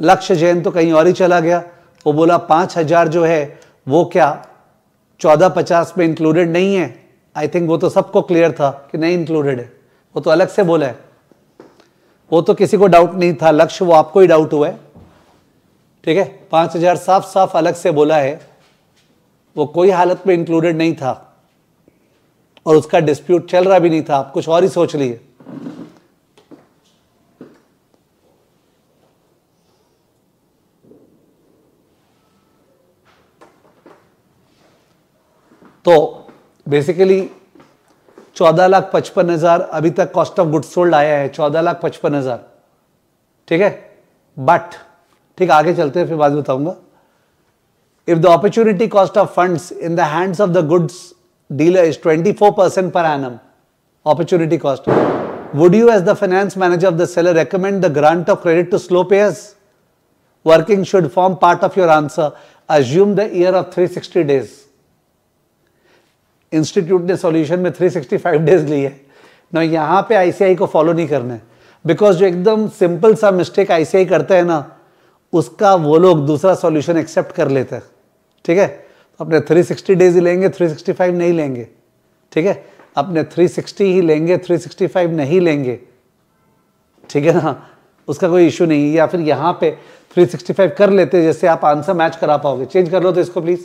लक्ष्य जैन तो कहीं और ही चला गया वो बोला पांच हजार जो है वो क्या चौदह पचास में इंक्लूडेड नहीं है आई थिंक वो तो सबको क्लियर था कि नहीं इंक्लूडेड है वो तो अलग से बोला है वो तो किसी को डाउट नहीं था लक्ष्य वो आपको ही डाउट हुआ है ठीक है पांच हजार साफ साफ अलग से बोला है वो कोई हालत में इंक्लूडेड नहीं था और उसका डिस्प्यूट चल रहा भी नहीं था आप कुछ और ही सोच लिए तो बेसिकली चौदह लाख पचपन हजार अभी तक कॉस्ट ऑफ गुड्स सोल्ड आया है चौदह लाख पचपन हजार ठीक है बट ठीक आगे चलते हैं फिर बाद बताऊंगा if the opportunity cost of fund in the hands of the goods dealer is four percent per annum opportunity cost would you as the finance manager of the seller recommend the grant of credit to slow payers working should form part of your answer assume the year of 360 days institute ने सॉल्यूशन में 365 डेज ली है ना यहाँ पे आईसीआई को फॉलो नहीं करना है बिकॉज जो एकदम सिंपल सा मिस्टेक आईसीआई करता है ना उसका वो लोग दूसरा सॉल्यूशन एक्सेप्ट कर लेते हैं ठीक है तो अपने 360 डेज ही लेंगे 365 नहीं लेंगे ठीक है अपने 360 ही लेंगे 365 नहीं लेंगे ठीक है ना उसका कोई इशू नहीं है या फिर यहाँ पे 365 कर लेते जैसे आप आंसर मैच करा पाओगे चेंज कर लो तो इसको प्लीज़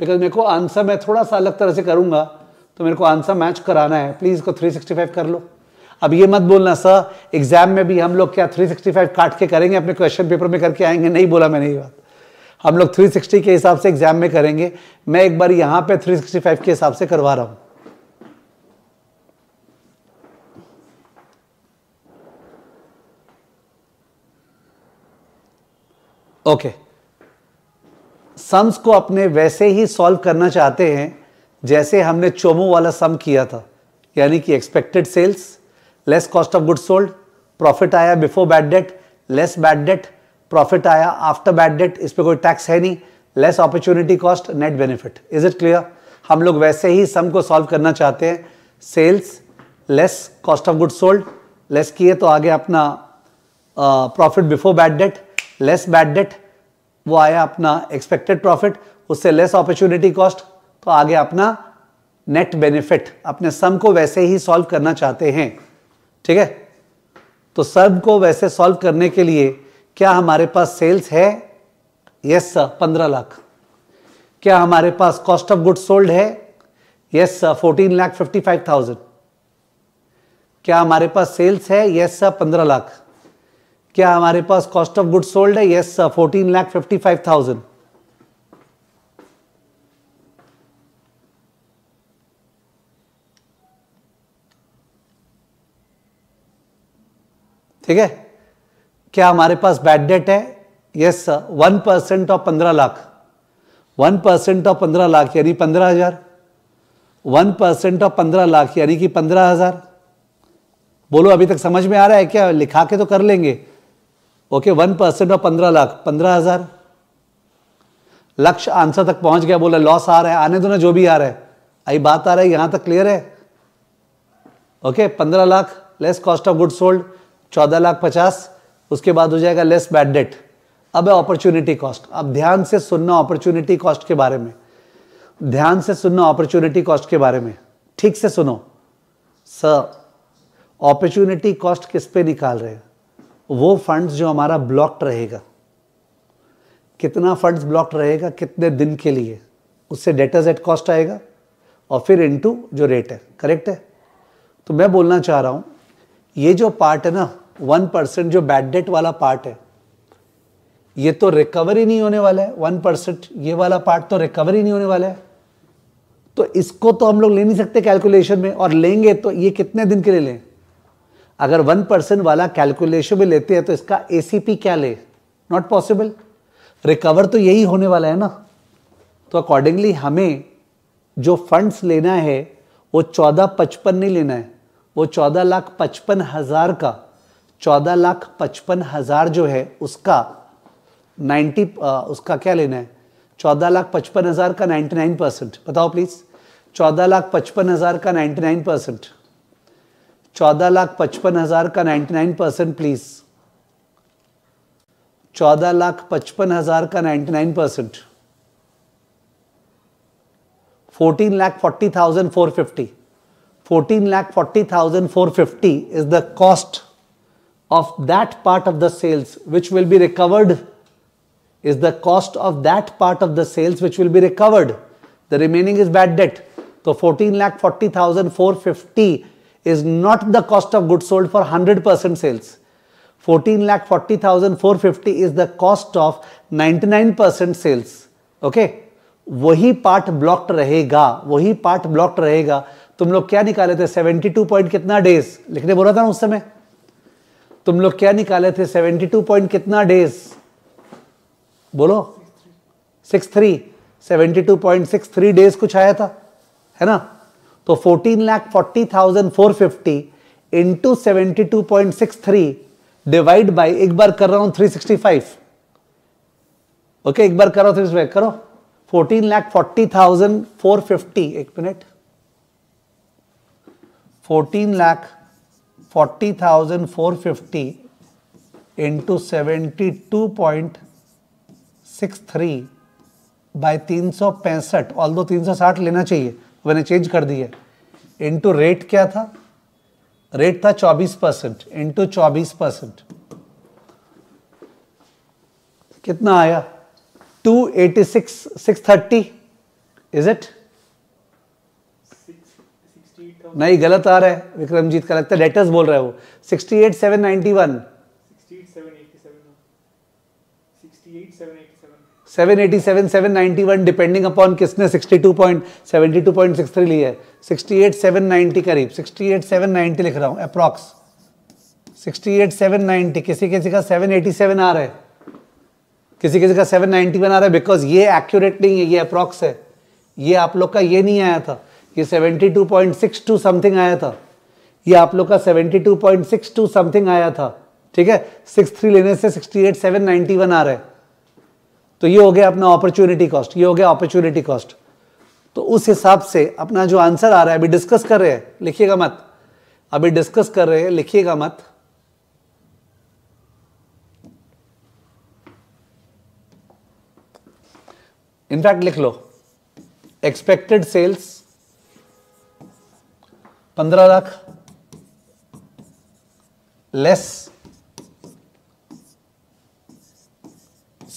बिकॉज मेरे को आंसर मैं थोड़ा सा अलग तरह से करूंगा तो मेरे को आंसर मैच कराना है प्लीज़ इसको 365 कर लो अब ये मत बोलना सर एग्जाम में भी हम लोग क्या 365 काट के करेंगे अपने क्वेश्चन पेपर में करके आएंगे नहीं बोला मैंने ये बात हम लोग 360 के हिसाब से एग्जाम में करेंगे मैं एक बार यहां पे 365 के हिसाब से करवा रहा हूं ओके okay. सम्स को अपने वैसे ही सॉल्व करना चाहते हैं जैसे हमने चोमो वाला सम किया था यानी कि expected sales less cost of good sold profit आया before bad debt less bad debt profit आया आफ्टर बैड डेट इस पर कोई टैक्स है नहीं less opportunity cost net benefit is it clear हम लोग वैसे ही सम को सॉल्व करना चाहते हैं sales less cost of good sold less किए तो आगे अपना profit before bad debt less bad debt वो आया अपना एक्सपेक्टेड प्रॉफिट उससे लेस अपॉर्चुनिटी कॉस्ट तो आगे अपना नेट बेनिफिट अपने सम को वैसे ही सॉल्व करना चाहते हैं ठीक है तो सब को वैसे सॉल्व करने के लिए क्या हमारे पास सेल्स है यस सर पंद्रह लाख क्या हमारे पास कॉस्ट ऑफ गुड सोल्ड है yes sir fourteen lakh fifty five thousand क्या हमारे पास सेल्स है यस सर पंद्रह लाख क्या हमारे पास कॉस्ट ऑफ गुड सोल्ड है yes sir fourteen lakh fifty five thousand ठीक है क्या हमारे पास बैड डेट है yes sir one percent of पंद्रह लाख वन परसेंट ऑफ पंद्रह लाख यानी पंद्रह हजार वन परसेंट ऑफ पंद्रह लाख यानी कि पंद्रह हजार बोलो अभी तक समझ में आ रहा है क्या लिखा के तो कर लेंगे ओके वन परसेंट और पंद्रह लाख पंद्रह हजार लक्ष्य आंसर तक पहुंच गया बोला लॉस आ रहा है आने दो ना जो भी आ रहा है आई बात आ रहा है यहां तक क्लियर है ओके पंद्रह lakh less cost of good sold चौदह लाख पचास उसके बाद हो जाएगा लेस बैड डेट अब है अपॉर्चुनिटी कॉस्ट अब ध्यान से सुनना अपॉर्चुनिटी कॉस्ट के बारे में ध्यान से सुनना अपॉर्चुनिटी कॉस्ट के बारे में ठीक से सुनो सर अपॉर्चुनिटी कॉस्ट किस पे निकाल रहे हैं वो फंड्स जो हमारा ब्लॉक्ड रहेगा कितना फंड्स ब्लॉक्ड रहेगा कितने दिन के लिए उससे डेटर्स एट कॉस्ट आएगा और फिर इनटू जो रेट है करेक्ट है तो मैं बोलना चाह रहा हूँ ये जो पार्ट है ना वन परसेंट जो बैड डेट वाला पार्ट है ये तो रिकवरी नहीं होने वाला है वन परसेंट ये वाला पार्ट तो रिकवर ही नहीं होने वाला है तो इसको तो हम लोग ले नहीं सकते कैलकुलेशन में और लेंगे तो ये कितने दिन के लिए लें अगर वन परसेंट वाला कैलकुलेशन भी लेते हैं तो इसका ए क्या ले नॉट पॉसिबल रिकवर तो यही होने वाला है ना तो अकॉर्डिंगली हमें जो फंड्स लेना है वो चौदह पचपन नहीं लेना है वो चौदह लाख पचपन हज़ार का चौदह लाख पचपन हज़ार जो है उसका नाइन्टी उसका क्या लेना है चौदह लाख पचपन हज़ार का नाइन्टी नाइन परसेंट बताओ प्लीज़ चौदह लाख पचपन हज़ार का नाइन्टी नाइन परसेंट चौदह लाख पचपन हजार का नाइन्टी नाइन परसेंट प्लीज चौदह लाख पचपन हजार का ninety nine percent fourteen lakh forty thousand four fifty fourteen lakh forty thousand four fifty is the cost of that part of the sales which will be recovered is the cost of that part of the sales which will be recovered the remaining is bad debt तो fourteen lakh forty thousand four fifty is not the cost of goods sold for 100% sales. 14 lakh 450 is the cost of 99% sales. Okay? वही part blocked रहेगा वही part blocked रहेगा तुम लोग क्या निकाले थे 72 point कितना days? लिखने बोला था ना उस समय तुम लोग क्या निकाले थे 72 point कितना days? बोलो 63 72.63 days कुछ आया था है ना तो fourteen lakh forty thousand four fifty into seventy two point six three divide by एक बार कर रहा हूं थ्री सिक्सटी फाइव ओके एक बार करो थ्री सिक्सटी करो fourteen lakh forty thousand four fifty एक minute fourteen lakh forty thousand four fifty into seventy two point six three by तीन सौ पैंसठ ऑल दो तीन सौ साठ लेना चाहिए मैंने चेंज कर दी है इंटू रेट क्या था रेट था 24 परसेंट इंटू चौबीस परसेंट कितना आया 286 थर्टी इज इट नहीं गलत आ रहा है विक्रमजीत का लगता है लेटर्स बोल रहा है वो 68791 787, 791 डिपेंडिंग अपॉन किसने 62.72.63 ली है 68, 790 करीब सेवन नाइन्टी लिख रहा हूँ अप्रॉक्स सेवन नाइन्टी किसी किसी का 787 आ रहा है किसी किसी का 791 आ रहा है बिकॉज ये एक्यूरेट नहीं है ये अप्रॉक्स है ये आप लोग का ये नहीं आया था ये 72.62 समथिंग आया था ये आप लोग का 72.62 समथिंग आया था ठीक है 63 लेने से नाइन्टी वन आ रहा है तो ये हो गया अपना अपॉर्चुनिटी कॉस्ट ये हो गया अपॉर्चुनिटी कॉस्ट तो उस हिसाब से अपना जो आंसर आ रहा है अभी डिस्कस कर रहे हैं लिखिएगा मत अभी डिस्कस कर रहे हैं लिखिएगा मत इनफैक्ट लिख लो एक्सपेक्टेड सेल्स पंद्रह लाख लेस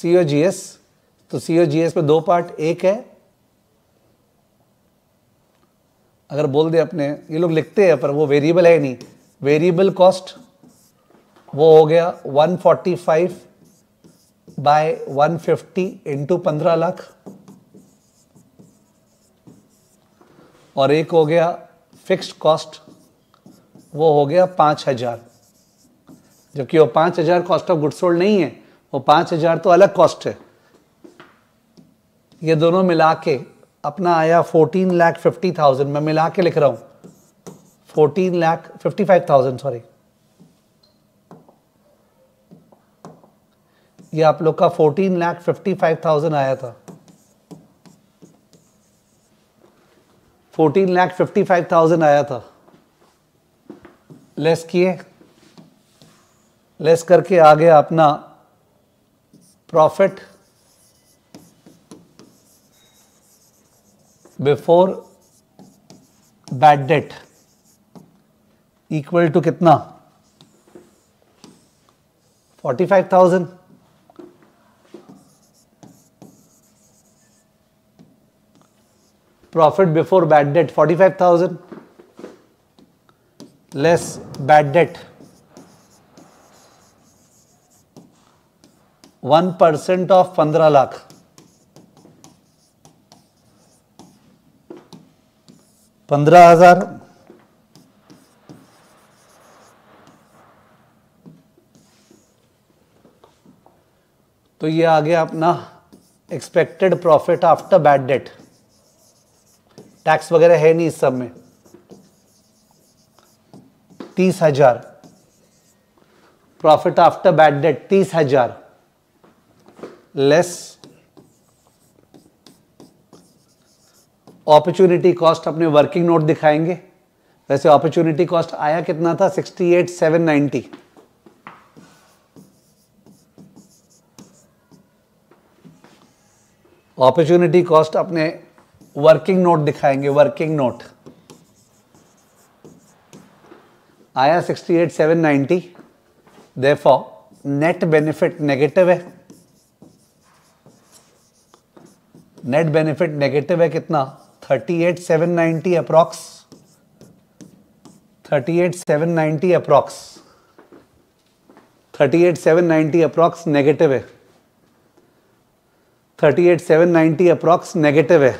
सीओजीएस तो सीओ जी एस में दो पार्ट एक है अगर बोल दे अपने ये लोग लिखते हैं पर वो वेरिएबल है नहीं वेरिएबल कॉस्ट वो हो गया 145 forty five by one fifty into पंद्रह लाख और एक हो गया फिक्स्ड कॉस्ट वो हो गया पांच हजार जबकि वो पांच हजार कॉस्ट ऑफ गुड सोल्ड नहीं है वो पांच हजार तो अलग कॉस्ट है ये दोनों मिला के अपना आया फोर्टीन लैख फिफ्टी थाउजेंड मैं मिला के लिख रहा हूं fourteen lakh fifty five thousand sorry ये आप लोग का fourteen lakh fifty five thousand आया था fourteen lakh fifty five thousand आया था लेस किए लेस करके आ गया अपना profit before bad debt equal to कितना forty five thousand profit before bad debt forty five thousand less bad debt one percent of पंद्रह लाख पंद्रह हजार तो ये आ गया अपना expected profit after bad debt tax वगैरह है नहीं इस सब में तीस हजार प्रॉफिट आफ्टर बैड डेट तीस हजार लेस अपॉर्चुनिटी कॉस्ट अपने वर्किंग नोट दिखाएंगे वैसे अपॉर्चुनिटी कॉस्ट आया कितना था 68,790 अपॉर्चुनिटी कॉस्ट अपने वर्किंग नोट दिखाएंगे वर्किंग नोट आया 68,790 देयरफॉर नेट बेनिफिट नेगेटिव है नेट बेनिफिट नेगेटिव है कितना thirty eight seven ninety approx thirty eight seven ninety approx thirty eight seven ninety approx negative है thirty eight seven ninety approx negative है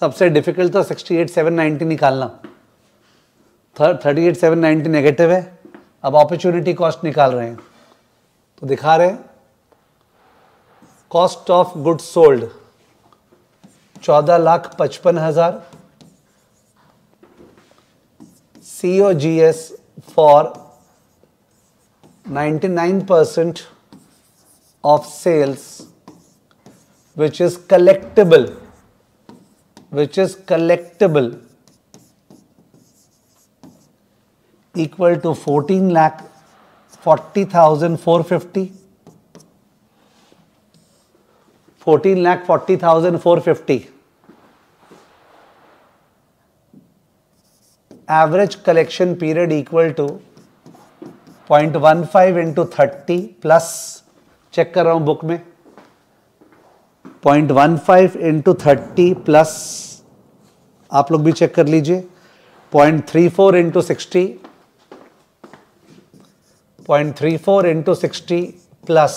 सबसे डिफिकल्ट तो सिक्सटी एट सेवन नाइनटी निकालना thirty eight seven ninety negative है अब अपॉर्चुनिटी कॉस्ट निकाल रहे हैं तो दिखा रहे हैं कॉस्ट ऑफ गुड सोल्ड चौदह लाख पचपन हजार CO G S for ninety nine percent of sales which is collectable which is collectable equal to fourteen lakh forty thousand four fifty fourteen lakh forty thousand four fifty average collection period equal to point one five into thirty plus check कर रहा हूं बुक में point one five into thirty plus आप लोग भी चेक कर लीजिए point three four into sixty point three four into sixty plus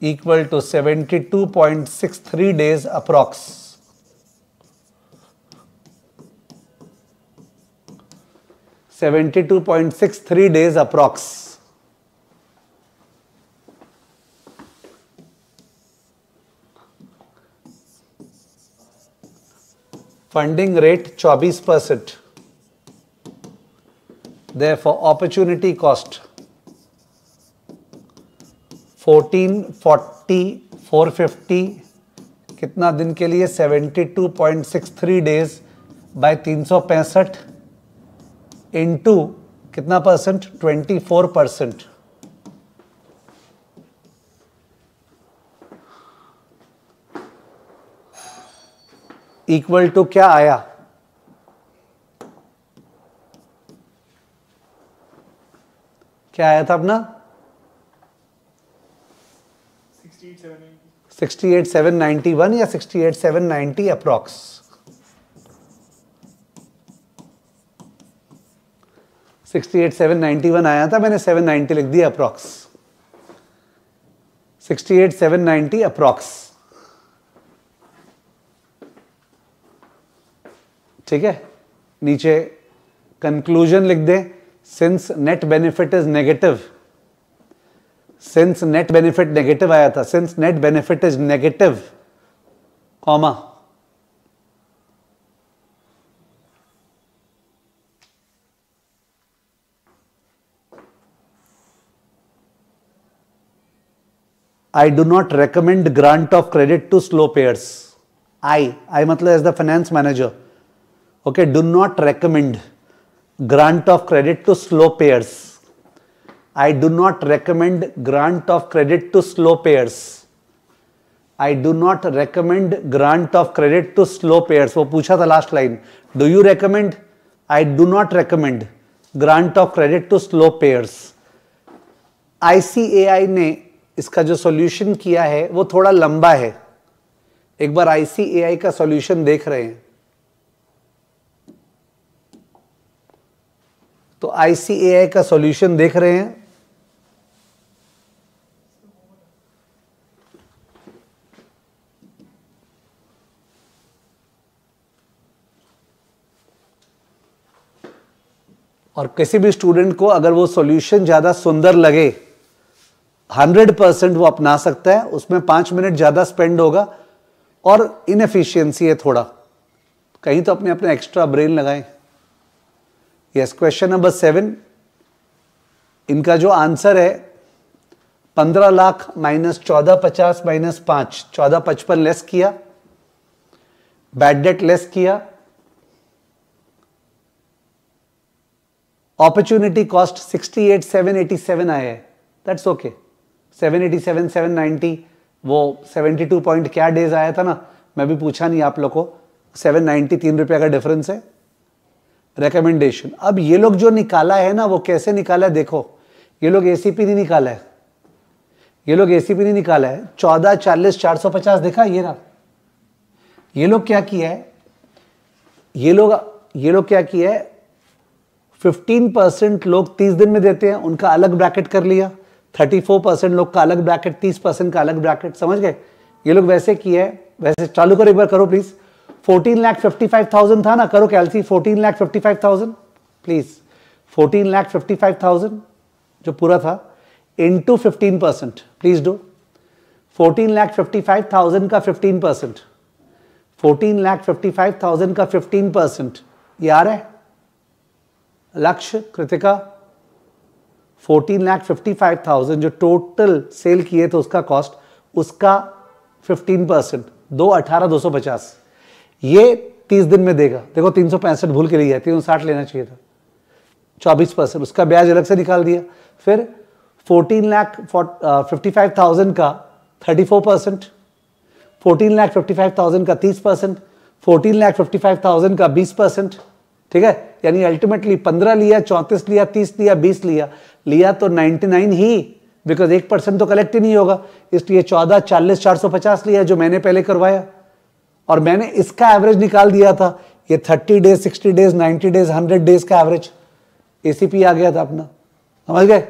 equal to 72.63 days approx. Seventy-two point six three days approx. Funding rate chobbies percent. Therefore, opportunity cost fourteen forty four fifty कितना दिन के लिए seventy two point six three days by तीन सौ पैंसठ इंटू कितना percent twenty four percent equal to क्या आया क्या आया था अपना 68791 या 68790 approx sixty eight seven ninety one आया था मैंने सेवन नाइन्टी लिख दिया approx sixty eight seven ninety approx ठीक है नीचे कंक्लूजन लिख दें since net benefit is negative since net benefit negative आया था since net benefit is negative comma I do not recommend grant of credit to slow payers I I मतलब as the finance manager okay do not recommend grant of credit to slow payers I do not recommend grant of credit to slow payers. I do not recommend grant of credit to slow payers. वो पूछा था last line. Do you recommend? I do not recommend grant of credit to slow payers. ICAI ने इसका जो solution किया है वो थोड़ा लंबा है एक बार ICAI का solution देख रहे हैं तो ICAI का सॉल्यूशन देख रहे हैं और किसी भी स्टूडेंट को अगर वो सॉल्यूशन ज़्यादा सुंदर लगे 100 परसेंट वो अपना सकता है उसमें पांच मिनट ज़्यादा स्पेंड होगा और इनफिशियंसी है थोड़ा कहीं तो अपने अपने एक्स्ट्रा ब्रेन लगाए यस क्वेश्चन नंबर सेवन इनका जो आंसर है पंद्रह लाख माइनस चौदह पचास माइनस पांच चौदह पचपन लेस किया बैड डेट लेस किया अपॉर्चुनिटी कॉस्ट 68 787 आया है दैट्स ओके 787 790 वो 72 पॉइंट क्या डेज आया था ना मैं भी पूछा नहीं आप लोग को 790 तीन रुपया का डिफरेंस है रिकमेंडेशन अब ये लोग जो निकाला है ना वो कैसे निकाला है देखो ये लोग ए नहीं निकाला है ये लोग ए नहीं निकाला है चौदह चालीस चार सौ पचास देखा ये ना ये लोग क्या किया है ये लोग ये लोग क्या किया है 15 परसेंट लोग 30 दिन में देते हैं उनका अलग ब्रैकेट कर लिया 34 परसेंट लोग का अलग ब्रैकेट 30 परसेंट का अलग ब्रैकेट समझ गए ये लोग वैसे किए हैं वैसे चालू करो एक बार करो प्लीज 14 लाख 55,000 था ना करो कैलसी 14 लाख 55,000 प्लीज 14 लाख 55,000 जो पूरा था इन fifteen percent please do fourteen lakh fifty का fifteen percent fourteen lakh fifty five thousand का फिफ्टीन परसेंट ये आ रहा है लक्ष्य कृतिका 14 लाख 55,000 जो टोटल सेल किए थे उसका कॉस्ट उसका 15 परसेंट दो अठारह दो सौ पचास ये तीस दिन में देगा देखो तीन सौ पैंसठ भूल के लिए है तीन सौ साठ लेना चाहिए था चौबीस परसेंट उसका ब्याज अलग से निकाल दिया फिर fourteen lakh fifty five thousand का thirty four percent fourteen lakh fifty five thousand का तीस percent fourteen lakh fifty five thousand का बीस परसेंट ठीक है यानी अल्टीमेटली पंद्रह लिया चौंतीस लिया तीस लिया बीस लिया लिया तो नाइनटी नाइन ही बिकॉज एक परसेंट तो कलेक्ट ही नहीं होगा इसलिए चौदह चालीस चार सौ पचास लिया जो मैंने पहले करवाया और मैंने इसका एवरेज निकाल दिया था ये thirty days sixty days ninety days hundred days का एवरेज ए आ गया था अपना समझ गए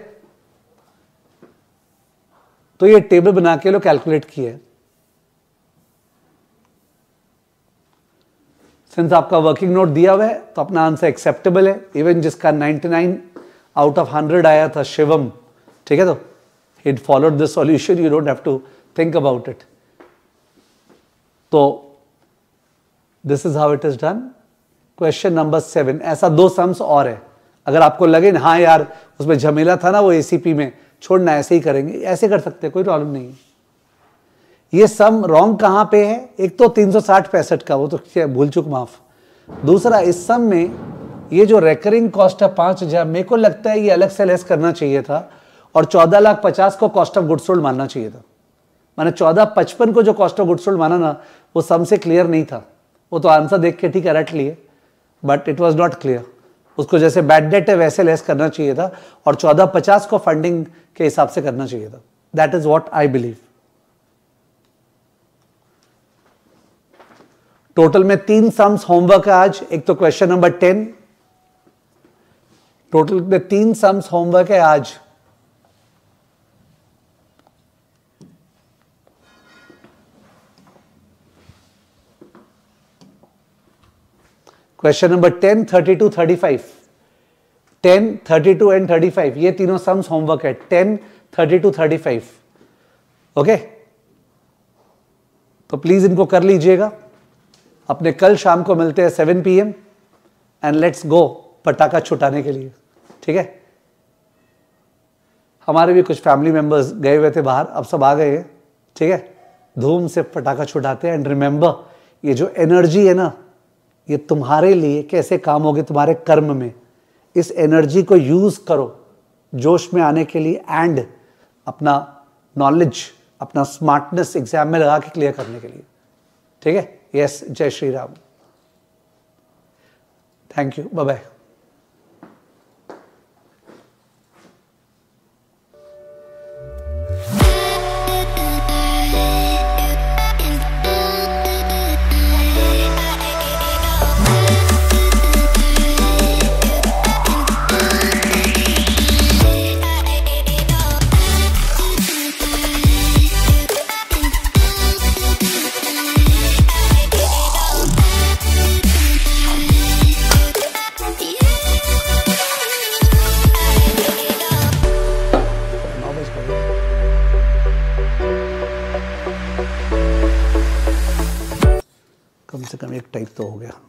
तो ये टेबल बना के लोग कैलकुलेट किए सिंस आपका वर्किंग नोट दिया हुआ है तो अपना आंसर एक्सेप्टेबल है इवन जिसका 99 आउट ऑफ 100 आया था शिवम ठीक है तो it followed the solution you don't have to think about it तो this is how it is done question number seven ऐसा दो सम्स और है अगर आपको लगे ना हाँ यार उसमें झमेला था ना वो एसीपी में छोड़ना ऐसे ही करेंगे ऐसे कर सकते कोई प्रॉब्लम नहीं है ये सम रॉन्ग कहाँ पे है एक तो तीन सौ साठ पैंसठ का वो तो भूल चुक माफ दूसरा इस सम में ये जो रेकरिंग कॉस्ट है पाँच हज़ार मेरे को लगता है ये अलग से लेस करना चाहिए था और चौदह लाख पचास को कॉस्ट ऑफ गुड सोल्ड मानना चाहिए था मैंने चौदह पचपन को जो कॉस्ट ऑफ गुड सोल्ड माना ना वो सम से क्लियर नहीं था वो तो आंसर देख के ठीक है रट लिए but it was not clear उसको जैसे बैड डेट है वैसे लेस करना चाहिए था और चौदह पचास को फंडिंग के हिसाब से करना चाहिए था that is what I believe total में तीन सम्स होमवर्क है आज एक तो क्वेश्चन नंबर टेन टोटल में तीन सम्स होमवर्क है आज question number ten thirty two thirty five ten thirty two and thirty five ये तीनों सम्स होमवर्क है ten thirty two thirty five okay तो प्लीज इनको कर लीजिएगा अपने कल शाम को मिलते हैं seven P M and let's go पटाखा छुटाने के लिए ठीक है हमारे भी कुछ फैमिली मेम्बर्स गए हुए थे बाहर अब सब आ गए हैं ठीक है धूम से पटाखा छुटाते हैं एंड रिमेंबर ये जो एनर्जी है ना ये तुम्हारे लिए कैसे काम होगी तुम्हारे कर्म में इस एनर्जी को यूज़ करो जोश में आने के लिए एंड अपना नॉलेज अपना स्मार्टनेस एग्जाम में लगा के क्लियर करने के लिए ठीक है Yes, Jai Shri Ram. Thank you. Bye bye. एक टाइप तो हो गया